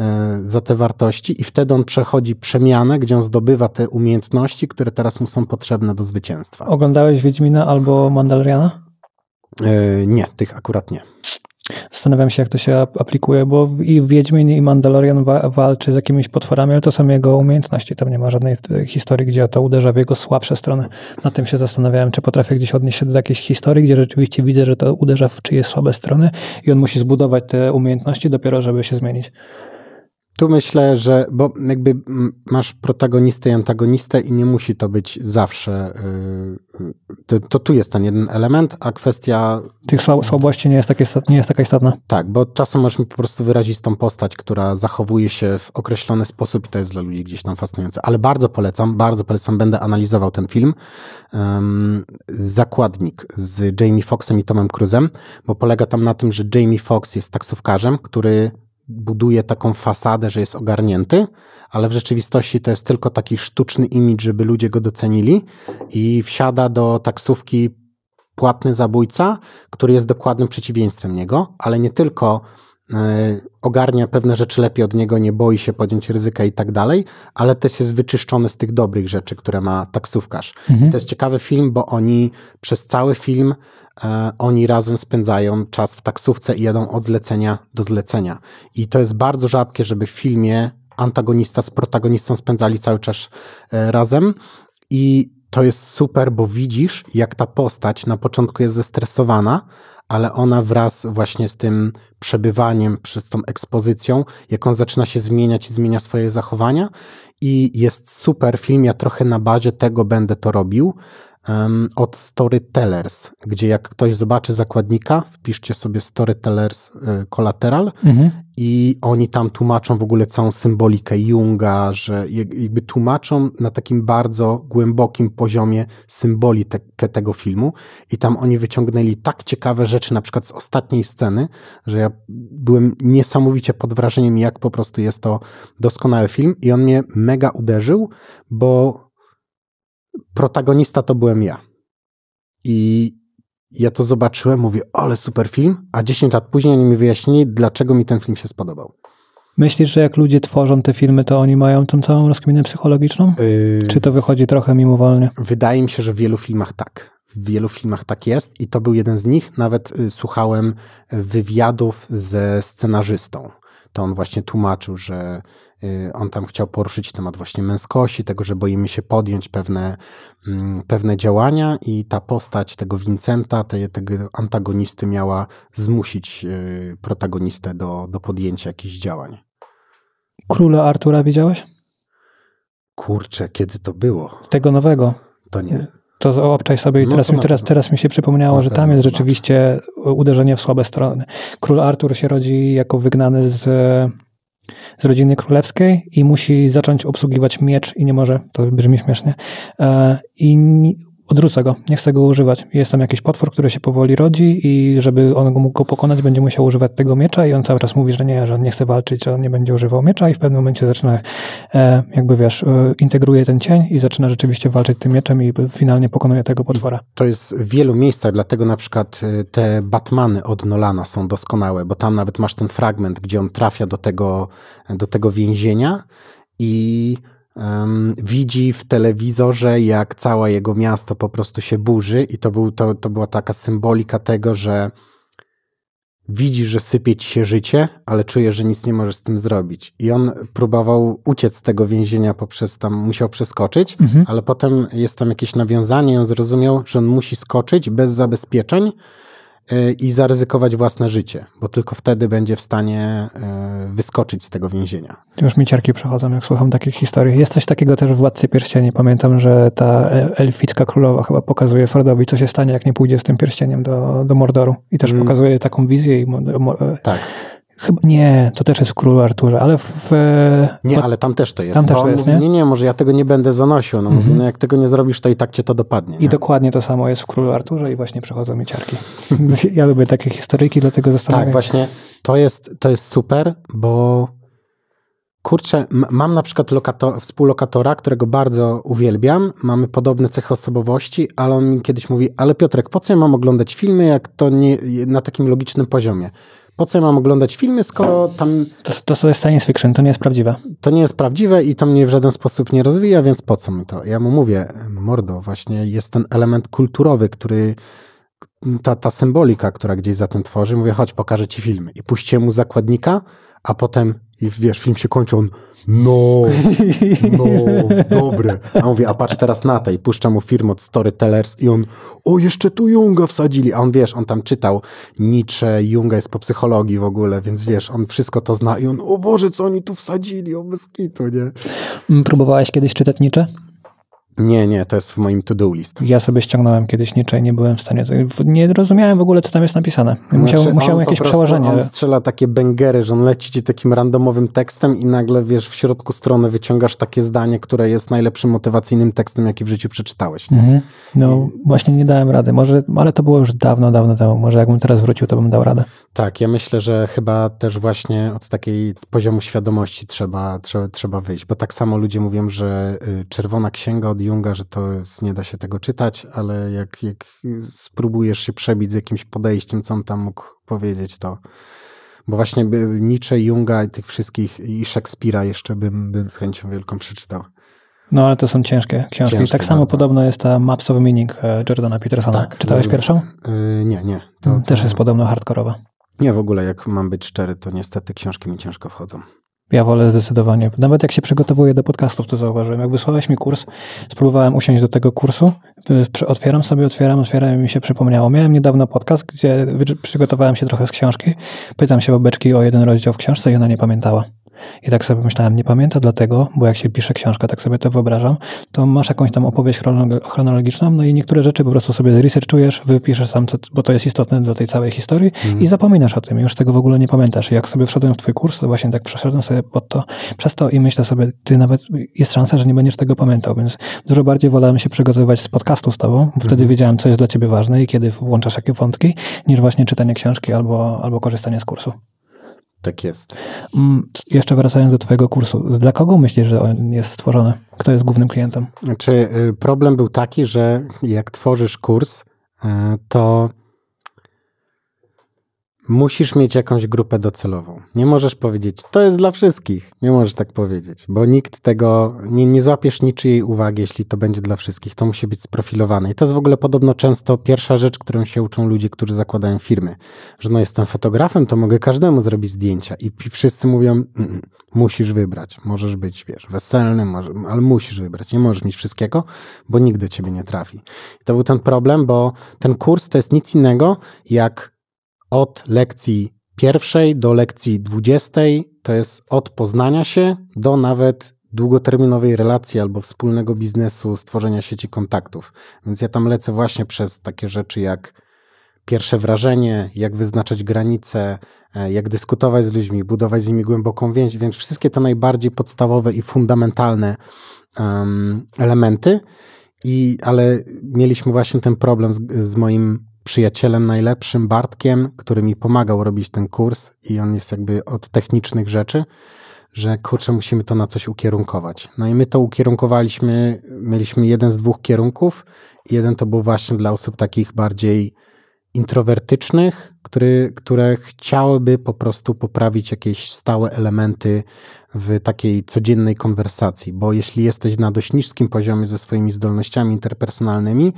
e, za te wartości, i wtedy on przechodzi przemianę, gdzie on zdobywa te umiejętności, które teraz mu są potrzebne do zwycięstwa. Oglądałeś Wiedźmina albo Mandaloriana? E, nie, tych akurat nie. Zastanawiam się, jak to się aplikuje, bo i Wiedźmin, i Mandalorian wa walczy z jakimiś potworami, ale to są jego umiejętności. Tam nie ma żadnej historii, gdzie to uderza w jego słabsze strony. Na tym się zastanawiałem, czy potrafię gdzieś odnieść się do jakiejś historii, gdzie rzeczywiście widzę, że to uderza w czyjeś słabe strony i on musi zbudować te umiejętności dopiero, żeby się zmienić. Tu myślę, że, bo jakby masz protagonistę i antagonistę i nie musi to być zawsze, y, y, to, to tu jest ten jeden element, a kwestia... Tych słabości nie jest, takie, nie jest taka istotna. Tak, bo czasem możesz mi po prostu wyrazić tą postać, która zachowuje się w określony sposób i to jest dla ludzi gdzieś tam fascynujące, ale bardzo polecam, bardzo polecam, będę analizował ten film. Um, Zakładnik z Jamie Foxxem i Tomem Cruzem, bo polega tam na tym, że Jamie Foxx jest taksówkarzem, który buduje taką fasadę, że jest ogarnięty, ale w rzeczywistości to jest tylko taki sztuczny imidż, żeby ludzie go docenili i wsiada do taksówki płatny zabójca, który jest dokładnym przeciwieństwem niego, ale nie tylko e, ogarnia pewne rzeczy lepiej od niego, nie boi się podjąć ryzyka i tak dalej, ale też jest wyczyszczony z tych dobrych rzeczy, które ma taksówkarz. Mhm. To jest ciekawy film, bo oni przez cały film E, oni razem spędzają czas w taksówce i jadą od zlecenia do zlecenia. I to jest bardzo rzadkie, żeby w filmie antagonista z protagonistą spędzali cały czas e, razem. I to jest super, bo widzisz, jak ta postać na początku jest zestresowana, ale ona wraz właśnie z tym przebywaniem, przez tą ekspozycją, jak on zaczyna się zmieniać i zmienia swoje zachowania. I jest super film, ja trochę na bazie tego będę to robił um, od Storytellers, gdzie jak ktoś zobaczy zakładnika, wpiszcie sobie Storytellers e, Collateral mhm. i oni tam tłumaczą w ogóle całą symbolikę Junga, że jakby tłumaczą na takim bardzo głębokim poziomie symbolikę tego filmu i tam oni wyciągnęli tak ciekawe rzeczy, na przykład z ostatniej sceny, że ja byłem niesamowicie pod wrażeniem, jak po prostu jest to doskonały film i on mnie mega uderzył, bo protagonista to byłem ja. I ja to zobaczyłem, mówię, ale super film, a 10 lat później oni mi wyjaśnili, dlaczego mi ten film się spodobał. Myślisz, że jak ludzie tworzą te filmy, to oni mają tą całą rozkminę psychologiczną? Yy... Czy to wychodzi trochę mimowolnie? Wydaje mi się, że w wielu filmach tak. W wielu filmach tak jest i to był jeden z nich. Nawet y, słuchałem wywiadów ze scenarzystą to on właśnie tłumaczył, że y, on tam chciał poruszyć temat właśnie męskości, tego, że boimy się podjąć pewne, mm, pewne działania i ta postać tego Vincenta, tego antagonisty miała zmusić y, protagonistę do, do podjęcia jakichś działań. Króla Artura widziałeś? Kurczę, kiedy to było? Tego nowego. To nie. To obczaj sobie i no teraz, mi, teraz, teraz mi się przypomniało, no, że tam jest zobaczę. rzeczywiście uderzenie w słabe strony. Król Artur się rodzi jako wygnany z, z rodziny królewskiej i musi zacząć obsługiwać miecz i nie może, to brzmi śmiesznie, e, i odrzucę go, nie chcę go używać. Jest tam jakiś potwór, który się powoli rodzi i żeby on mógł go pokonać, będzie musiał używać tego miecza i on cały czas mówi, że nie, że on nie chce walczyć, że on nie będzie używał miecza i w pewnym momencie zaczyna e, jakby wiesz, e, integruje ten cień i zaczyna rzeczywiście walczyć tym mieczem i finalnie pokonuje tego potwora. To jest w wielu miejscach, dlatego na przykład e, te Batmany od Nolana są doskonałe, bo tam nawet masz ten fragment, gdzie on trafia do tego, do tego więzienia i um, widzi w telewizorze, jak całe jego miasto po prostu się burzy, i to, był, to, to była taka symbolika tego, że widzi, że sypie ci się życie, ale czuje, że nic nie może z tym zrobić. I on próbował uciec z tego więzienia poprzez tam, musiał przeskoczyć, mhm. ale potem jest tam jakieś nawiązanie, on zrozumiał, że on musi skoczyć bez zabezpieczeń, E, i zaryzykować własne życie, bo tylko wtedy będzie w stanie e, wyskoczyć z tego więzienia. Już mi ciarki przechodzą, jak słucham takich historii. Jest coś takiego też w Władcy Pierścieni. Pamiętam, że ta e, elficka królowa chyba pokazuje Fordowi, co się stanie, jak nie pójdzie z tym pierścieniem do, do Mordoru. I też mm. pokazuje taką wizję. I, tak. Chyba nie, to też jest w Królu Arturze, ale w... Nie, ale tam też to jest. Tam też to jest, mówi, nie? nie? może ja tego nie będę zanosił. No, mm -hmm. mówi, mhm. no jak tego nie zrobisz, to i tak cię to dopadnie. I nie? dokładnie to samo jest w Królu Arturze i właśnie przechodzą mieciarki. ja lubię takie historyki, dlatego zastanawiam tak, się. Tak, właśnie, to jest, to jest super, bo kurczę, mam na przykład współlokatora, którego bardzo uwielbiam, mamy podobne cechy osobowości, ale on mi kiedyś mówi, ale Piotrek, po co ja mam oglądać filmy, jak to nie na takim logicznym poziomie? po co ja mam oglądać filmy, skoro tam... To, to, jest science fiction, to nie jest prawdziwe. To nie jest prawdziwe i to mnie w żaden sposób nie rozwija, więc po co mi to? Ja mu mówię, mordo, właśnie jest ten element kulturowy, który... Ta, ta symbolika, która gdzieś za tym tworzy, mówię, chodź, pokażę ci filmy. I puściłem mu zakładnika, a potem, i wiesz, film się kończy, on no, no, dobre. A mówię, a patrz teraz na to i puszcza mu firmę od Storytellers i on, o, jeszcze tu Junga wsadzili. A on, wiesz, on tam czytał Nietzsche, Junga jest po psychologii w ogóle, więc wiesz, on wszystko to zna i on, o Boże, co oni tu wsadzili, o Beskitu, nie? Mm, próbowałeś kiedyś czytać Nietzsche? Nie, nie, to jest w moim to-do list. Ja sobie ściągnąłem kiedyś niczej, i nie byłem w stanie. Nie rozumiałem w ogóle, co tam jest napisane. Znaczy, Musiał, znaczy, musiałem jakieś przełożenie. On strzela takie bęgery, że on leci ci takim randomowym tekstem i nagle wiesz, w środku strony wyciągasz takie zdanie, które jest najlepszym motywacyjnym tekstem, jaki w życiu przeczytałeś. Mhm. No I... właśnie nie dałem rady. Może, ale to było już dawno, dawno temu. Może jakbym teraz wrócił, to bym dał radę. Tak, ja myślę, że chyba też właśnie od takiej poziomu świadomości trzeba, trzeba, trzeba wyjść, bo tak samo ludzie mówią, że y, Czerwona Księga od Junga, że to jest, nie da się tego czytać, ale jak, jak spróbujesz się przebić z jakimś podejściem, co on tam mógł powiedzieć, to bo właśnie Nietzsche, Junga i tych wszystkich i Szekspira jeszcze bym, bym z chęcią wielką przeczytał. No ale to są ciężkie książki. Ciężkie, tak samo bardzo. podobno jest ta e, Maps of Meaning e, Jordana Petersona. Tak, Czytałeś pierwszą? Yy, nie, nie. To, Też to... jest podobno hardkorowa. Nie, w ogóle jak mam być szczery, to niestety książki mi ciężko wchodzą. Ja wolę zdecydowanie. Nawet jak się przygotowuję do podcastów, to zauważyłem. Jak wysłałeś mi kurs, spróbowałem usiąść do tego kursu. Otwieram sobie, otwieram, otwieram i mi się przypomniało. Miałem niedawno podcast, gdzie przygotowałem się trochę z książki. Pytam się babeczki o jeden rozdział w książce i ona nie pamiętała. I tak sobie myślałem, nie pamiętam dlatego, bo jak się pisze książka tak sobie to wyobrażam, to masz jakąś tam opowieść chronologiczną, no i niektóre rzeczy po prostu sobie zresearchujesz, wypiszesz tam, co, bo to jest istotne dla tej całej historii mm. i zapominasz o tym, już tego w ogóle nie pamiętasz. I jak sobie wszedłem w twój kurs, to właśnie tak przeszedłem sobie pod to, przez to i myślę sobie, ty nawet, jest szansa, że nie będziesz tego pamiętał, więc dużo bardziej wolałem się przygotowywać z podcastu z tobą, bo wtedy mhm. wiedziałem, co jest dla ciebie ważne i kiedy włączasz jakie wątki, niż właśnie czytanie książki albo, albo korzystanie z kursu. Tak jest. Mm, jeszcze wracając do Twojego kursu, dla kogo myślisz, że on jest stworzony? Kto jest głównym klientem? Czy y, problem był taki, że jak tworzysz kurs, y, to musisz mieć jakąś grupę docelową. Nie możesz powiedzieć, to jest dla wszystkich. Nie możesz tak powiedzieć, bo nikt tego, nie, nie złapiesz niczyjej uwagi, jeśli to będzie dla wszystkich. To musi być sprofilowane. I to jest w ogóle podobno często pierwsza rzecz, którą się uczą ludzie, którzy zakładają firmy. Że no jestem fotografem, to mogę każdemu zrobić zdjęcia. I wszyscy mówią, mm, mm, musisz wybrać. Możesz być, wiesz, weselny, może, ale musisz wybrać. Nie możesz mieć wszystkiego, bo nigdy ciebie nie trafi. I to był ten problem, bo ten kurs to jest nic innego jak od lekcji pierwszej do lekcji dwudziestej, to jest od poznania się do nawet długoterminowej relacji albo wspólnego biznesu, stworzenia sieci kontaktów. Więc ja tam lecę właśnie przez takie rzeczy jak pierwsze wrażenie, jak wyznaczać granice, e, jak dyskutować z ludźmi, budować z nimi głęboką więź, więc wszystkie te najbardziej podstawowe i fundamentalne um, elementy. I, ale mieliśmy właśnie ten problem z, z moim przyjacielem najlepszym, Bartkiem, który mi pomagał robić ten kurs i on jest jakby od technicznych rzeczy, że kurczę, musimy to na coś ukierunkować. No i my to ukierunkowaliśmy, mieliśmy jeden z dwóch kierunków. Jeden to był właśnie dla osób takich bardziej introwertycznych, który, które chciałyby po prostu poprawić jakieś stałe elementy w takiej codziennej konwersacji, bo jeśli jesteś na dość niskim poziomie ze swoimi zdolnościami interpersonalnymi,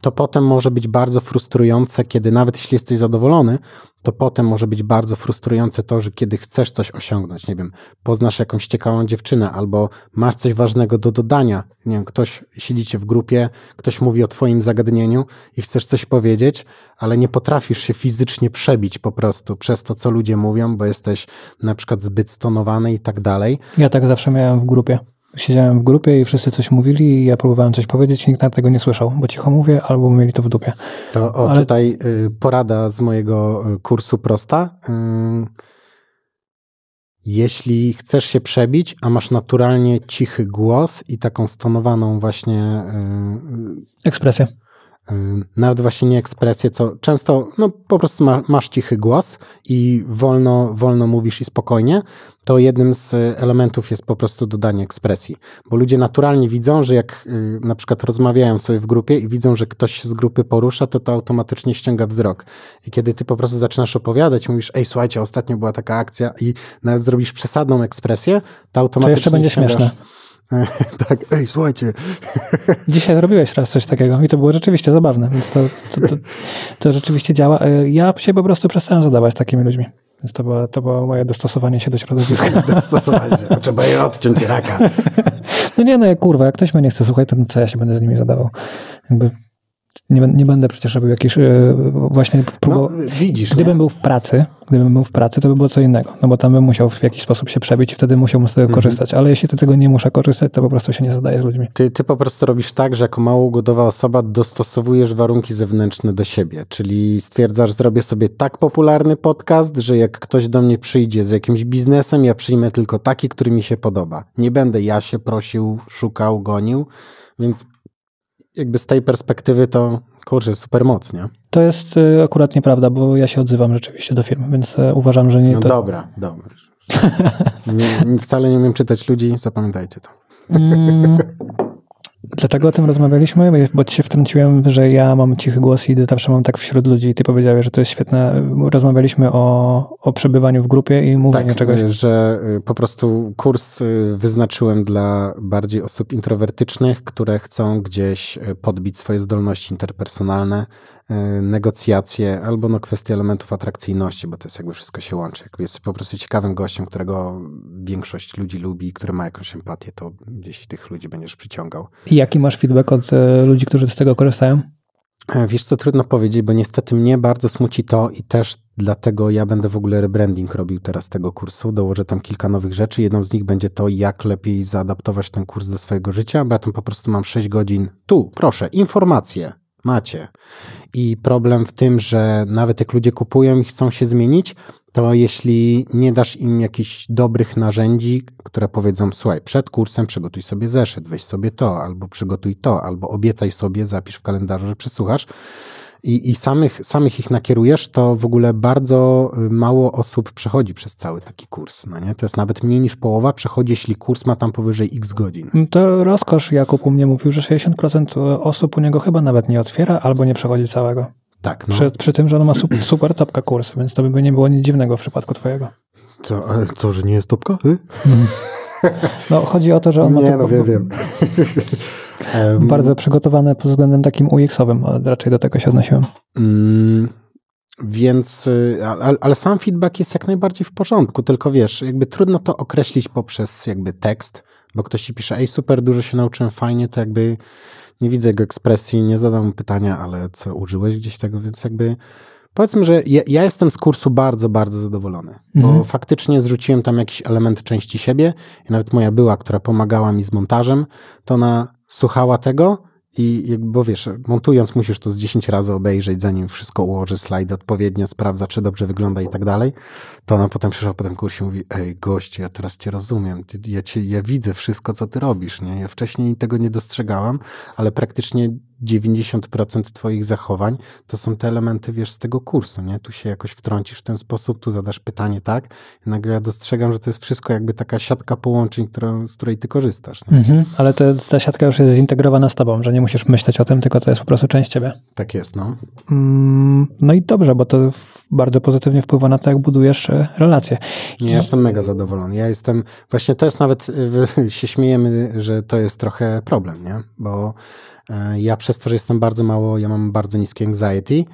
to potem może być bardzo frustrujące, kiedy nawet jeśli jesteś zadowolony, to potem może być bardzo frustrujące to, że kiedy chcesz coś osiągnąć, nie wiem, poznasz jakąś ciekawą dziewczynę albo masz coś ważnego do dodania, nie wiem, ktoś siedzicie w grupie, ktoś mówi o twoim zagadnieniu i chcesz coś powiedzieć, ale nie potrafisz się fizycznie przebić po prostu przez to, co ludzie mówią, bo jesteś na przykład zbyt stonowany i tak dalej. Ja tak zawsze miałem w grupie. Siedziałem w grupie i wszyscy coś mówili, i ja próbowałem coś powiedzieć, nikt na tego nie słyszał, bo cicho mówię, albo mieli to w dupie. To o, Ale... tutaj y, porada z mojego y, kursu prosta. Y, jeśli chcesz się przebić, a masz naturalnie cichy głos i taką stonowaną właśnie ekspresję nawet właśnie nie ekspresję, co często no, po prostu ma, masz cichy głos i wolno, wolno mówisz i spokojnie, to jednym z e, elementów jest po prostu dodanie ekspresji. Bo ludzie naturalnie widzą, że jak e, na przykład rozmawiają sobie w grupie i widzą, że ktoś z grupy porusza, to to automatycznie ściąga wzrok. I kiedy ty po prostu zaczynasz opowiadać, mówisz, ej słuchajcie, ostatnio była taka akcja i nawet zrobisz przesadną ekspresję, to automatycznie to jeszcze będzie śmieszne. tak, ej, słuchajcie. Dzisiaj zrobiłeś raz coś takiego i to było rzeczywiście zabawne, więc to, to, to, to rzeczywiście działa. E, ja się po prostu przestałem zadawać takimi ludźmi. Więc to było, to było moje dostosowanie się do środowiska. Dostosowanie się. Trzeba je odciąć raka. no nie, no kurwa, jak ktoś mnie nie chce słuchać, to no co ja się będę z nimi zadawał? Jakby nie, nie będę przecież robił jakiejś e, właśnie próbował, no, widzisz. Gdybym nie? był w pracy, gdybym był w pracy, to by było co innego, no bo tam bym musiał w jakiś sposób się przebić i wtedy musiałbym z tego mhm. korzystać, ale jeśli tego nie muszę korzystać, to po prostu się nie zadaję z ludźmi. Ty, ty po prostu robisz tak, że jako mało ugodowa osoba dostosowujesz warunki zewnętrzne do siebie, czyli stwierdzasz, zrobię sobie tak popularny podcast, że jak ktoś do mnie przyjdzie z jakimś biznesem, ja przyjmę tylko taki, który mi się podoba. Nie będę ja się prosił, szukał, gonił, więc jakby z tej perspektywy to kurczę, super moc, nie? To jest y, akurat nieprawda, bo ja się odzywam rzeczywiście do firmy, więc y, uważam, że nie. No to... dobra, dobra. nie, wcale nie umiem czytać ludzi, zapamiętajcie to. Mm. Dlaczego o tym rozmawialiśmy? Bo ci się wtrąciłem, że ja mam cichy głos i zawsze mam tak wśród ludzi. Ty powiedziałeś, że to jest świetne. Rozmawialiśmy o, o przebywaniu w grupie i mówieniu tak, czegoś. że y, po prostu kurs y, wyznaczyłem dla bardziej osób introwertycznych, które chcą gdzieś y, podbić swoje zdolności interpersonalne E, negocjacje, albo no kwestie elementów atrakcyjności, bo to jest jakby wszystko się łączy. Jakby jest po prostu ciekawym gościem, którego większość ludzi lubi, który ma jakąś empatię, to gdzieś tych ludzi będziesz przyciągał. I jaki masz feedback od e, ludzi, którzy z tego korzystają? E, wiesz co, trudno powiedzieć, bo niestety mnie bardzo smuci to i też dlatego ja będę w ogóle rebranding robił teraz tego kursu. Dołożę tam kilka nowych rzeczy. Jedną z nich będzie to, jak lepiej zaadaptować ten kurs do swojego życia, bo ja tam po prostu mam 6 godzin. Tu, proszę, informacje macie. I problem w tym, że nawet jak ludzie kupują i chcą się zmienić, to jeśli nie dasz im jakichś dobrych narzędzi, które powiedzą, słuchaj, przed kursem przygotuj sobie zeszyt, weź sobie to, albo przygotuj to, albo obiecaj sobie, zapisz w kalendarzu, że przesłuchasz, i, i samych, samych ich nakierujesz, to w ogóle bardzo y, mało osób przechodzi przez cały taki kurs. No nie? To jest nawet mniej niż połowa przechodzi, jeśli kurs ma tam powyżej x godzin. Mm, to rozkosz, Jakub u mnie mówił, że 60% y, osób u niego chyba nawet nie otwiera albo nie przechodzi całego. Tak. No. Przy, przy tym, że on ma super, super topka kursu, więc to by nie było nic dziwnego w przypadku twojego. Co, co że nie jest topka? Y? No, chodzi o to, że on ma. Nie, no wiem, wiem. Bardzo przygotowane pod względem takim UX-owym, ale raczej do tego się odnosiłem. Mm, więc, y, ale, ale, sam feedback jest jak najbardziej w porządku, tylko wiesz, jakby trudno to określić poprzez jakby tekst, bo ktoś ci pisze, ej, super, dużo się nauczyłem, fajnie, to jakby nie widzę jego ekspresji, nie zadam mu pytania, ale co, użyłeś gdzieś tego, więc jakby powiedzmy, że ja, ja, jestem z kursu bardzo, bardzo zadowolony, mhm. bo faktycznie zrzuciłem tam jakiś element części siebie i nawet moja była, która pomagała mi z montażem, to ona słuchała tego i bo wiesz, montując musisz to z 10 razy obejrzeć, zanim wszystko ułoży slajd odpowiednio, sprawdza, czy dobrze wygląda i tak dalej, to ona potem przyszła potem kursie i mówi, ej gościu, ja teraz cię rozumiem, ja, cię, ja widzę wszystko, co ty robisz, nie? Ja wcześniej tego nie dostrzegałam, ale praktycznie 90% twoich zachowań to są te elementy, wiesz, z tego kursu, nie? Tu się jakoś wtrącisz w ten sposób, tu zadasz pytanie, tak? I nagle ja dostrzegam, że to jest wszystko jakby taka siatka połączeń, którą, z której ty korzystasz. Mhm, ale to, ta siatka już jest zintegrowana z tobą, że nie musisz myśleć o tym, tylko to jest po prostu część ciebie. Tak jest, no. Mm, no i dobrze, bo to bardzo pozytywnie wpływa na to, jak budujesz e, relacje. Nie, ja jestem mega zadowolony. Ja jestem, właśnie to jest nawet, e, się śmiejemy, że to jest trochę problem, nie? Bo E, ja przez to, że jestem bardzo mało, ja mam bardzo niskie anxiety,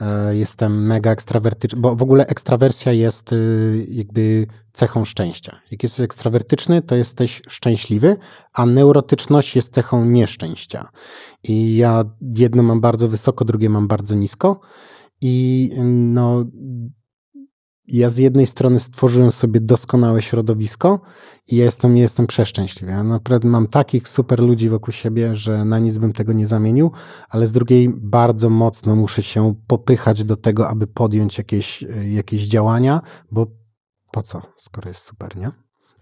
e, jestem mega ekstrawertyczny, bo w ogóle ekstrawersja jest y, jakby cechą szczęścia. Jak jesteś ekstrawertyczny, to jesteś szczęśliwy, a neurotyczność jest cechą nieszczęścia. I ja jedno mam bardzo wysoko, drugie mam bardzo nisko. I y, no, ja z jednej strony stworzyłem sobie doskonałe środowisko i ja jestem, jestem przeszczęśliwy. Ja naprawdę mam takich super ludzi wokół siebie, że na nic bym tego nie zamienił, ale z drugiej bardzo mocno muszę się popychać do tego, aby podjąć jakieś, e, jakieś działania, bo po co, skoro jest super, nie?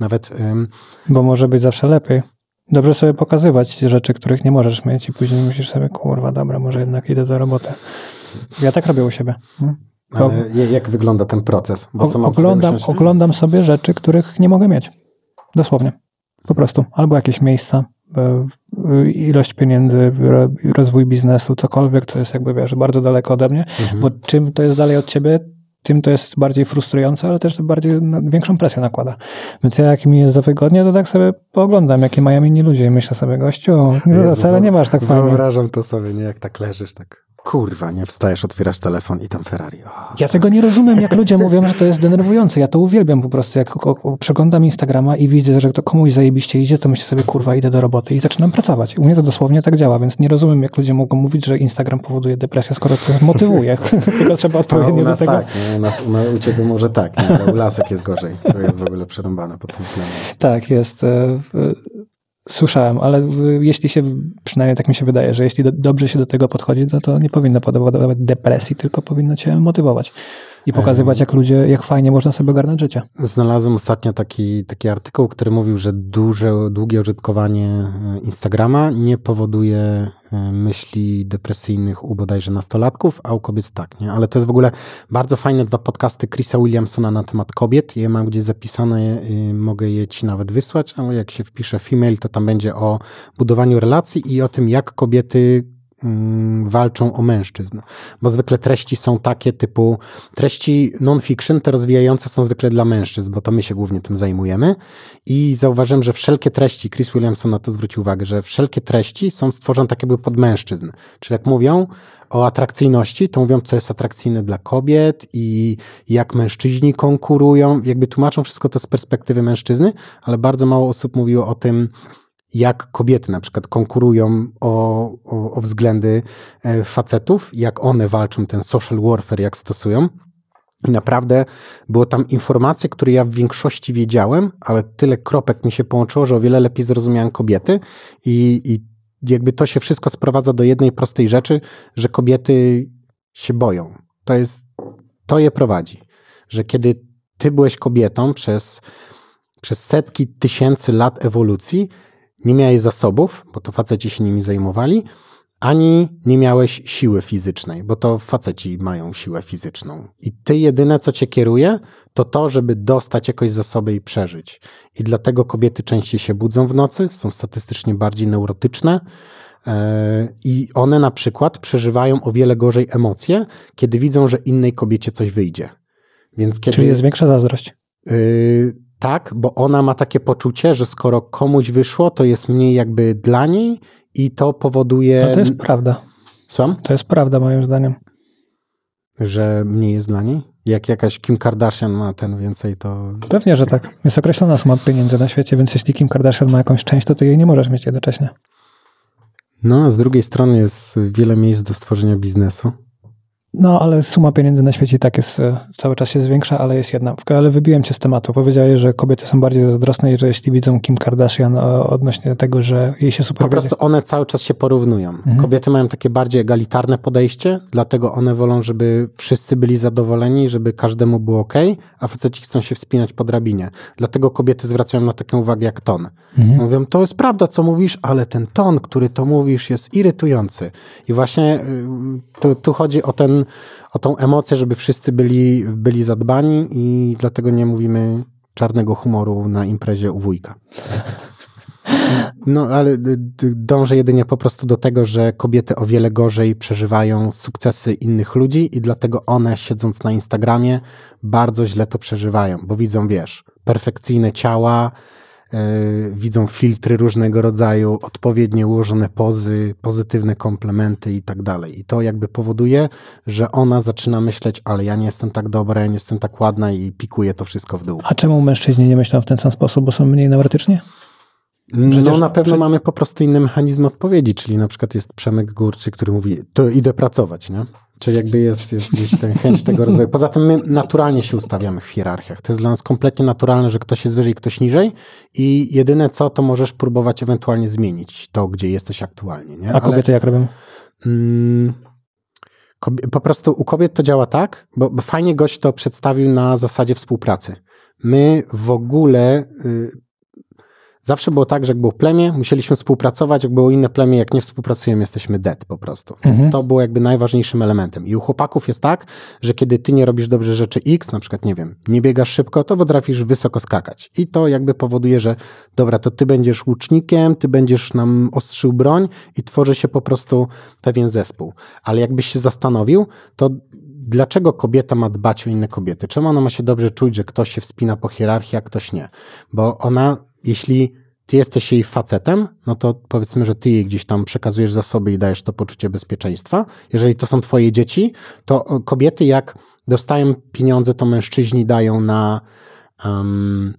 Nawet. Ym... Bo może być zawsze lepiej. Dobrze sobie pokazywać rzeczy, których nie możesz mieć, i później musisz sobie, kurwa, dobra, może jednak idę do roboty. Ja tak robię u siebie. Hmm? Ale jak wygląda ten proces? oglądam, sobie oglądam, sobie rzeczy, których nie mogę mieć. Dosłownie. Po prostu. Albo jakieś miejsca, e, ilość pieniędzy, rozwój biznesu, cokolwiek, co jest jakby, wiesz, bardzo daleko ode mnie, mhm. bo czym to jest dalej od ciebie, tym to jest bardziej frustrujące, ale też bardziej większą presję nakłada. Więc ja, jak mi jest za wygodnie, to tak sobie pooglądam, jakie mają inni ludzie i myślę sobie, gościu, Jezu, wcale nie masz tak fajnie. Wyobrażam to sobie, nie? Jak tak leżysz, tak Kurwa, nie wstajesz, otwierasz telefon i tam Ferrari. O, ja tego nie rozumiem, jak ludzie mówią, że to jest denerwujące. Ja to uwielbiam po prostu. Jak przeglądam Instagrama i widzę, że to komuś zajebiście idzie, to myślę sobie, kurwa, idę do roboty i zaczynam pracować. U mnie to dosłownie tak działa, więc nie rozumiem, jak ludzie mogą mówić, że Instagram powoduje depresję, skoro to motywuje. Tylko trzeba no, odpowiednio do tego. Tak, nie? U, nas, no, u ciebie może tak, nie? u lasek jest gorzej. To jest w ogóle przerąbane pod tym względem. Tak, jest. E, Słyszałem, ale y, jeśli się, przynajmniej tak mi się wydaje, że jeśli do, dobrze się do tego podchodzi, to, no to nie powinno powodować depresji, tylko powinno cię motywować i pokazywać, jak ludzie, jak fajnie można sobie ogarnąć życie. Znalazłem ostatnio taki, taki artykuł, który mówił, że duże, długie użytkowanie e, Instagrama nie powoduje E, myśli depresyjnych u bodajże nastolatków, a u kobiet tak, nie? Ale to jest w ogóle bardzo fajne dwa podcasty Chrisa Williamsona na temat kobiet. Je mam gdzie zapisane, y, mogę je ci nawet wysłać, ale jak się wpisze female, to tam będzie o budowaniu relacji i o tym, jak kobiety Mm, walczą o mężczyzn. Bo zwykle treści są takie typu, treści non-fiction, te rozwijające są zwykle dla mężczyzn, bo to my się głównie tym zajmujemy. I zauważyłem, że wszelkie treści, Chris Williamson na to zwrócił uwagę, że wszelkie treści są stworzone tak jakby pod mężczyzn. Czyli jak mówią o atrakcyjności, to mówią, co jest atrakcyjne dla kobiet i jak mężczyźni konkurują. Jakby tłumaczą wszystko to z perspektywy mężczyzny, ale bardzo mało osób mówiło o tym, jak kobiety na przykład konkurują o, o, o względy e, facetów, jak one walczą ten social warfare, jak stosują. I naprawdę było tam informacje, które ja w większości wiedziałem, ale tyle kropek mi się połączyło, że o wiele lepiej zrozumiałem kobiety i, i jakby to się wszystko sprowadza do jednej prostej rzeczy, że kobiety się boją. To jest, to je prowadzi. Że kiedy ty byłeś kobietą przez, przez setki tysięcy lat ewolucji, nie miałeś zasobów, bo to faceci się nimi zajmowali, ani nie miałeś siły fizycznej, bo to faceci mają siłę fizyczną. I ty jedyne, co cię kieruje, to to, żeby dostać jakoś zasoby i przeżyć. I dlatego kobiety częściej się budzą w nocy, są statystycznie bardziej neurotyczne, e, i one na przykład przeżywają o wiele gorzej emocje, kiedy widzą, że innej kobiecie coś wyjdzie. Więc kiedy... Czyli jest większa zazdrość. Y, tak, bo ona ma takie poczucie, że skoro komuś wyszło, to jest mniej jakby dla niej i to powoduje. No to jest prawda. Słucham? To jest prawda, moim zdaniem. Że mniej jest dla niej? Jak jakaś Kim Kardashian ma ten więcej, to. Pewnie, że tak. Jest określona suma pieniędzy na świecie, więc jeśli Kim Kardashian ma jakąś część, to ty jej nie możesz mieć jednocześnie. No, a z drugiej strony jest wiele miejsc do stworzenia biznesu. No, ale suma pieniędzy na świecie i tak jest, e, cały czas się zwiększa, ale jest jedna. Ale wybiłem cię z tematu. Powiedziałeś, że kobiety są bardziej zazdrosne, że jeśli widzą Kim Kardashian e, odnośnie tego, że jej się super... Po prostu one cały czas się porównują. Mhm. Kobiety mają takie bardziej egalitarne podejście, dlatego one wolą, żeby wszyscy byli zadowoleni, żeby każdemu było ok, a faceci chcą się wspinać po drabinie. Dlatego kobiety zwracają na taką uwagę jak ton. Mhm. Mówią, to jest prawda, co mówisz, ale ten ton, który to mówisz jest irytujący. I właśnie y, tu, tu chodzi o ten o tą emocję, żeby wszyscy byli, byli zadbani i dlatego nie mówimy czarnego humoru na imprezie u wujka. No, ale y, y, dążę jedynie po prostu do tego, że kobiety o wiele gorzej przeżywają sukcesy innych ludzi i dlatego one, siedząc na Instagramie, bardzo źle to przeżywają, bo widzą, wiesz, perfekcyjne ciała, E, widzą filtry różnego rodzaju, odpowiednie ułożone pozy, pozytywne komplementy i tak dalej. I to jakby powoduje, że ona zaczyna myśleć, ale ja nie jestem tak dobra, ja nie jestem tak ładna i pikuje to wszystko w dół. A czemu mężczyźni nie myślą w ten sam sposób, bo są mniej neurotycznie? No, Przecież, no na pewno mamy po prostu inny mechanizm odpowiedzi, czyli na przykład jest Przemek Górczy, który mówi, to idę pracować, nie? Czyli jakby jest, jest gdzieś ten chęć tego rozwoju. Poza tym my naturalnie się ustawiamy w hierarchiach. To jest dla nas kompletnie naturalne, że ktoś jest wyżej, ktoś niżej i jedyne co, to możesz próbować ewentualnie zmienić to, gdzie jesteś aktualnie. Nie? A kobiety Ale, jak robią? Mm, po prostu u kobiet to działa tak, bo, bo fajnie gość to przedstawił na zasadzie współpracy. My w ogóle y, Zawsze było tak, że jak było plemię, musieliśmy współpracować, jak było inne plemię, jak nie współpracujemy, jesteśmy dead po prostu. Mhm. Więc to było jakby najważniejszym elementem. I u chłopaków jest tak, że kiedy ty nie robisz dobrze rzeczy X, na przykład, nie wiem, nie biegasz szybko, to potrafisz wysoko skakać. I to jakby powoduje, że dobra, to ty będziesz łucznikiem, ty będziesz nam ostrzył broń i tworzy się po prostu pewien zespół. Ale jakbyś się zastanowił, to dlaczego kobieta ma dbać o inne kobiety? Czemu ona ma się dobrze czuć, że ktoś się wspina po hierarchii, a ktoś nie? Bo ona jeśli ty jesteś jej facetem, no to powiedzmy, że ty jej gdzieś tam przekazujesz zasoby i dajesz to poczucie bezpieczeństwa. Jeżeli to są twoje dzieci, to e, kobiety jak dostają pieniądze, to mężczyźni dają na... Um,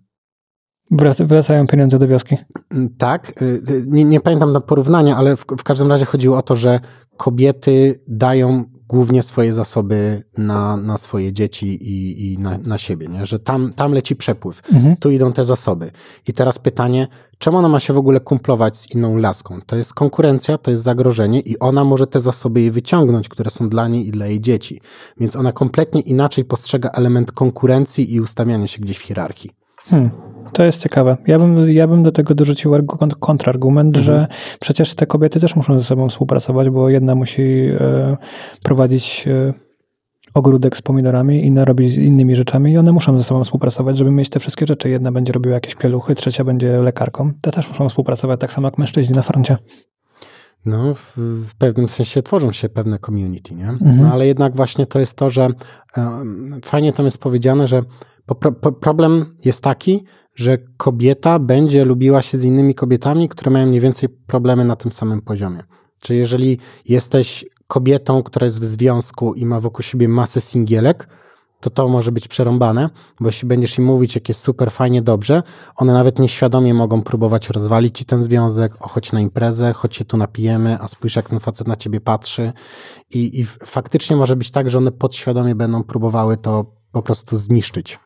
Wracają pieniądze do wioski. Mm, tak. Y, y, nie, nie pamiętam na porównania, ale w, w każdym razie chodziło o to, że kobiety dają głównie swoje zasoby na, na swoje dzieci i, i na, na siebie, nie? że tam, tam leci przepływ, mhm. tu idą te zasoby. I teraz pytanie, czemu ona ma się w ogóle kumplować z inną laską? To jest konkurencja, to jest zagrożenie i ona może te zasoby je wyciągnąć, które są dla niej i dla jej dzieci. Więc ona kompletnie inaczej postrzega element konkurencji i ustawiania się gdzieś w hierarchii. Hmm. To jest ciekawe. Ja bym, ja bym do tego dorzucił kontrargument, mhm. że przecież te kobiety też muszą ze sobą współpracować, bo jedna musi e, prowadzić e, ogródek z pomidorami, inna robi z innymi rzeczami i one muszą ze sobą współpracować, żeby mieć te wszystkie rzeczy. Jedna będzie robiła jakieś pieluchy, trzecia będzie lekarką. Te też muszą współpracować tak samo jak mężczyźni na froncie. No, w, w, pewnym sensie tworzą się pewne community, nie? Mhm. No, ale jednak właśnie to jest to, że e, fajnie tam jest powiedziane, że po, problem jest taki, że kobieta będzie lubiła się z innymi kobietami, które mają mniej więcej problemy na tym samym poziomie. Czyli jeżeli jesteś kobietą, która jest w związku i ma wokół siebie masę singielek, to to może być przerąbane, bo jeśli będziesz im mówić, jak jest super, fajnie, dobrze, one nawet nieświadomie mogą próbować rozwalić ci ten związek, o choć na imprezę, choć się tu napijemy, a spójrz jak ten facet na ciebie patrzy i, i faktycznie może być tak, że one podświadomie będą próbowały to po prostu zniszczyć.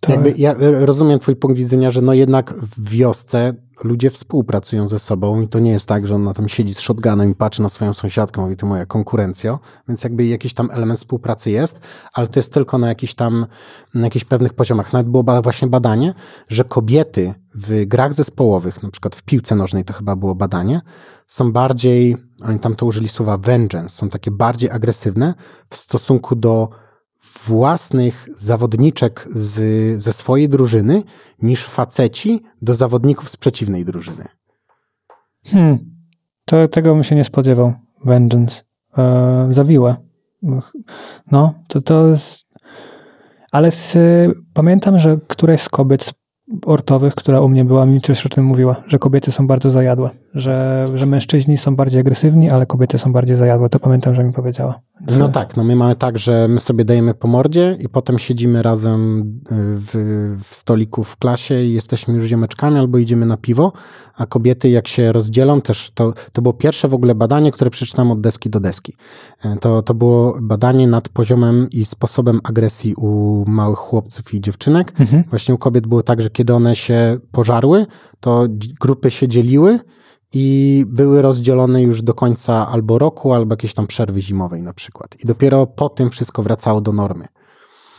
Tak. Jakby ja rozumiem Twój punkt widzenia, że no jednak w wiosce ludzie współpracują ze sobą i to nie jest tak, że ona tam siedzi z shotgunem i patrzy na swoją sąsiadkę, mówi to moja konkurencja, więc jakby jakiś tam element współpracy jest, ale to jest tylko na jakichś tam, na jakichś pewnych poziomach. Nawet było właśnie badanie, że kobiety w grach zespołowych, na przykład w piłce nożnej to chyba było badanie, są bardziej, oni tam to użyli słowa vengeance, są takie bardziej agresywne w stosunku do własnych zawodniczek z, ze swojej drużyny niż faceci do zawodników z przeciwnej drużyny. Hmm. To, tego bym się nie spodziewał. Vengeance. Eee, zawiłe. No, to, to jest... Ale z, pamiętam, że któraś z kobiet ortowych, która u mnie była, mi też o tym mówiła, że kobiety są bardzo zajadłe, że, że mężczyźni są bardziej agresywni, ale kobiety są bardziej zajadłe. To pamiętam, że mi powiedziała. No tak, no my mamy tak, że my sobie dajemy po mordzie i potem siedzimy razem y, w, w stoliku w klasie i jesteśmy już ziomeczkami albo idziemy na piwo, a kobiety jak się rozdzielą też, to, to było pierwsze w ogóle badanie, które przeczytam od deski do deski. E, to, to było badanie nad poziomem i sposobem agresji u małych chłopców i dziewczynek. Mhm. Właśnie u kobiet było tak, że kiedy one się pożarły, to grupy się dzieliły i były rozdzielone już do końca albo roku, albo jakiejś tam przerwy zimowej na przykład. I dopiero po tym wszystko wracało do normy.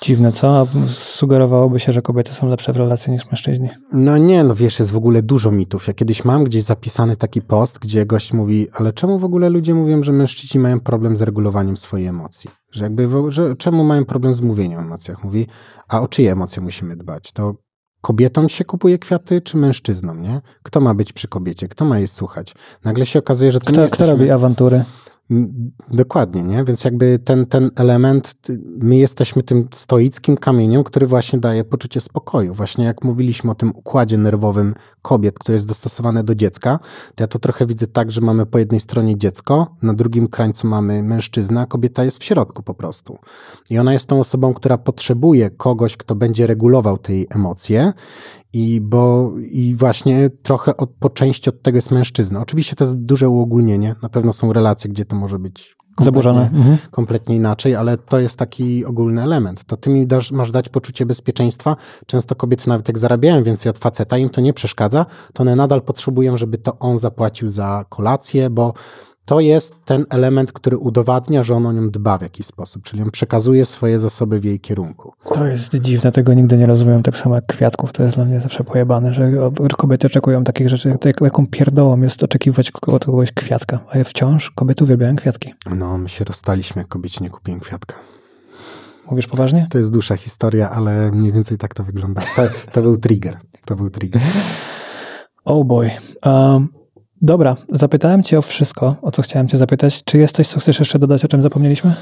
Dziwne, co? Sugerowałoby się, że kobiety są lepsze w relacji niż mężczyźni. No nie, no wiesz, jest w ogóle dużo mitów. Ja kiedyś mam gdzieś zapisany taki post, gdzie gość mówi, ale czemu w ogóle ludzie mówią, że mężczyźni mają problem z regulowaniem swojej emocji? Że jakby, że czemu mają problem z mówieniem o emocjach? Mówi, a o czyje emocje musimy dbać? To kobietom się kupuje kwiaty, czy mężczyznom, nie? Kto ma być przy kobiecie? Kto ma jej słuchać? Nagle się okazuje, że to kto, nie Kto robi awantury? Dokładnie, nie? Więc jakby ten, ten element, my jesteśmy tym stoickim kamieniem, który właśnie daje poczucie spokoju. Właśnie jak mówiliśmy o tym układzie nerwowym kobiet, który jest dostosowany do dziecka, to ja to trochę widzę tak, że mamy po jednej stronie dziecko, na drugim krańcu mamy mężczyzna, kobieta jest w środku po prostu. I ona jest tą osobą, która potrzebuje kogoś, kto będzie regulował te jej emocje i bo i właśnie trochę od, po części od tego jest mężczyzna. Oczywiście to jest duże uogólnienie. Na pewno są relacje, gdzie to może być kompletnie, zaburzone. Mhm. Kompletnie inaczej, ale to jest taki ogólny element. To ty mi dasz, masz dać poczucie bezpieczeństwa. Często kobiety nawet jak zarabiają więcej od faceta, im to nie przeszkadza, to one nadal potrzebują, żeby to on zapłacił za kolację, bo to jest ten element, który udowadnia, że on o nią dba w jakiś sposób, czyli on przekazuje swoje zasoby w jej kierunku. To jest dziwne, tego nigdy nie rozumiem, tak samo jak kwiatków, to jest dla mnie zawsze pojebane, że kobiety oczekują takich rzeczy, jaką pierdołą jest oczekiwać od kogoś kwiatka, a ja wciąż kobiety uwielbiają kwiatki. No, my się rozstaliśmy, jak kobiecie nie kupiłem kwiatka. Mówisz poważnie? To jest dłuższa historia, ale mniej więcej tak to wygląda. To, to był trigger, to był trigger. Oh boy. Um, Dobra, zapytałem Cię o wszystko, o co chciałem Cię zapytać. Czy jest coś, co chcesz jeszcze dodać, o czym zapomnieliśmy?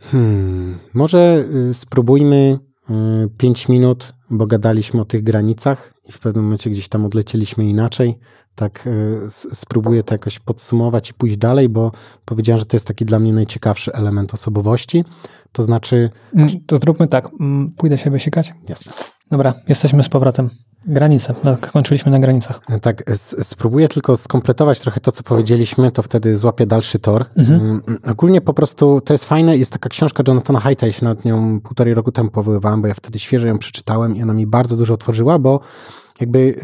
Hmm, może y, spróbujmy 5 y, minut, bo gadaliśmy o tych granicach i w pewnym momencie gdzieś tam odlecieliśmy inaczej. Tak y, spróbuję to jakoś podsumować i pójść dalej, bo powiedziałem, że to jest taki dla mnie najciekawszy element osobowości. To znaczy. Mm, to zróbmy tak. Mm, pójdę się wysikać. Jasne. Dobra, jesteśmy z powrotem. Granice. No, kończyliśmy na granicach. E, tak, spróbuję tylko skompletować trochę to, co powiedzieliśmy, to wtedy złapię dalszy tor. Mhm. Mm, mm, ogólnie po prostu to jest fajne. Jest taka książka Jonathana Haita, ja się nad nią półtorej roku temu powoływałem, bo ja wtedy świeżo ją przeczytałem i ona mi bardzo dużo otworzyła, bo jakby,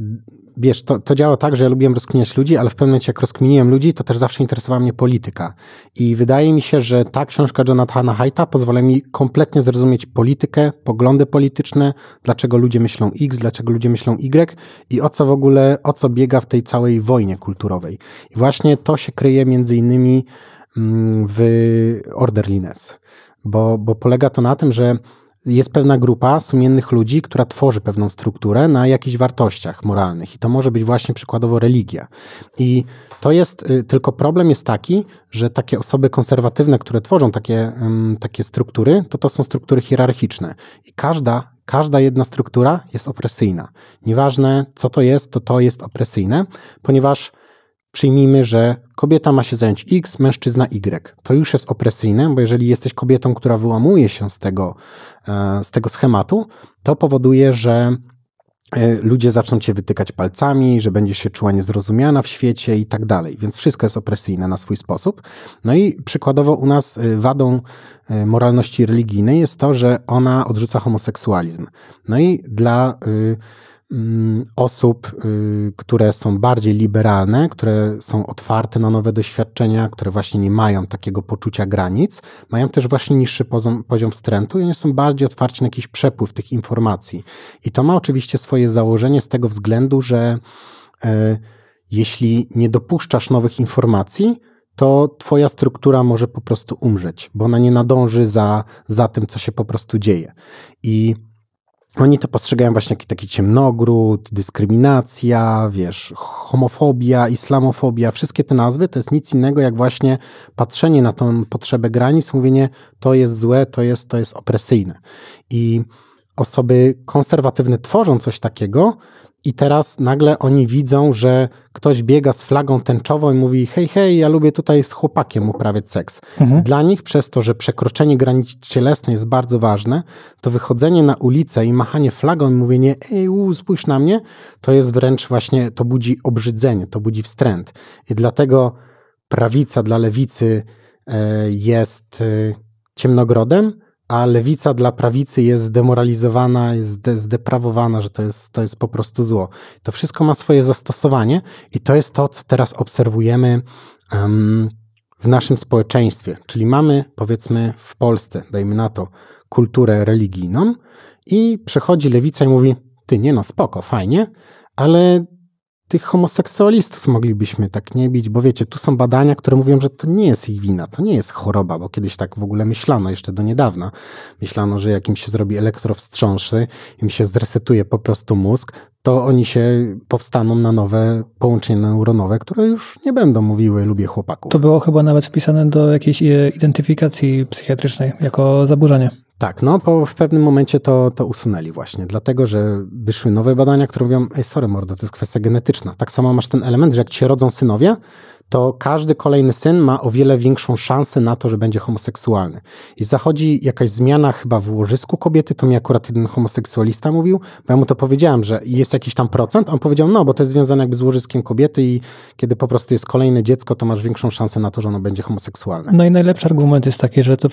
wiesz, to, to działa tak, że ja lubiłem rozkminiać ludzi, ale w pewnym momencie jak rozkminiłem ludzi, to też zawsze interesowała mnie polityka. I wydaje mi się, że ta książka Jonathana Haidta pozwala mi kompletnie zrozumieć politykę, poglądy polityczne, dlaczego ludzie myślą X, dlaczego ludzie myślą Y i o co w ogóle, o co biega w tej całej wojnie kulturowej. I właśnie to się kryje między innymi mm, w Orderlines, bo, bo polega to na tym, że jest pewna grupa sumiennych ludzi, która tworzy pewną strukturę na jakichś wartościach moralnych. I to może być właśnie przykładowo religia. I to jest, y, tylko problem jest taki, że takie osoby konserwatywne, które tworzą takie, takie struktury, to to są struktury hierarchiczne. I każda, każda jedna struktura jest opresyjna. Nieważne, co to jest, to to jest opresyjne, ponieważ Przyjmijmy, że kobieta ma się zająć X, mężczyzna Y. To już jest opresyjne, bo jeżeli jesteś kobietą, która wyłamuje się z tego, e, z tego schematu, to powoduje, że e, ludzie zaczną cię wytykać palcami, że będziesz się czuła niezrozumiana w świecie i tak dalej. Więc wszystko jest opresyjne na swój sposób. No i przykładowo u nas e, wadą moralności religijnej jest to, że ona odrzuca homoseksualizm. No i dla. Y, Mm, osób, y, które są bardziej liberalne, które są otwarte na nowe doświadczenia, które właśnie nie mają takiego poczucia granic, mają też właśnie niższy poziom, poziom wstrętu i oni są bardziej otwarci na jakiś przepływ tych informacji. I to ma oczywiście swoje założenie z tego względu, że e, jeśli nie dopuszczasz nowych informacji, to twoja struktura może po prostu umrzeć, bo ona nie nadąży za, za tym, co się po prostu dzieje. I oni to postrzegają właśnie taki, taki ciemnogród, dyskryminacja, wiesz, homofobia, islamofobia, wszystkie te nazwy to jest nic innego jak właśnie patrzenie na tą potrzebę granic, mówienie to jest złe, to jest, to jest opresyjne. I osoby konserwatywne tworzą coś takiego, i teraz nagle oni widzą, że ktoś biega z flagą tęczową i mówi: Hej, hej, ja lubię tutaj z chłopakiem uprawiać seks. Mhm. Dla nich, przez to, że przekroczenie granic cielesnej jest bardzo ważne, to wychodzenie na ulicę i machanie flagą i mówienie: Ej, u, spójrz na mnie, to jest wręcz właśnie, to budzi obrzydzenie, to budzi wstręt. I dlatego prawica dla lewicy e, jest e, ciemnogrodem, a lewica dla prawicy jest zdemoralizowana, jest zdeprawowana, że to jest, to jest po prostu zło. To wszystko ma swoje zastosowanie i to jest to, co teraz obserwujemy um, w naszym społeczeństwie. Czyli mamy, powiedzmy, w Polsce, dajmy na to, kulturę religijną i przechodzi lewica i mówi, ty nie no, spoko, fajnie, ale tych homoseksualistów moglibyśmy tak nie bić, bo wiecie, tu są badania, które mówią, że to nie jest ich wina, to nie jest choroba, bo kiedyś tak w ogóle myślano, jeszcze do niedawna. Myślano, że jak im się zrobi elektrowstrząszy, im się zresetuje po prostu mózg, to oni się powstaną na nowe połączenia neuronowe, które już nie będą mówiły lubię chłopaków. To było chyba nawet wpisane do jakiejś e, identyfikacji psychiatrycznej jako zaburzenie. Tak, no po, w pewnym momencie to, to usunęli właśnie, dlatego że wyszły nowe badania, które mówią, ej sorry mordo, to jest kwestia genetyczna. Tak samo masz ten element, że jak ci rodzą synowie, to każdy kolejny syn ma o wiele większą szansę na to, że będzie homoseksualny. I zachodzi jakaś zmiana chyba w łożysku kobiety, to mi akurat jeden homoseksualista mówił, bo ja mu to powiedziałem, że jest jakiś tam procent, on powiedział, no, bo to jest związane jakby z łożyskiem kobiety i kiedy po prostu jest kolejne dziecko, to masz większą szansę na to, że ono będzie homoseksualne. No i najlepszy argument jest taki, że to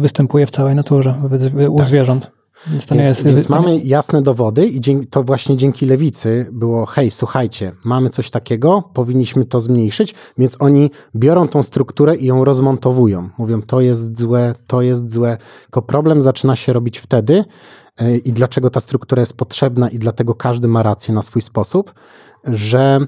występuje w całej naturze u tak. zwierząt. Więc, jest... więc, mamy jasne dowody i dzięki, to właśnie dzięki lewicy było, hej, słuchajcie, mamy coś takiego, powinniśmy to zmniejszyć, więc oni biorą tą strukturę i ją rozmontowują. Mówią, to jest złe, to jest złe, tylko problem zaczyna się robić wtedy e, i dlaczego ta struktura jest potrzebna i dlatego każdy ma rację na swój sposób, że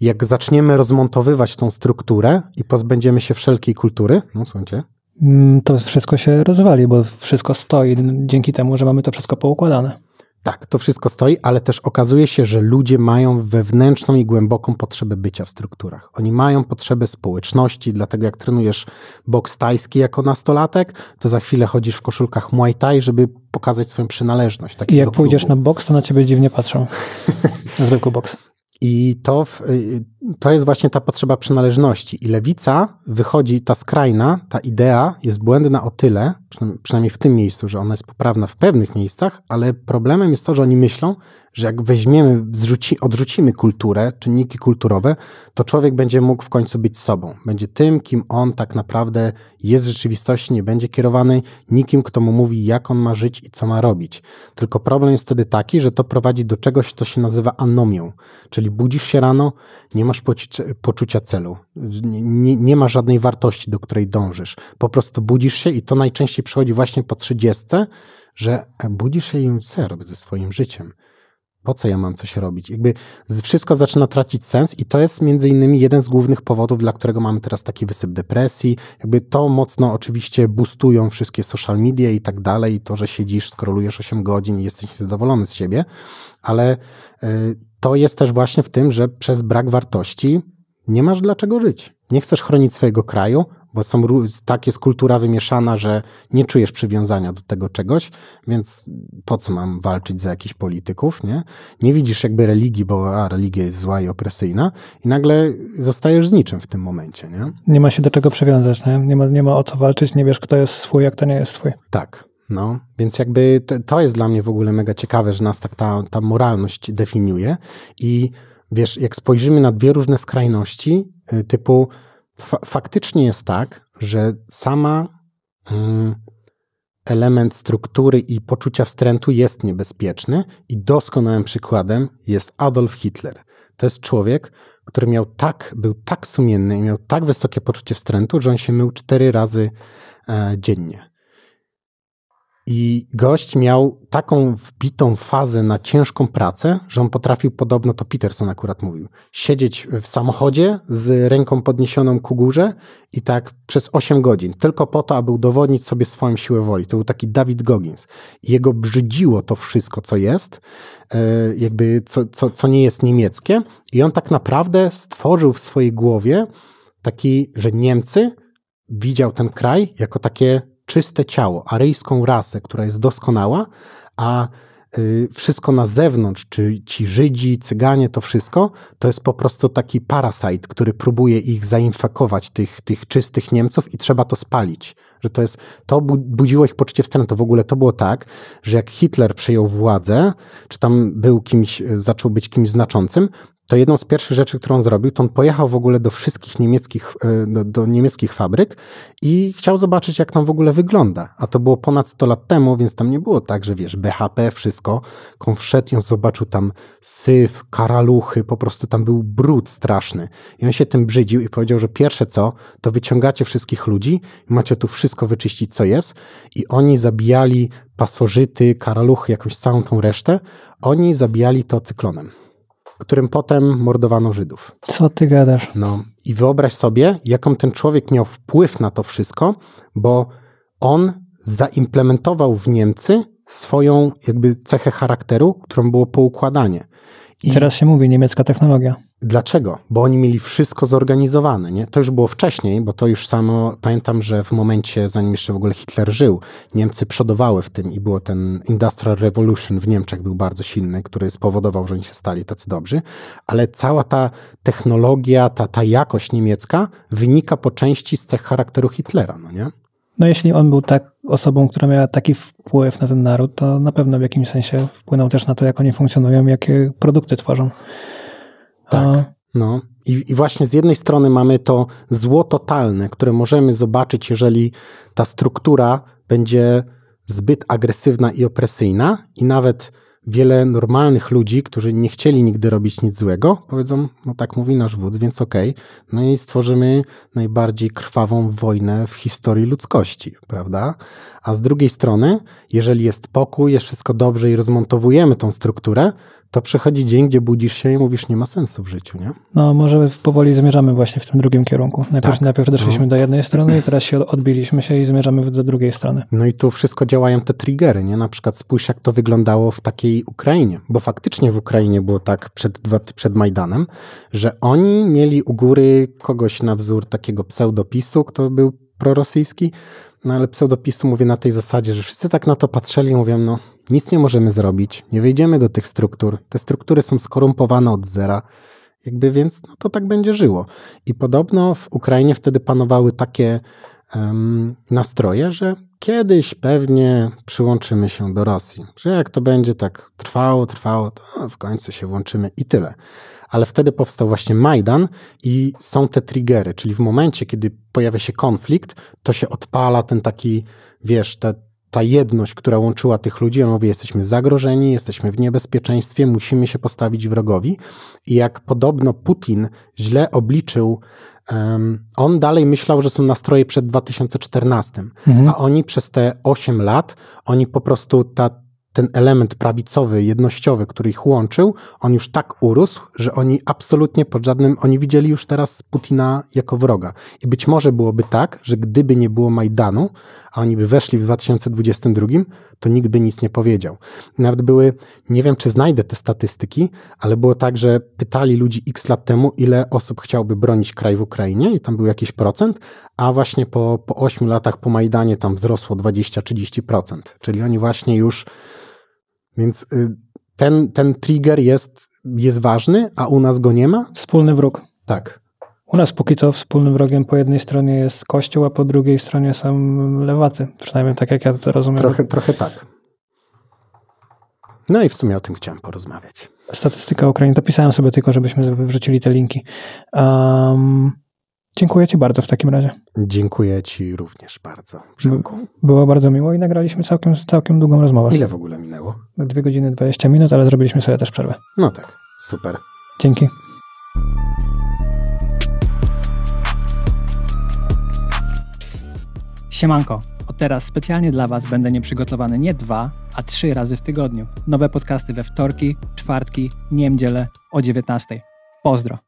jak zaczniemy rozmontowywać tą strukturę i pozbędziemy się wszelkiej kultury, no słuchajcie, Mm, to wszystko się rozwali, bo wszystko stoi dzięki temu, że mamy to wszystko poukładane. Tak, to wszystko stoi, ale też okazuje się, że ludzie mają wewnętrzną i głęboką potrzebę bycia w strukturach. Oni mają potrzebę społeczności, dlatego jak trenujesz boks tajski jako nastolatek, to za chwilę chodzisz w koszulkach Muay Thai, żeby pokazać swoją przynależność. I jak pójdziesz klubu. na boks, to na ciebie dziwnie patrzą. na zwykły boks. I to, y, to jest właśnie ta potrzeba przynależności. I lewica wychodzi, ta skrajna, ta idea jest błędna o tyle, przynajmniej w tym miejscu, że ona jest poprawna w pewnych miejscach, ale problemem jest to, że oni myślą, że jak weźmiemy, odrzucimy kulturę, czynniki kulturowe, to człowiek będzie mógł w końcu być sobą. Będzie tym, kim on tak naprawdę jest w rzeczywistości, nie będzie kierowany nikim, kto mu mówi, jak on ma żyć i co ma robić. Tylko problem jest wtedy taki, że to prowadzi do czegoś, co się nazywa anomią, czyli budzisz się rano, nie masz poczucia celu, nie, nie ma żadnej wartości, do której dążysz. Po prostu budzisz się i to najczęściej przychodzi właśnie po trzydziestce, że e, budzisz się i co ja robię ze swoim życiem? Po co ja mam coś robić? Jakby wszystko zaczyna tracić sens i to jest między innymi jeden z głównych powodów, dla którego mamy teraz taki wysyp depresji. Jakby to mocno oczywiście boostują wszystkie social media i tak dalej, to, że siedzisz, skrolujesz 8 godzin i jesteś zadowolony z siebie, ale e, to jest też właśnie w tym, że przez brak wartości nie masz dlaczego żyć. Nie chcesz chronić swojego kraju, bo są, tak jest kultura wymieszana, że nie czujesz przywiązania do tego czegoś, więc po co mam walczyć za jakichś polityków, nie? Nie widzisz jakby religii, bo a, religia jest zła i opresyjna i nagle zostajesz z niczym w tym momencie, nie? Nie ma się do czego przywiązać, nie? Nie ma, nie ma o co walczyć, nie wiesz kto jest swój, a kto nie jest swój. Tak. No, więc jakby to, to jest dla mnie w ogóle mega ciekawe, że nas tak ta, ta moralność definiuje i wiesz, jak spojrzymy na dwie różne skrajności, y, typu fa faktycznie jest tak, że sama mm, element struktury i poczucia wstrętu jest niebezpieczny i doskonałym przykładem jest Adolf Hitler. To jest człowiek, który miał tak, był tak sumienny i miał tak wysokie poczucie wstrętu, że on się mył cztery razy e, dziennie. I gość miał taką wbitą fazę na ciężką pracę, że on potrafił, podobno to Peterson akurat mówił, siedzieć w samochodzie z ręką podniesioną ku górze i tak przez 8 godzin, tylko po to, aby udowodnić sobie swoją siłę woli. To był taki David Goggins. jego brzydziło to wszystko, co jest, e, jakby co, co, co nie jest niemieckie. I on tak naprawdę stworzył w swojej głowie taki, że Niemcy widział ten kraj jako takie czyste ciało, aryjską rasę, która jest doskonała, a y, wszystko na zewnątrz, czy ci Żydzi, Cyganie, to wszystko, to jest po prostu taki parasajt, który próbuje ich zainfekować, tych, tych czystych Niemców i trzeba to spalić. Że to jest, to budziło ich poczucie wstrętu. To w ogóle to było tak, że jak Hitler przejął władzę, czy tam był kimś, y, zaczął być kimś znaczącym, to jedną z pierwszych rzeczy, którą zrobił, to on pojechał w ogóle do wszystkich niemieckich, e, do, do, niemieckich fabryk i chciał zobaczyć, jak tam w ogóle wygląda. A to było ponad 100 lat temu, więc tam nie było tak, że wiesz, BHP, wszystko. Tylko wszedł i on zobaczył tam syf, karaluchy, po prostu tam był brud straszny. I on się tym brzydził i powiedział, że pierwsze co, to wyciągacie wszystkich ludzi macie tu wszystko wyczyścić, co jest. I oni zabijali pasożyty, karaluchy, jakąś całą tą resztę. Oni zabijali to cyklonem którym potem mordowano Żydów. Co ty gadasz? No i wyobraź sobie, jaką ten człowiek miał wpływ na to wszystko, bo on zaimplementował w Niemcy swoją jakby cechę charakteru, którą było poukładanie. I teraz się mówi niemiecka technologia. Dlaczego? Bo oni mieli wszystko zorganizowane. Nie? To już było wcześniej, bo to już samo pamiętam, że w momencie, zanim jeszcze w ogóle Hitler żył, Niemcy przodowały w tym i było ten Industrial Revolution w Niemczech był bardzo silny, który spowodował, że oni się stali tacy dobrzy, ale cała ta technologia, ta, ta jakość niemiecka wynika po części z cech charakteru Hitlera. No, nie? no jeśli on był tak osobą, która miała taki wpływ na ten naród, to na pewno w jakimś sensie wpłynął też na to, jak oni funkcjonują, jakie produkty tworzą. Tak. No. I, I, właśnie z jednej strony mamy to zło totalne, które możemy zobaczyć, jeżeli ta struktura będzie zbyt agresywna i opresyjna, i nawet wiele normalnych ludzi, którzy nie chcieli nigdy robić nic złego, powiedzą: No tak mówi nasz wód, więc okej. Okay. No i stworzymy najbardziej krwawą wojnę w historii ludzkości, prawda? A z drugiej strony, jeżeli jest pokój, jest wszystko dobrze i rozmontowujemy tą strukturę, to przychodzi dzień, gdzie budzisz się i mówisz, nie ma sensu w życiu, nie? No, może powoli zmierzamy właśnie w tym drugim kierunku. Najpierw, tak. najpierw doszliśmy no. do jednej strony i teraz się odbiliśmy się i zmierzamy do drugiej strony. No i tu wszystko działają te triggery, nie? Na przykład spójrz, jak to wyglądało w takiej Ukrainie, bo faktycznie w Ukrainie było tak przed, przed Majdanem, że oni mieli u góry kogoś na wzór takiego pseudopisu, który był prorosyjski, no ale pseudopisu mówię na tej zasadzie, że wszyscy tak na to patrzyli i mówią, no nic nie możemy zrobić, nie wejdziemy do tych struktur, te struktury są skorumpowane od zera, jakby więc no to tak będzie żyło. I podobno w Ukrainie wtedy panowały takie um, nastroje, że kiedyś pewnie przyłączymy się do Rosji, że jak to będzie tak trwało, trwało, to w końcu się włączymy i tyle ale wtedy powstał właśnie Majdan i są te triggery, czyli w momencie, kiedy pojawia się konflikt, to się odpala ten taki, wiesz, ta jedność, która łączyła tych ludzi, on mówi, jesteśmy zagrożeni, jesteśmy w niebezpieczeństwie, musimy się postawić wrogowi. I jak podobno Putin źle obliczył, um, on dalej myślał, że są nastroje przed 2014, mhm. a oni przez te 8 lat, oni po prostu ta ten element prawicowy, jednościowy, który ich łączył, on już tak urósł, że oni absolutnie pod żadnym, oni widzieli już teraz Putina jako wroga. I być może byłoby tak, że gdyby nie było Majdanu, a oni by weszli w 2022, to nikt by nic nie powiedział. Nawet były, nie wiem czy znajdę te statystyki, ale było tak, że pytali ludzi x lat temu, ile osób chciałby bronić kraj w Ukrainie i tam był jakiś procent, a właśnie po, po 8 latach po Majdanie tam wzrosło 20-30%. Czyli oni właśnie już więc y, ten, ten trigger jest, jest ważny, a u nas go nie ma? Wspólny wróg. Tak. U nas póki co wspólnym wrogiem po jednej stronie jest Kościół, a po drugiej stronie są lewacy. Przynajmniej tak jak ja to rozumiem. Trochę, trochę tak. No i w sumie o tym chciałem porozmawiać. Statystyka Ukrainy. Dopisałem sobie tylko, żebyśmy wrzucili te linki. Um, Dziękuję Ci bardzo w takim razie. Dziękuję Ci również bardzo. Przemku. Było bardzo miło i nagraliśmy całkiem, całkiem długą rozmowę. Ile w ogóle minęło? Dwie godziny 20 minut, ale zrobiliśmy sobie też przerwę. No tak, super. Dzięki. Siemanko. Od teraz specjalnie dla Was będę nieprzygotowany nie dwa, a trzy razy w tygodniu. Nowe podcasty we wtorki, czwartki, niemdzielę o 19. Pozdro.